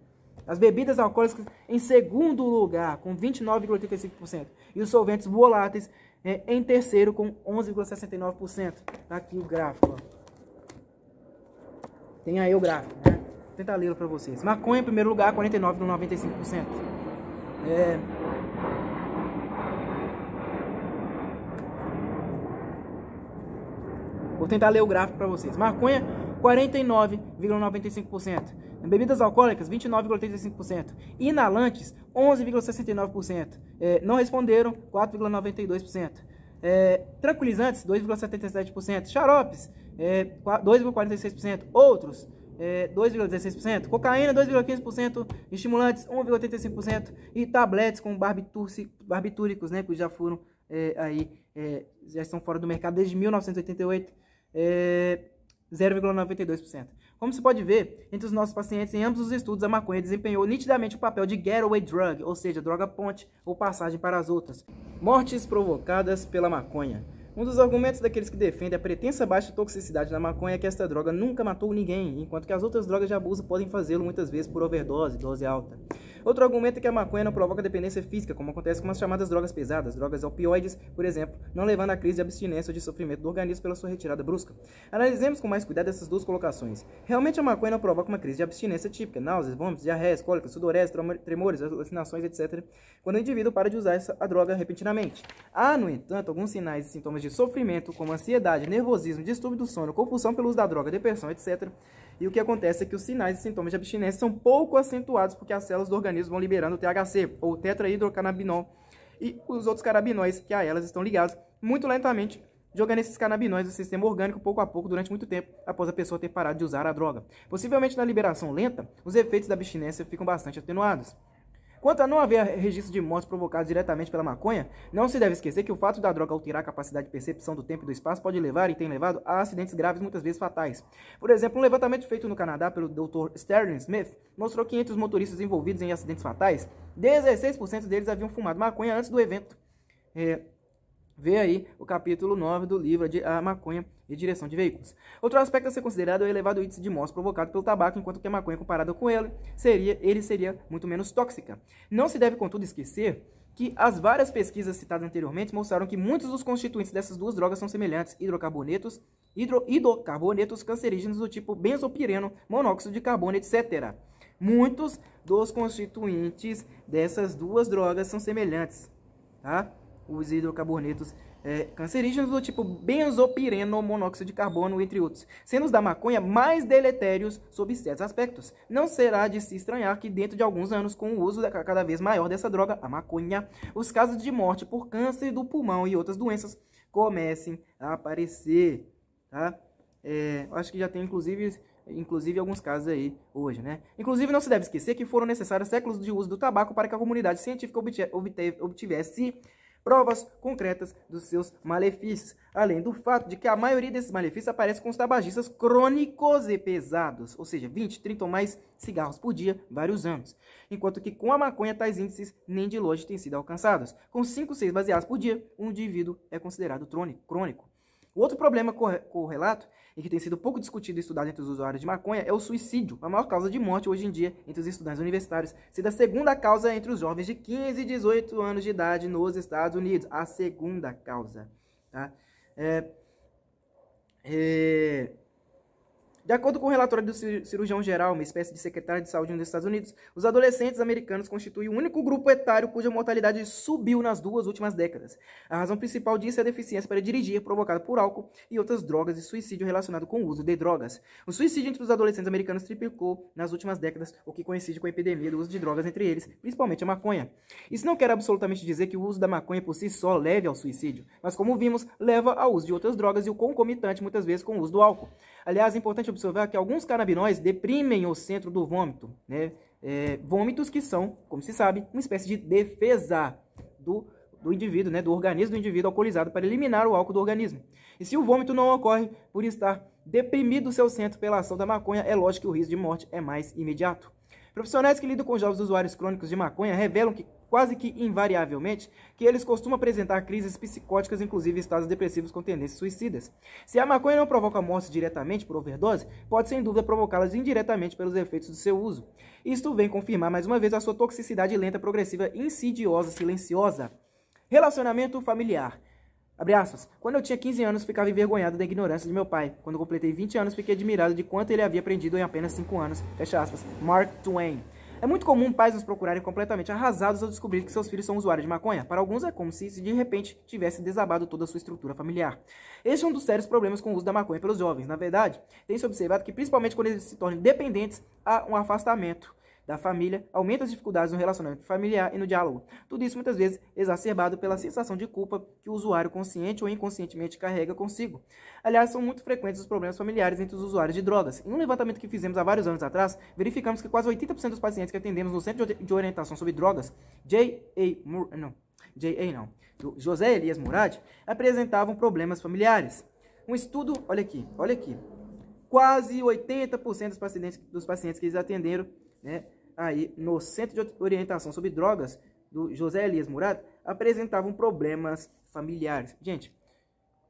As bebidas alcoólicas em segundo lugar com 29,85% e os solventes voláteis né, em terceiro com 11,69%. Tá aqui o gráfico. Ó. Tem aí o gráfico, né? Tenta lê-lo para vocês. Maconha em primeiro lugar, 49,95%. É... Vou tentar ler o gráfico para vocês. Marconha, 49,95%. Bebidas alcoólicas, 29,85%. Inalantes, 11,69%. É, não responderam, 4,92%. É, tranquilizantes, 2,77%. Xaropes, é, 2,46%. Outros, é, 2,16%. Cocaína, 2,15%. Estimulantes, 1,85%. E tabletes com barbitúricos, né? Que já foram é, aí, é, já estão fora do mercado desde 1988. É, 0,92%. Como se pode ver, entre os nossos pacientes, em ambos os estudos, a maconha desempenhou nitidamente o papel de getaway drug, ou seja, droga ponte ou passagem para as outras. Mortes provocadas pela maconha. Um dos argumentos daqueles que defendem a pretensa baixa toxicidade da maconha é que esta droga nunca matou ninguém, enquanto que as outras drogas de abuso podem fazê-lo muitas vezes por overdose, dose alta. Outro argumento é que a maconha não provoca dependência física, como acontece com as chamadas drogas pesadas, drogas opioides, por exemplo, não levando à crise de abstinência ou de sofrimento do organismo pela sua retirada brusca. Analisemos com mais cuidado essas duas colocações. Realmente a maconha não provoca uma crise de abstinência típica, náuseas, vômitos, diarreias, cólicas, sudorese, tremores, alucinações, etc., quando o indivíduo para de usar essa, a droga repentinamente. Há, no entanto, alguns sinais e sintomas de sofrimento, como ansiedade, nervosismo, distúrbio do sono, compulsão pelo uso da droga, depressão, etc., e o que acontece é que os sinais e sintomas de abstinência são pouco acentuados porque as células do organismo vão liberando o THC, ou tetrahidrocannabinol, e os outros carabinóis que a elas estão ligados, muito lentamente jogando esses canabinóides no sistema orgânico pouco a pouco durante muito tempo após a pessoa ter parado de usar a droga. Possivelmente na liberação lenta, os efeitos da abstinência ficam bastante atenuados. Quanto a não haver registro de mortes provocadas diretamente pela maconha, não se deve esquecer que o fato da droga alterar a capacidade de percepção do tempo e do espaço pode levar e tem levado a acidentes graves, muitas vezes fatais. Por exemplo, um levantamento feito no Canadá pelo Dr. Sterling Smith mostrou que entre os motoristas envolvidos em acidentes fatais, 16% deles haviam fumado maconha antes do evento. É, Vê aí o capítulo 9 do livro de A Maconha e Direção de Veículos. Outro aspecto a ser considerado é o elevado índice de mortes provocado pelo tabaco, enquanto que a maconha comparada com ele seria, ele seria muito menos tóxica. Não se deve, contudo, esquecer que as várias pesquisas citadas anteriormente mostraram que muitos dos constituintes dessas duas drogas são semelhantes, hidrocarbonetos, hidro, hidrocarbonetos cancerígenos do tipo benzopireno, monóxido de carbono, etc. Muitos dos constituintes dessas duas drogas são semelhantes, tá? os hidrocarbonetos é, cancerígenos do tipo benzopireno, monóxido de carbono, entre outros, sendo os da maconha mais deletérios sob certos aspectos. Não será de se estranhar que dentro de alguns anos, com o uso cada vez maior dessa droga, a maconha, os casos de morte por câncer do pulmão e outras doenças comecem a aparecer, tá? É, acho que já tem, inclusive, inclusive alguns casos aí hoje, né? Inclusive, não se deve esquecer que foram necessários séculos de uso do tabaco para que a comunidade científica obtivesse provas concretas dos seus malefícios, além do fato de que a maioria desses malefícios aparece com os tabagistas crônicos e pesados, ou seja, 20, 30 ou mais cigarros por dia, vários anos. Enquanto que com a maconha tais índices nem de longe têm sido alcançados. Com 5, 6 baseados por dia, um indivíduo é considerado crônico. O outro problema correlato e que tem sido pouco discutido e estudado entre os usuários de maconha é o suicídio, a maior causa de morte hoje em dia entre os estudantes universitários, sendo a segunda causa entre os jovens de 15 e 18 anos de idade nos Estados Unidos. A segunda causa. Tá? É, é, de acordo com o relatório do cirurgião geral, uma espécie de secretário de saúde nos Estados Unidos, os adolescentes americanos constituem o único grupo etário cuja mortalidade subiu nas duas últimas décadas. A razão principal disso é a deficiência para dirigir provocada por álcool e outras drogas e suicídio relacionado com o uso de drogas. O suicídio entre os adolescentes americanos triplicou nas últimas décadas, o que coincide com a epidemia do uso de drogas entre eles, principalmente a maconha. Isso não quer absolutamente dizer que o uso da maconha por si só leve ao suicídio, mas como vimos, leva ao uso de outras drogas e o concomitante muitas vezes com o uso do álcool. Aliás, é importante observar que alguns canabinoides deprimem o centro do vômito, né? É, vômitos que são, como se sabe, uma espécie de defesa do, do indivíduo, né? Do organismo do indivíduo alcoolizado para eliminar o álcool do organismo. E se o vômito não ocorre por estar deprimido o seu centro pela ação da maconha, é lógico que o risco de morte é mais imediato. Profissionais que lidam com jovens usuários crônicos de maconha revelam que, quase que invariavelmente, que eles costumam apresentar crises psicóticas, inclusive estados depressivos com tendências suicidas. Se a maconha não provoca morte diretamente por overdose, pode sem dúvida provocá-las indiretamente pelos efeitos do seu uso. Isto vem confirmar mais uma vez a sua toxicidade lenta, progressiva, insidiosa, silenciosa. Relacionamento familiar. Abre aspas. Quando eu tinha 15 anos, ficava envergonhado da ignorância de meu pai. Quando completei 20 anos, fiquei admirado de quanto ele havia aprendido em apenas 5 anos. Fecha aspas. Mark Twain. É muito comum pais nos procurarem completamente arrasados ao descobrir que seus filhos são usuários de maconha. Para alguns é como se, de repente, tivesse desabado toda a sua estrutura familiar. Este é um dos sérios problemas com o uso da maconha pelos jovens. Na verdade, tem-se observado que, principalmente quando eles se tornam dependentes, há um afastamento da família aumenta as dificuldades no relacionamento familiar e no diálogo. Tudo isso muitas vezes exacerbado pela sensação de culpa que o usuário consciente ou inconscientemente carrega consigo. Aliás, são muito frequentes os problemas familiares entre os usuários de drogas. Em um levantamento que fizemos há vários anos atrás, verificamos que quase 80% dos pacientes que atendemos no Centro de Orientação sobre Drogas, J.A. Moore, não, J.A. não, José Elias Murad, apresentavam problemas familiares. Um estudo, olha aqui, olha aqui, quase 80% dos pacientes, dos pacientes que eles atenderam, né, aí no Centro de Orientação sobre Drogas do José Elias Murat apresentavam problemas familiares. Gente,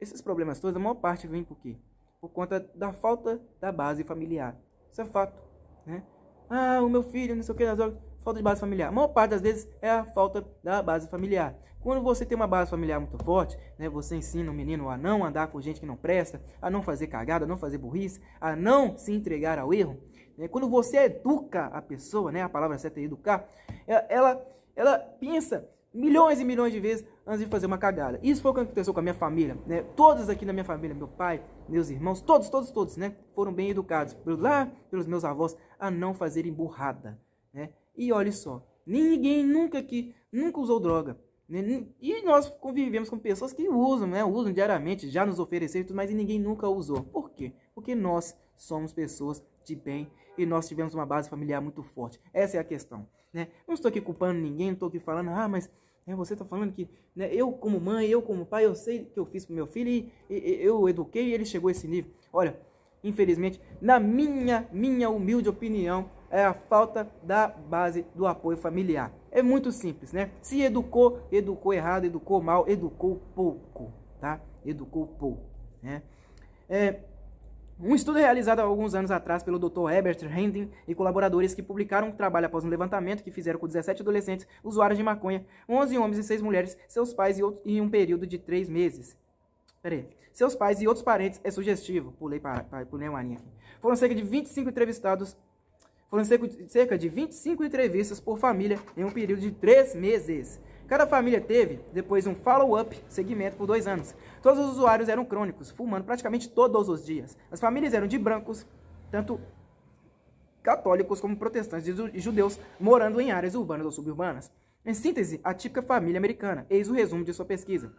esses problemas todos, a maior parte vem por quê? Por conta da falta da base familiar. Isso é fato, né? Ah, o meu filho, não sei o que, nas drogas. Falta de base familiar. A maior parte das vezes é a falta da base familiar. Quando você tem uma base familiar muito forte, né, você ensina o menino a não andar com gente que não presta, a não fazer cagada, a não fazer burrice, a não se entregar ao erro. Né? Quando você educa a pessoa, né? A palavra certa é educar. É, ela, ela pensa milhões e milhões de vezes antes de fazer uma cagada. Isso foi o que aconteceu com a minha família, né? Todos aqui na minha família, meu pai, meus irmãos, todos, todos, todos, né? Foram bem educados pelo lá pelos meus avós a não fazerem burrada, né? E olha só, ninguém nunca que nunca usou droga. Né? E nós convivemos com pessoas que usam, né? Usam diariamente, já nos ofereceram tudo, mas ninguém nunca usou. Por quê? Porque nós somos pessoas de bem e nós tivemos uma base familiar muito forte. Essa é a questão. Né? Não estou aqui culpando ninguém, não estou aqui falando, ah, mas né, você está falando que né, eu, como mãe, eu, como pai, eu sei que eu fiz para meu filho e, e, eu eduquei e ele chegou a esse nível. Olha, infelizmente, na minha, minha humilde opinião, é a falta da base do apoio familiar. É muito simples, né? Se educou, educou errado, educou mal, educou pouco, tá? Educou pouco, né? É, um estudo realizado há alguns anos atrás pelo Dr. Herbert Hendin e colaboradores que publicaram um trabalho após um levantamento que fizeram com 17 adolescentes usuários de maconha, 11 homens e 6 mulheres, seus pais e em um período de 3 meses. Peraí. Seus pais e outros parentes é sugestivo. Pulei, para, pulei uma linha aqui. Foram cerca de 25 entrevistados. Foram cerca de 25 entrevistas por família em um período de 3 meses. Cada família teve, depois, um follow-up segmento por dois anos. Todos os usuários eram crônicos, fumando praticamente todos os dias. As famílias eram de brancos, tanto católicos como protestantes e judeus, morando em áreas urbanas ou suburbanas. Em síntese, a típica família americana, eis o resumo de sua pesquisa.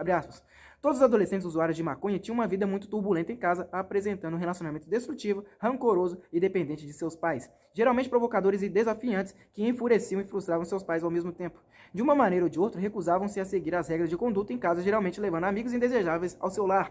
Todos os adolescentes usuários de maconha tinham uma vida muito turbulenta em casa, apresentando um relacionamento destrutivo, rancoroso e dependente de seus pais, geralmente provocadores e desafiantes que enfureciam e frustravam seus pais ao mesmo tempo. De uma maneira ou de outra, recusavam-se a seguir as regras de conduta em casa, geralmente levando amigos indesejáveis ao seu lar.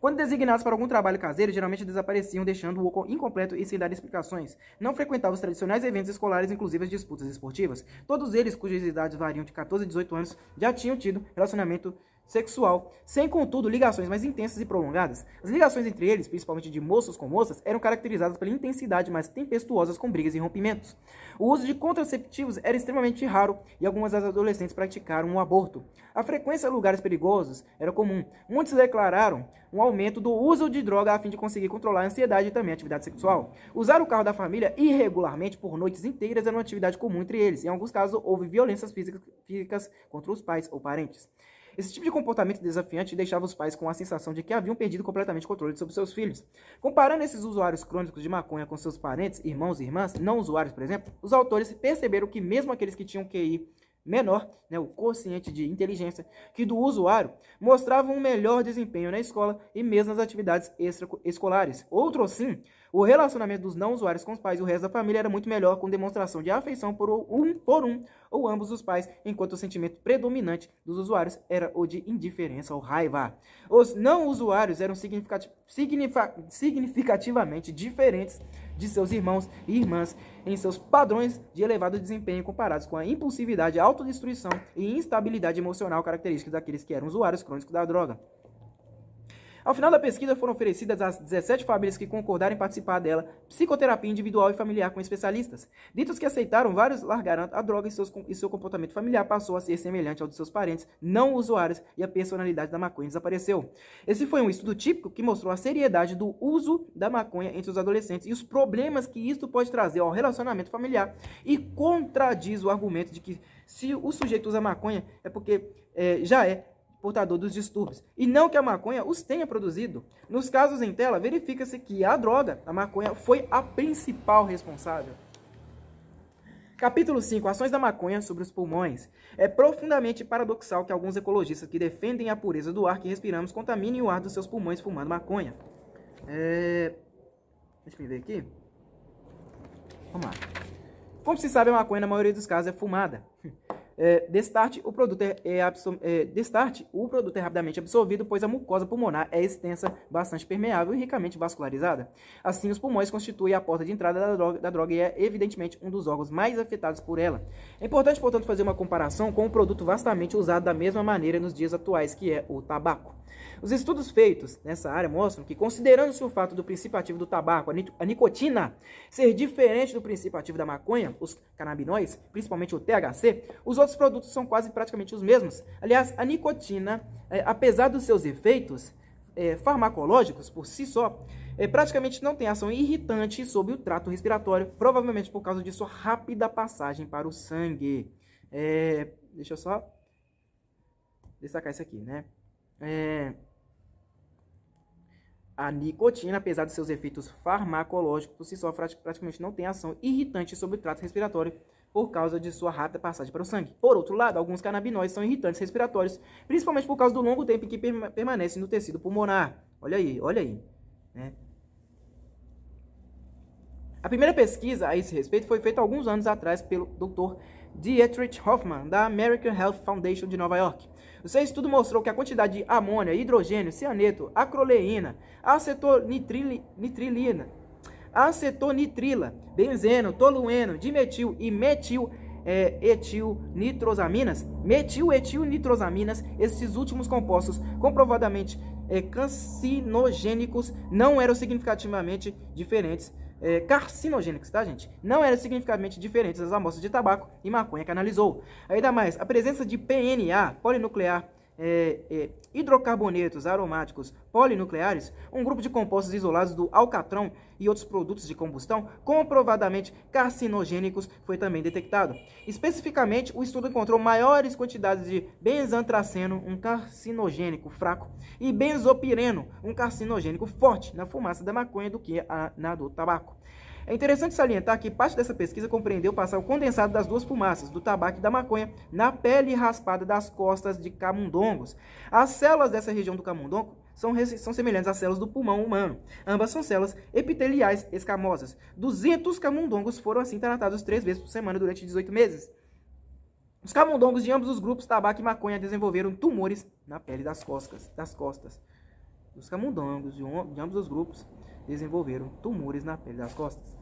Quando designados para algum trabalho caseiro, geralmente desapareciam, deixando-o incompleto e sem dar explicações. Não frequentavam os tradicionais eventos escolares, inclusive as disputas esportivas. Todos eles, cujas idades variam de 14 a 18 anos, já tinham tido relacionamento sexual, sem contudo ligações mais intensas e prolongadas. As ligações entre eles, principalmente de moços com moças, eram caracterizadas pela intensidade mais tempestuosa com brigas e rompimentos. O uso de contraceptivos era extremamente raro e algumas das adolescentes praticaram um aborto. A frequência a lugares perigosos era comum. Muitos declararam um aumento do uso de droga a fim de conseguir controlar a ansiedade e também a atividade sexual. Usar o carro da família irregularmente por noites inteiras era uma atividade comum entre eles. Em alguns casos, houve violências físicas contra os pais ou parentes. Esse tipo de comportamento desafiante deixava os pais com a sensação de que haviam perdido completamente o controle sobre seus filhos. Comparando esses usuários crônicos de maconha com seus parentes, irmãos e irmãs, não usuários, por exemplo, os autores perceberam que mesmo aqueles que tinham QI menor, né, o quociente de inteligência, que do usuário mostrava um melhor desempenho na escola e mesmo nas atividades extraescolares. Outro sim, o relacionamento dos não usuários com os pais e o resto da família era muito melhor, com demonstração de afeição por um por um ou ambos os pais, enquanto o sentimento predominante dos usuários era o de indiferença ou raiva. Os não usuários eram significativamente diferentes de seus irmãos e irmãs em seus padrões de elevado desempenho comparados com a impulsividade, autodestruição e instabilidade emocional características daqueles que eram usuários crônicos da droga. Ao final da pesquisa, foram oferecidas às 17 famílias que concordaram em participar dela psicoterapia individual e familiar com especialistas. Ditos que aceitaram, vários largaram a droga e, seus, e seu comportamento familiar passou a ser semelhante ao de seus parentes não usuários e a personalidade da maconha desapareceu. Esse foi um estudo típico que mostrou a seriedade do uso da maconha entre os adolescentes e os problemas que isto pode trazer ao relacionamento familiar e contradiz o argumento de que se o sujeito usa maconha é porque é, já é portador dos distúrbios, e não que a maconha os tenha produzido. Nos casos em tela, verifica-se que a droga, a maconha, foi a principal responsável. Capítulo 5. Ações da maconha sobre os pulmões. É profundamente paradoxal que alguns ecologistas que defendem a pureza do ar que respiramos contaminem o ar dos seus pulmões fumando maconha. É... Deixa eu ver aqui. Vamos lá. Como se sabe, a maconha na maioria dos casos é fumada. É, destarte, o produto é, é, absor... É, destarte, o produto é rapidamente absorvido, pois a mucosa pulmonar é extensa, bastante permeável e ricamente vascularizada. Assim, os pulmões constituem a porta de entrada da droga, da droga e é, evidentemente, um dos órgãos mais afetados por ela. É importante, portanto, fazer uma comparação com o um produto vastamente usado da mesma maneira nos dias atuais, que é o tabaco. Os estudos feitos nessa área mostram que, considerando se o fato do princípio ativo do tabaco, a, a nicotina, ser diferente do princípio ativo da maconha, os canabinoides, principalmente o THC, os outros outros produtos são quase praticamente os mesmos. Aliás, a nicotina, é, apesar dos seus efeitos é, farmacológicos por si só, é, praticamente não tem ação irritante sobre o trato respiratório, provavelmente por causa de sua rápida passagem para o sangue. É, deixa eu só destacar isso aqui, né? É, a nicotina, apesar de seus efeitos farmacológicos, por si só praticamente não tem ação irritante sobre o trato respiratório, por causa de sua rápida passagem para o sangue. Por outro lado, alguns canabinoides são irritantes respiratórios, principalmente por causa do longo tempo que permanece no tecido pulmonar. Olha aí, olha aí. Né? A primeira pesquisa a esse respeito foi feita alguns anos atrás pelo Dr. Dietrich Hoffman, da American Health Foundation de Nova York. O seu estudo mostrou que a quantidade de amônia, hidrogênio, cianeto, acroleína, acetonitrilina, acetonitrila, benzeno, tolueno, dimetil e metil é, etil nitrosaminas, esses últimos compostos comprovadamente é, carcinogênicos não eram significativamente diferentes é, carcinogênicos, tá, gente? Não eram significativamente diferentes das amostras de tabaco e maconha que analisou. Ainda mais, a presença de PNA, polinuclear é, é, hidrocarbonetos aromáticos polinucleares, um grupo de compostos isolados do alcatrão e outros produtos de combustão comprovadamente carcinogênicos foi também detectado. Especificamente, o estudo encontrou maiores quantidades de benzantraceno, um carcinogênico fraco, e benzopireno, um carcinogênico forte, na fumaça da maconha do que a, na do tabaco. É interessante salientar que parte dessa pesquisa compreendeu passar o condensado das duas fumaças, do tabaco e da maconha, na pele raspada das costas de camundongos. As células dessa região do camundongo são, são semelhantes às células do pulmão humano. Ambas são células epiteliais escamosas. 200 camundongos foram assim tratados três vezes por semana durante 18 meses. Os camundongos de ambos os grupos, tabaco e maconha, desenvolveram tumores na pele das costas. Das costas. Os camundongos de, um, de ambos os grupos desenvolveram tumores na pele das costas.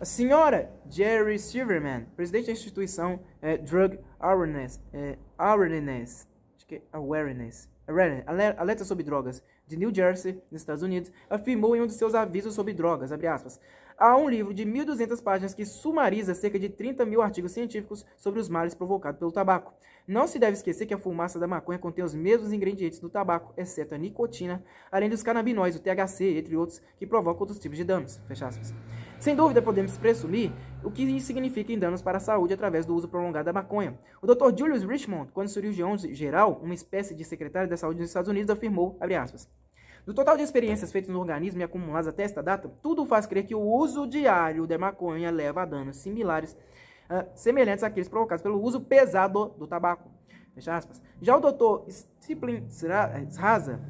A senhora Jerry Silverman, presidente da instituição é, Drug Awareness, é, Awareness, acho que é Awareness Renner, alerta sobre drogas, de New Jersey, nos Estados Unidos, afirmou em um de seus avisos sobre drogas, aspas, há um livro de 1.200 páginas que sumariza cerca de 30 mil artigos científicos sobre os males provocados pelo tabaco. Não se deve esquecer que a fumaça da maconha contém os mesmos ingredientes do tabaco, exceto a nicotina, além dos canabinoides, o THC, entre outros, que provocam outros tipos de danos. Fecha aspas. Sem dúvida, podemos presumir o que isso significa em danos para a saúde através do uso prolongado da maconha. O Dr. Julius Richmond, quando cirurgião geral, uma espécie de secretário da saúde dos Estados Unidos, afirmou, aspas, do total de experiências feitas no organismo e acumuladas até esta data, tudo faz crer que o uso diário da maconha leva a danos similares, uh, semelhantes àqueles provocados pelo uso pesado do tabaco. Fecha aspas. Já o Dr. Stiplin Sraza,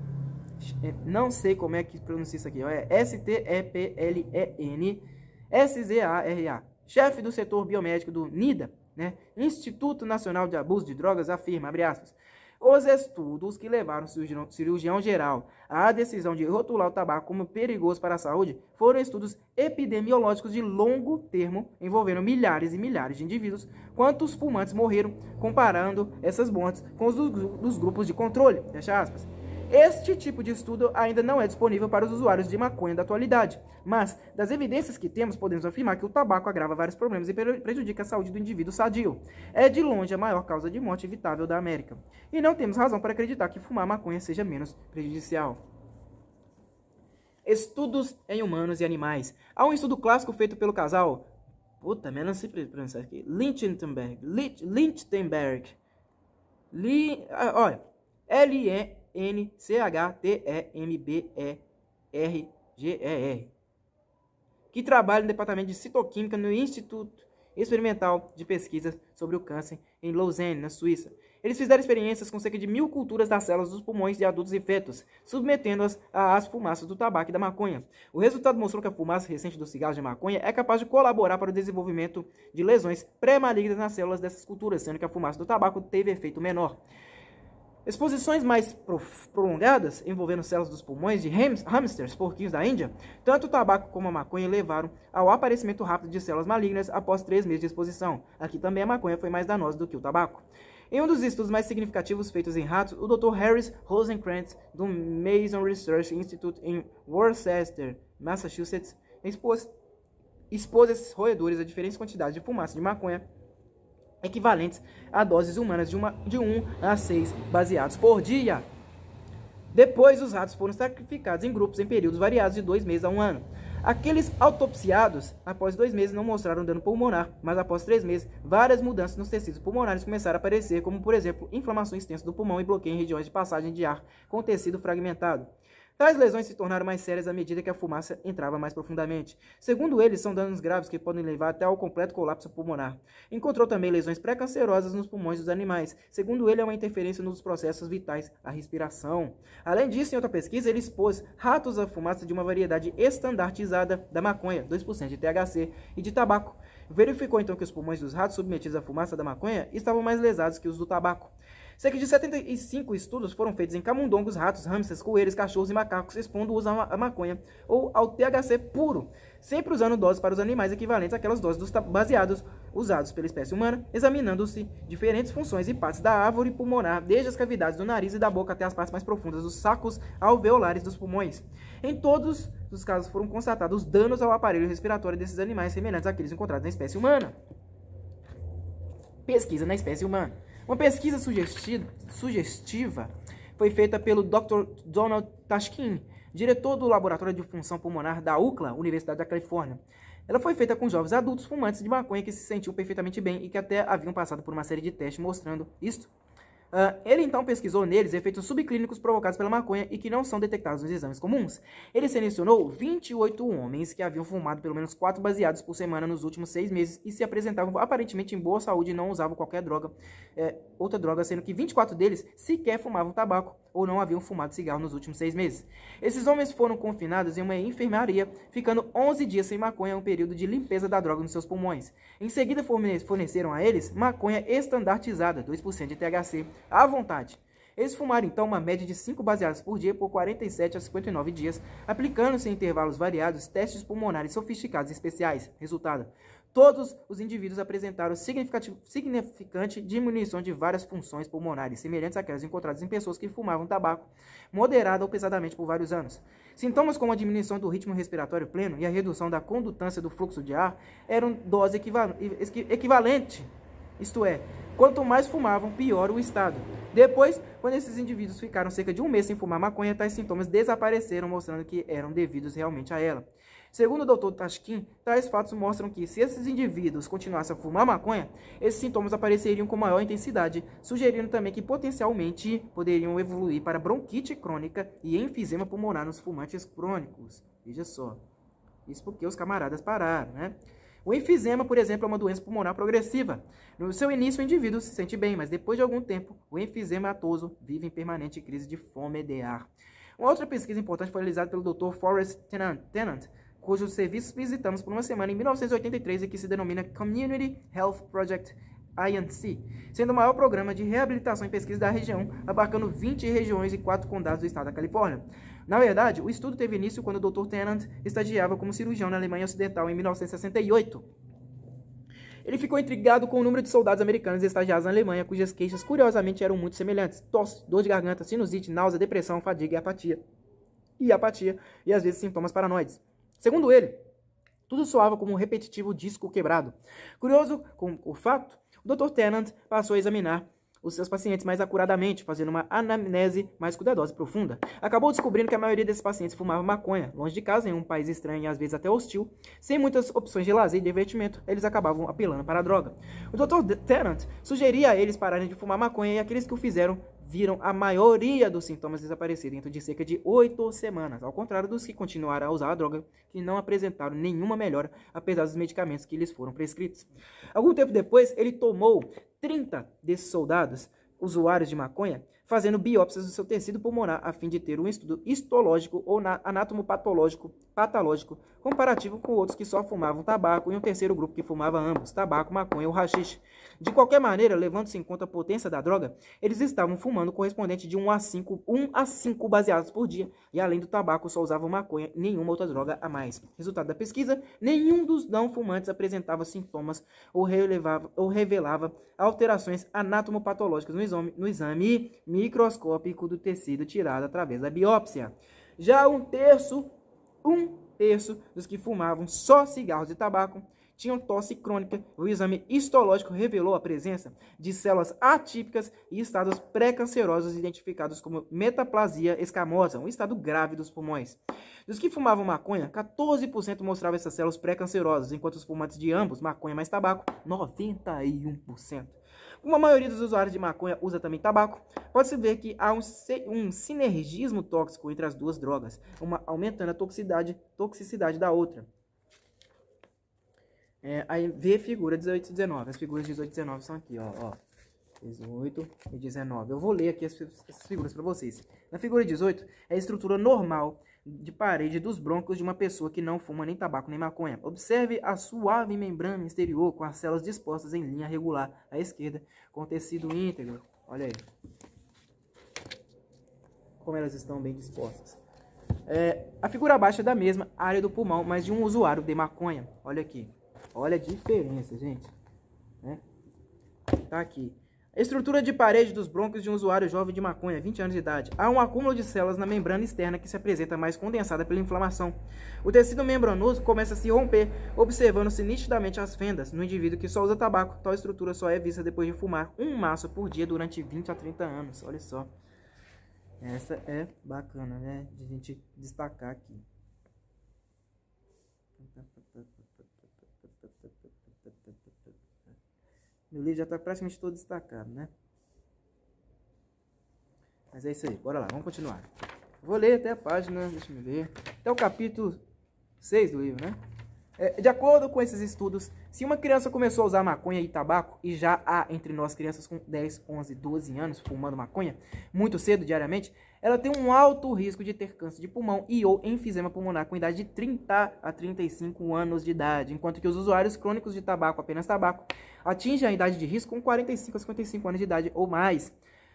eh, não sei como é que pronuncia isso aqui, é S-T-E-P-L-E-N, SZARA, chefe do setor biomédico do NIDA, né, Instituto Nacional de Abuso de Drogas, afirma, abre aspas, os estudos que levaram o cirurgião-geral à decisão de rotular o tabaco como perigoso para a saúde foram estudos epidemiológicos de longo termo, envolvendo milhares e milhares de indivíduos, quantos fumantes morreram, comparando essas mortes com os dos grupos de controle. Fecha aspas. Este tipo de estudo ainda não é disponível para os usuários de maconha da atualidade, mas das evidências que temos, podemos afirmar que o tabaco agrava vários problemas e prejudica a saúde do indivíduo sadio. É de longe a maior causa de morte evitável da América. E não temos razão para acreditar que fumar maconha seja menos prejudicial. Estudos em humanos e animais. Há um estudo clássico feito pelo casal. Puta, mas não sei pronunciar aqui. Lichtenberg. Lichtenberg. Li, ah, olha. L-E N C H T E M B E R G E R, que trabalha no departamento de citoquímica no Instituto Experimental de Pesquisas sobre o Câncer em Lausanne, na Suíça. Eles fizeram experiências com cerca de mil culturas das células dos pulmões de adultos e fetos, submetendo-as às fumaças do tabaco e da maconha. O resultado mostrou que a fumaça recente dos cigarros de maconha é capaz de colaborar para o desenvolvimento de lesões pré-malignas nas células dessas culturas, sendo que a fumaça do tabaco teve efeito menor. Exposições mais prolongadas, envolvendo células dos pulmões de hamsters, porquinhos da Índia, tanto o tabaco como a maconha levaram ao aparecimento rápido de células malignas após três meses de exposição. Aqui também a maconha foi mais danosa do que o tabaco. Em um dos estudos mais significativos feitos em ratos, o Dr. Harris Rosenkrantz, do Mason Research Institute em Worcester, Massachusetts, expôs, expôs esses roedores a diferentes quantidades de fumaça de maconha equivalentes a doses humanas de, uma, de 1 a 6 baseados por dia. Depois, os ratos foram sacrificados em grupos em períodos variados de dois meses a um ano. Aqueles autopsiados, após dois meses, não mostraram dano pulmonar, mas após três meses, várias mudanças nos tecidos pulmonares começaram a aparecer, como, por exemplo, inflamação extensa do pulmão e bloqueio em regiões de passagem de ar com tecido fragmentado. Tais então, lesões se tornaram mais sérias à medida que a fumaça entrava mais profundamente. Segundo ele, são danos graves que podem levar até ao completo colapso pulmonar. Encontrou também lesões pré-cancerosas nos pulmões dos animais. Segundo ele, é uma interferência nos processos vitais, a respiração. Além disso, em outra pesquisa, ele expôs ratos à fumaça de uma variedade estandartizada da maconha, 2% de THC, e de tabaco. Verificou então que os pulmões dos ratos submetidos à fumaça da maconha estavam mais lesados que os do tabaco. Cerca de 75 estudos foram feitos em camundongos, ratos, hamsters, coelhos, cachorros e macacos, expondo o uso à maconha ou ao THC puro, sempre usando doses para os animais equivalentes àquelas doses dos baseados usados pela espécie humana, examinando-se diferentes funções e partes da árvore pulmonar, desde as cavidades do nariz e da boca até as partes mais profundas dos sacos alveolares dos pulmões. Em todos os casos foram constatados danos ao aparelho respiratório desses animais semelhantes àqueles encontrados na espécie humana. Pesquisa na espécie humana. Uma pesquisa sugestiva foi feita pelo Dr. Donald Tashkin, diretor do Laboratório de Função Pulmonar da UCLA, Universidade da Califórnia. Ela foi feita com jovens adultos fumantes de maconha que se sentiam perfeitamente bem e que até haviam passado por uma série de testes mostrando isto Uh, ele então pesquisou neles efeitos subclínicos provocados pela maconha e que não são detectados nos exames comuns. Ele selecionou 28 homens que haviam fumado pelo menos 4 baseados por semana nos últimos 6 meses e se apresentavam aparentemente em boa saúde e não usavam qualquer droga, é, outra droga, sendo que 24 deles sequer fumavam tabaco ou não haviam fumado cigarro nos últimos seis meses. Esses homens foram confinados em uma enfermaria, ficando 11 dias sem maconha, um período de limpeza da droga nos seus pulmões. Em seguida, forneceram a eles maconha estandartizada, 2% de THC, à vontade. Eles fumaram então uma média de 5 baseados por dia por 47 a 59 dias, aplicando-se em intervalos variados testes pulmonares sofisticados e especiais. Resultado: todos os indivíduos apresentaram significante diminuição de várias funções pulmonares, semelhantes àquelas encontradas em pessoas que fumavam tabaco moderado ou pesadamente por vários anos. Sintomas como a diminuição do ritmo respiratório pleno e a redução da condutância do fluxo de ar eram dose equivalente, isto é, quanto mais fumavam, pior o estado. Depois, quando esses indivíduos ficaram cerca de um mês sem fumar maconha, tais sintomas desapareceram, mostrando que eram devidos realmente a ela. Segundo o Dr. Tashkin, tais fatos mostram que, se esses indivíduos continuassem a fumar maconha, esses sintomas apareceriam com maior intensidade, sugerindo também que potencialmente poderiam evoluir para bronquite crônica e enfisema pulmonar nos fumantes crônicos. Veja só. Isso porque os camaradas pararam, né? O enfisema, por exemplo, é uma doença pulmonar progressiva. No seu início, o indivíduo se sente bem, mas depois de algum tempo, o enfisema atoso vive em permanente crise de fome de ar. Uma outra pesquisa importante foi realizada pelo Dr. Forrest Tennant, Tennant cujos serviços visitamos por uma semana em 1983 e que se denomina Community Health Project INC, sendo o maior programa de reabilitação e pesquisa da região, abarcando 20 regiões e 4 condados do estado da Califórnia. Na verdade, o estudo teve início quando o Dr. Tennant estagiava como cirurgião na Alemanha Ocidental em 1968. Ele ficou intrigado com o número de soldados americanos estagiados na Alemanha, cujas queixas curiosamente eram muito semelhantes: tosse, dor de garganta, sinusite, náusea, depressão, fadiga e apatia. E apatia, e às vezes sintomas paranoides. Segundo ele, tudo soava como um repetitivo disco quebrado. Curioso com o fato, o Dr. Tennant passou a examinar os seus pacientes mais acuradamente, fazendo uma anamnese mais cuidadosa e profunda. Acabou descobrindo que a maioria desses pacientes fumava maconha, longe de casa, em um país estranho e às vezes até hostil, sem muitas opções de lazer e divertimento, eles acabavam apelando para a droga. O Dr. Tennant sugeria a eles pararem de fumar maconha e aqueles que o fizeram viram a maioria dos sintomas desaparecer dentro de cerca de 8 semanas, ao contrário dos que continuaram a usar a droga, que não apresentaram nenhuma melhora, apesar dos medicamentos que lhes foram prescritos. Algum tempo depois, ele tomou 30 desses soldados, usuários de maconha, fazendo biópsias do seu tecido pulmonar a fim de ter um estudo histológico ou anatomopatológico patológico comparativo com outros que só fumavam tabaco e um terceiro grupo que fumava ambos, tabaco, maconha ou rachixe. De qualquer maneira, levando-se em conta a potência da droga, eles estavam fumando correspondente de 1 a 5, 1 a 5 baseados por dia, e além do tabaco só usavam maconha e nenhuma outra droga a mais. Resultado da pesquisa, nenhum dos não fumantes apresentava sintomas ou, ou revelava alterações anatomopatológicas no exame, no exame e microscópico do tecido tirado através da biópsia. Já um terço, um terço dos que fumavam só cigarros e tabaco tinham tosse crônica. O exame histológico revelou a presença de células atípicas e estados pré-cancerosos identificados como metaplasia escamosa, um estado grave dos pulmões. Dos que fumavam maconha, 14% mostravam essas células pré-cancerosas, enquanto os fumantes de ambos, maconha mais tabaco, 91%. Como a maioria dos usuários de maconha usa também tabaco, pode-se ver que há um, um, sinergismo tóxico entre as duas drogas, uma aumentando a toxicidade, toxicidade da outra. É, aí vê figura 18 e 19. As figuras 18 e 19 são aqui, ó. ó. 18 e 19. Eu vou ler aqui essas figuras para vocês. Na figura 18 é a estrutura normal de parede dos broncos de uma pessoa que não fuma nem tabaco nem maconha. Observe a suave membrana exterior com as células dispostas em linha regular à esquerda, com tecido íntegro. Olha aí. Como elas estão bem dispostas. É, a figura abaixo é da mesma área do pulmão, mas de um usuário de maconha. Olha aqui. Olha a diferença, gente. Né? Tá aqui. Estrutura de parede dos brônquios de um usuário jovem de maconha, 20 anos de idade. Há um acúmulo de células na membrana externa que se apresenta mais condensada pela inflamação. O tecido membranoso começa a se romper, observando-se nitidamente as fendas. No indivíduo que só usa tabaco, tal estrutura só é vista depois de fumar um maço por dia durante 20 a 30 anos. Olha só. Essa é bacana, né? De gente destacar aqui. Meu livro já está praticamente todo destacado, né? Mas é isso aí, bora lá, vamos continuar. Vou ler até a página, deixa eu ver. Até o capítulo 6 do livro, né? É, de acordo com esses estudos, se uma criança começou a usar maconha e tabaco, e já há entre nós crianças com 10, 11, 12 anos fumando maconha, muito cedo diariamente, ela tem um alto risco de ter câncer de pulmão e ou enfisema pulmonar com idade de 30 a 35 anos de idade, enquanto que os usuários crônicos de tabaco, apenas tabaco, atinge a idade de risco com 45 a 55 anos de idade ou mais.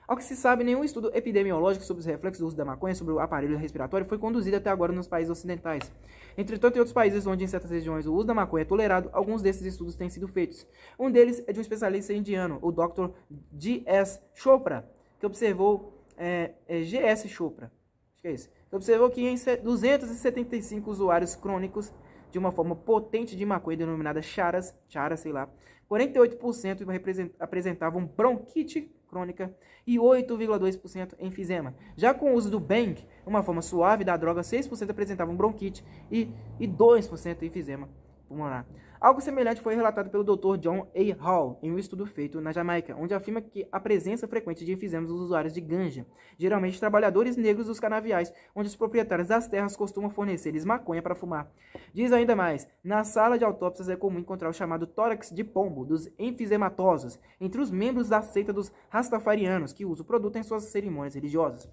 Ao que se sabe, nenhum estudo epidemiológico sobre os reflexos do uso da maconha sobre o aparelho respiratório foi conduzido até agora nos países ocidentais. Entretanto, em outros países onde em certas regiões o uso da maconha é tolerado, alguns desses estudos têm sido feitos. Um deles é de um especialista indiano, o Dr. G.S. Chopra, que observou é, é G.S. Chopra, acho que é isso, que observou que em 275 usuários crônicos de uma forma potente de maconha denominada charas, charas, sei lá, 48% apresentavam bronquite crônica e 8,2% enfisema. Já com o uso do Bang, uma forma suave da droga, 6% apresentavam bronquite e, e 2% enfisema pulmonar. Algo semelhante foi relatado pelo Dr. John A. Hall em um estudo feito na Jamaica, onde afirma que a presença frequente de enfisemas dos usuários de ganja, geralmente trabalhadores negros dos canaviais, onde os proprietários das terras costumam fornecer-lhes maconha para fumar. Diz ainda mais: na sala de autópsias é comum encontrar o chamado tórax de pombo dos enfisematosos entre os membros da seita dos rastafarianos que usam o produto em suas cerimônias religiosas.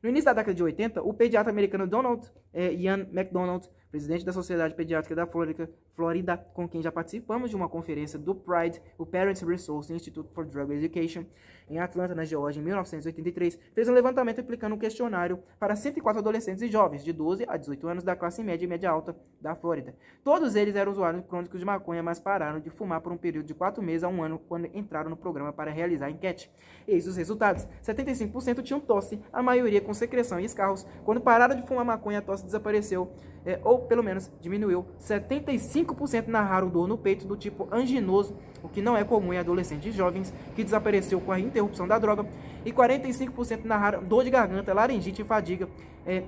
No início da década de 80, o pediatra americano Donald eh, Ian MacDonald presidente da Sociedade Pediátrica da Flórida, Florida, com quem já participamos de uma conferência do PRIDE, o Parents Resource Institute for Drug Education, em Atlanta, na Geórgia, em 1983, fez um levantamento aplicando um questionário para 104 adolescentes e jovens de 12 a 18 anos da classe média e média alta da Flórida. Todos eles eram usuários crônicos de maconha, mas pararam de fumar por um período de 4 meses a um ano quando entraram no programa para realizar a enquete. Eis os resultados: 75% tinham tosse, a maioria com secreção e escarros. Quando pararam de fumar maconha, a tosse desapareceu, é, ou pelo menos diminuiu. 75% narraram dor no peito do tipo anginoso o que não é comum em adolescentes e jovens, que desapareceu com a interrupção da droga, e 45% narraram dor de garganta, laringite e fadiga. É,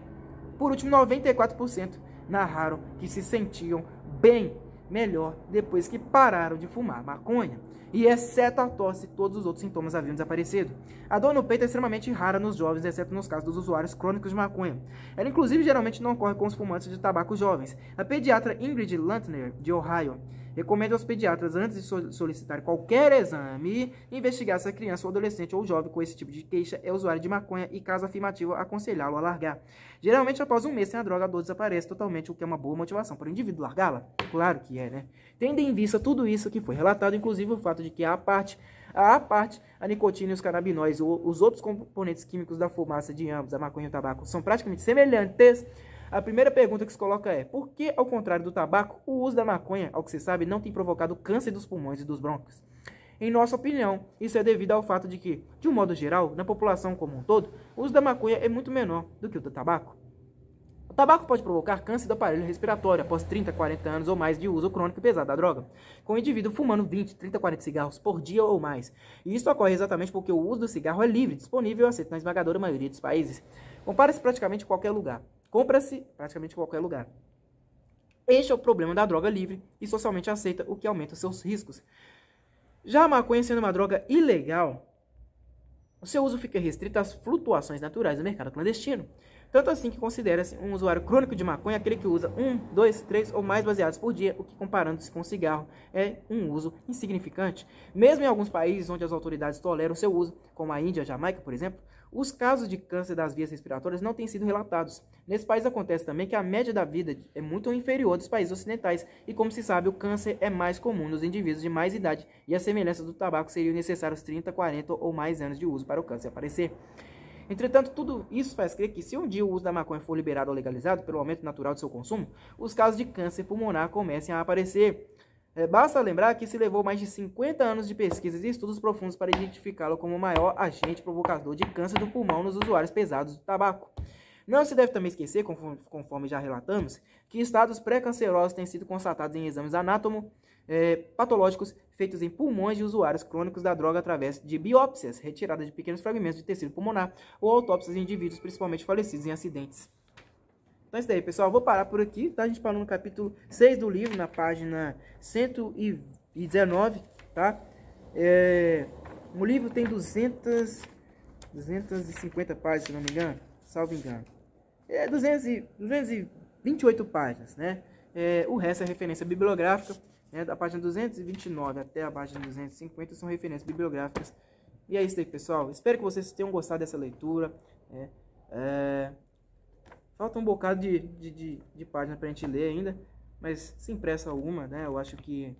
por último, 94% narraram que se sentiam bem melhor depois que pararam de fumar maconha. E exceto a tosse, todos os outros sintomas haviam desaparecido. A dor no peito é extremamente rara nos jovens, exceto nos casos dos usuários crônicos de maconha. Ela inclusive geralmente não ocorre com os fumantes de tabaco jovens. A pediatra Ingrid Lantner, de Ohio, Recomendo aos pediatras, antes de solicitar qualquer exame, investigar se a criança ou adolescente ou jovem com esse tipo de queixa é usuário de maconha e, caso afirmativo, aconselhá-lo a largar. Geralmente, após um mês sem a droga, a dor desaparece totalmente, o que é uma boa motivação para o indivíduo largá-la? Claro que é, né? Tendo em vista tudo isso que foi relatado, inclusive o fato de que a parte a parte, a nicotina e os canabinóides, ou os outros componentes químicos da fumaça de ambos, a maconha e o tabaco, são praticamente semelhantes, a primeira pergunta que se coloca é: por que, ao contrário do tabaco, o uso da maconha, ao que se sabe, não tem provocado câncer dos pulmões e dos brônquios? Em nossa opinião, isso é devido ao fato de que, de um modo geral, na população como um todo, o uso da maconha é muito menor do que o do tabaco. O tabaco pode provocar câncer do aparelho respiratório após 30, 40 anos ou mais de uso crônico e pesado da droga, com o indivíduo fumando 20, 30, 40 cigarros por dia ou mais. E isso ocorre exatamente porque o uso do cigarro é livre, disponível e aceito na esmagadora maioria dos países. Compara-se praticamente qualquer lugar. Compra-se praticamente em qualquer lugar. Este é o problema da droga livre e socialmente aceita, o que aumenta os seus riscos. Já a maconha sendo uma droga ilegal, o seu uso fica restrito às flutuações naturais do mercado clandestino. Tanto assim que considera-se um usuário crônico de maconha aquele que usa um, dois, três ou mais baseados por dia, o que comparando-se com cigarro é um uso insignificante. Mesmo em alguns países onde as autoridades toleram seu uso, como a Índia e Jamaica, por exemplo, os casos de câncer das vias respiratórias não têm sido relatados. Nesse país acontece também que a média da vida é muito inferior dos países ocidentais, e como se sabe, o câncer é mais comum nos indivíduos de mais idade, e a semelhança do tabaco seriam necessários 30, 40 ou mais anos de uso para o câncer aparecer. Entretanto, tudo isso faz crer que se um dia o uso da maconha for liberado ou legalizado pelo aumento natural de seu consumo, os casos de câncer pulmonar comecem a aparecer. É, basta lembrar que se levou mais de 50 anos de pesquisas e estudos profundos para identificá-lo como o maior agente provocador de câncer do pulmão nos usuários pesados do tabaco. Não se deve também esquecer, conforme, conforme já relatamos, que estados pré-cancerosos têm sido constatados em exames anátomo é, patológicos feitos em pulmões de usuários crônicos da droga através de biópsias, retiradas de pequenos fragmentos de tecido pulmonar ou autópsias de indivíduos, principalmente falecidos em acidentes. Então é isso aí pessoal. Eu vou parar por aqui, tá? A gente parou no capítulo 6 do livro, na página 119, tá? É... O livro tem 200... 250 páginas, se não me engano. Salvo engano. É 200 e... 228 páginas, né? É... O resto é referência bibliográfica. Né? Da página 229 até a página 250 são referências bibliográficas. E é isso aí, pessoal. Espero que vocês tenham gostado dessa leitura. Né? É... Falta um bocado de, de, de, de página pra gente ler ainda, mas sem pressa alguma, né? Eu acho que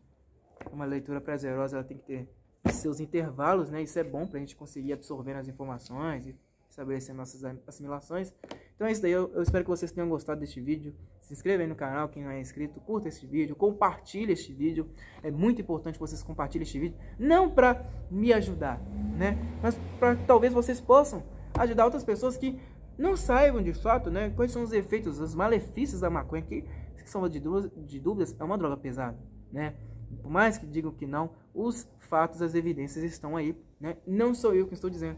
uma leitura prazerosa ela tem que ter seus intervalos, né? Isso é bom pra gente conseguir absorver as informações e estabelecer nossas assimilações. Então é isso daí, eu, eu espero que vocês tenham gostado deste vídeo. Se inscreva aí no canal, quem não é inscrito, curta este vídeo, compartilhe este vídeo. É muito importante que vocês compartilhem este vídeo, não para me ajudar, né? Mas para talvez vocês possam ajudar outras pessoas que não saibam de fato né, quais são os efeitos, os malefícios da maconha, que, se são de dúvidas, de dúvidas, é uma droga pesada. Né? Por mais que digam que não, os fatos, as evidências estão aí. Né? Não sou eu que estou dizendo,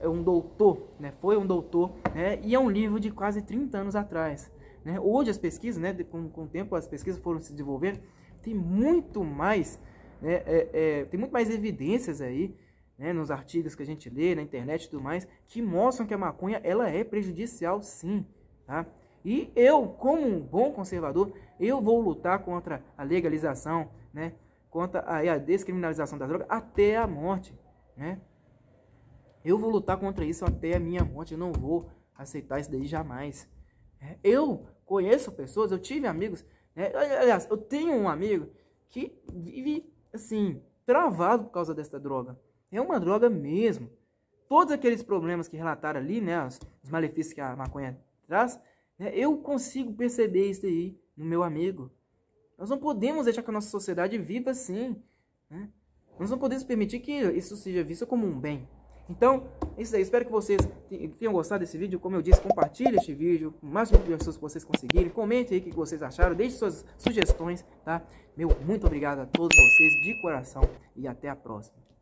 é um doutor, né? foi um doutor, né? e é um livro de quase 30 anos atrás. Né? Hoje as pesquisas, né, com, com o tempo as pesquisas foram se desenvolvendo, tem muito mais, né, é, é, tem muito mais evidências aí né, nos artigos que a gente lê, na internet e tudo mais, que mostram que a maconha ela é prejudicial sim. Tá? E eu, como um bom conservador, eu vou lutar contra a legalização, né, contra a, a descriminalização da droga até a morte. Né? Eu vou lutar contra isso até a minha morte, eu não vou aceitar isso daí jamais. Né? Eu conheço pessoas, eu tive amigos, né? aliás, eu tenho um amigo que vive assim, travado por causa dessa droga. É uma droga mesmo. Todos aqueles problemas que relataram ali, né, os, os malefícios que a maconha traz, né, eu consigo perceber isso aí no meu amigo. Nós não podemos deixar que a nossa sociedade viva assim. Né? Nós não podemos permitir que isso seja visto como um bem. Então, é isso aí. Espero que vocês tenham gostado desse vídeo. Como eu disse, compartilhe este vídeo com o máximo de pessoas que vocês conseguirem. Comente aí o que vocês acharam. Deixe suas sugestões, tá? Meu, muito obrigado a todos vocês de coração e até a próxima.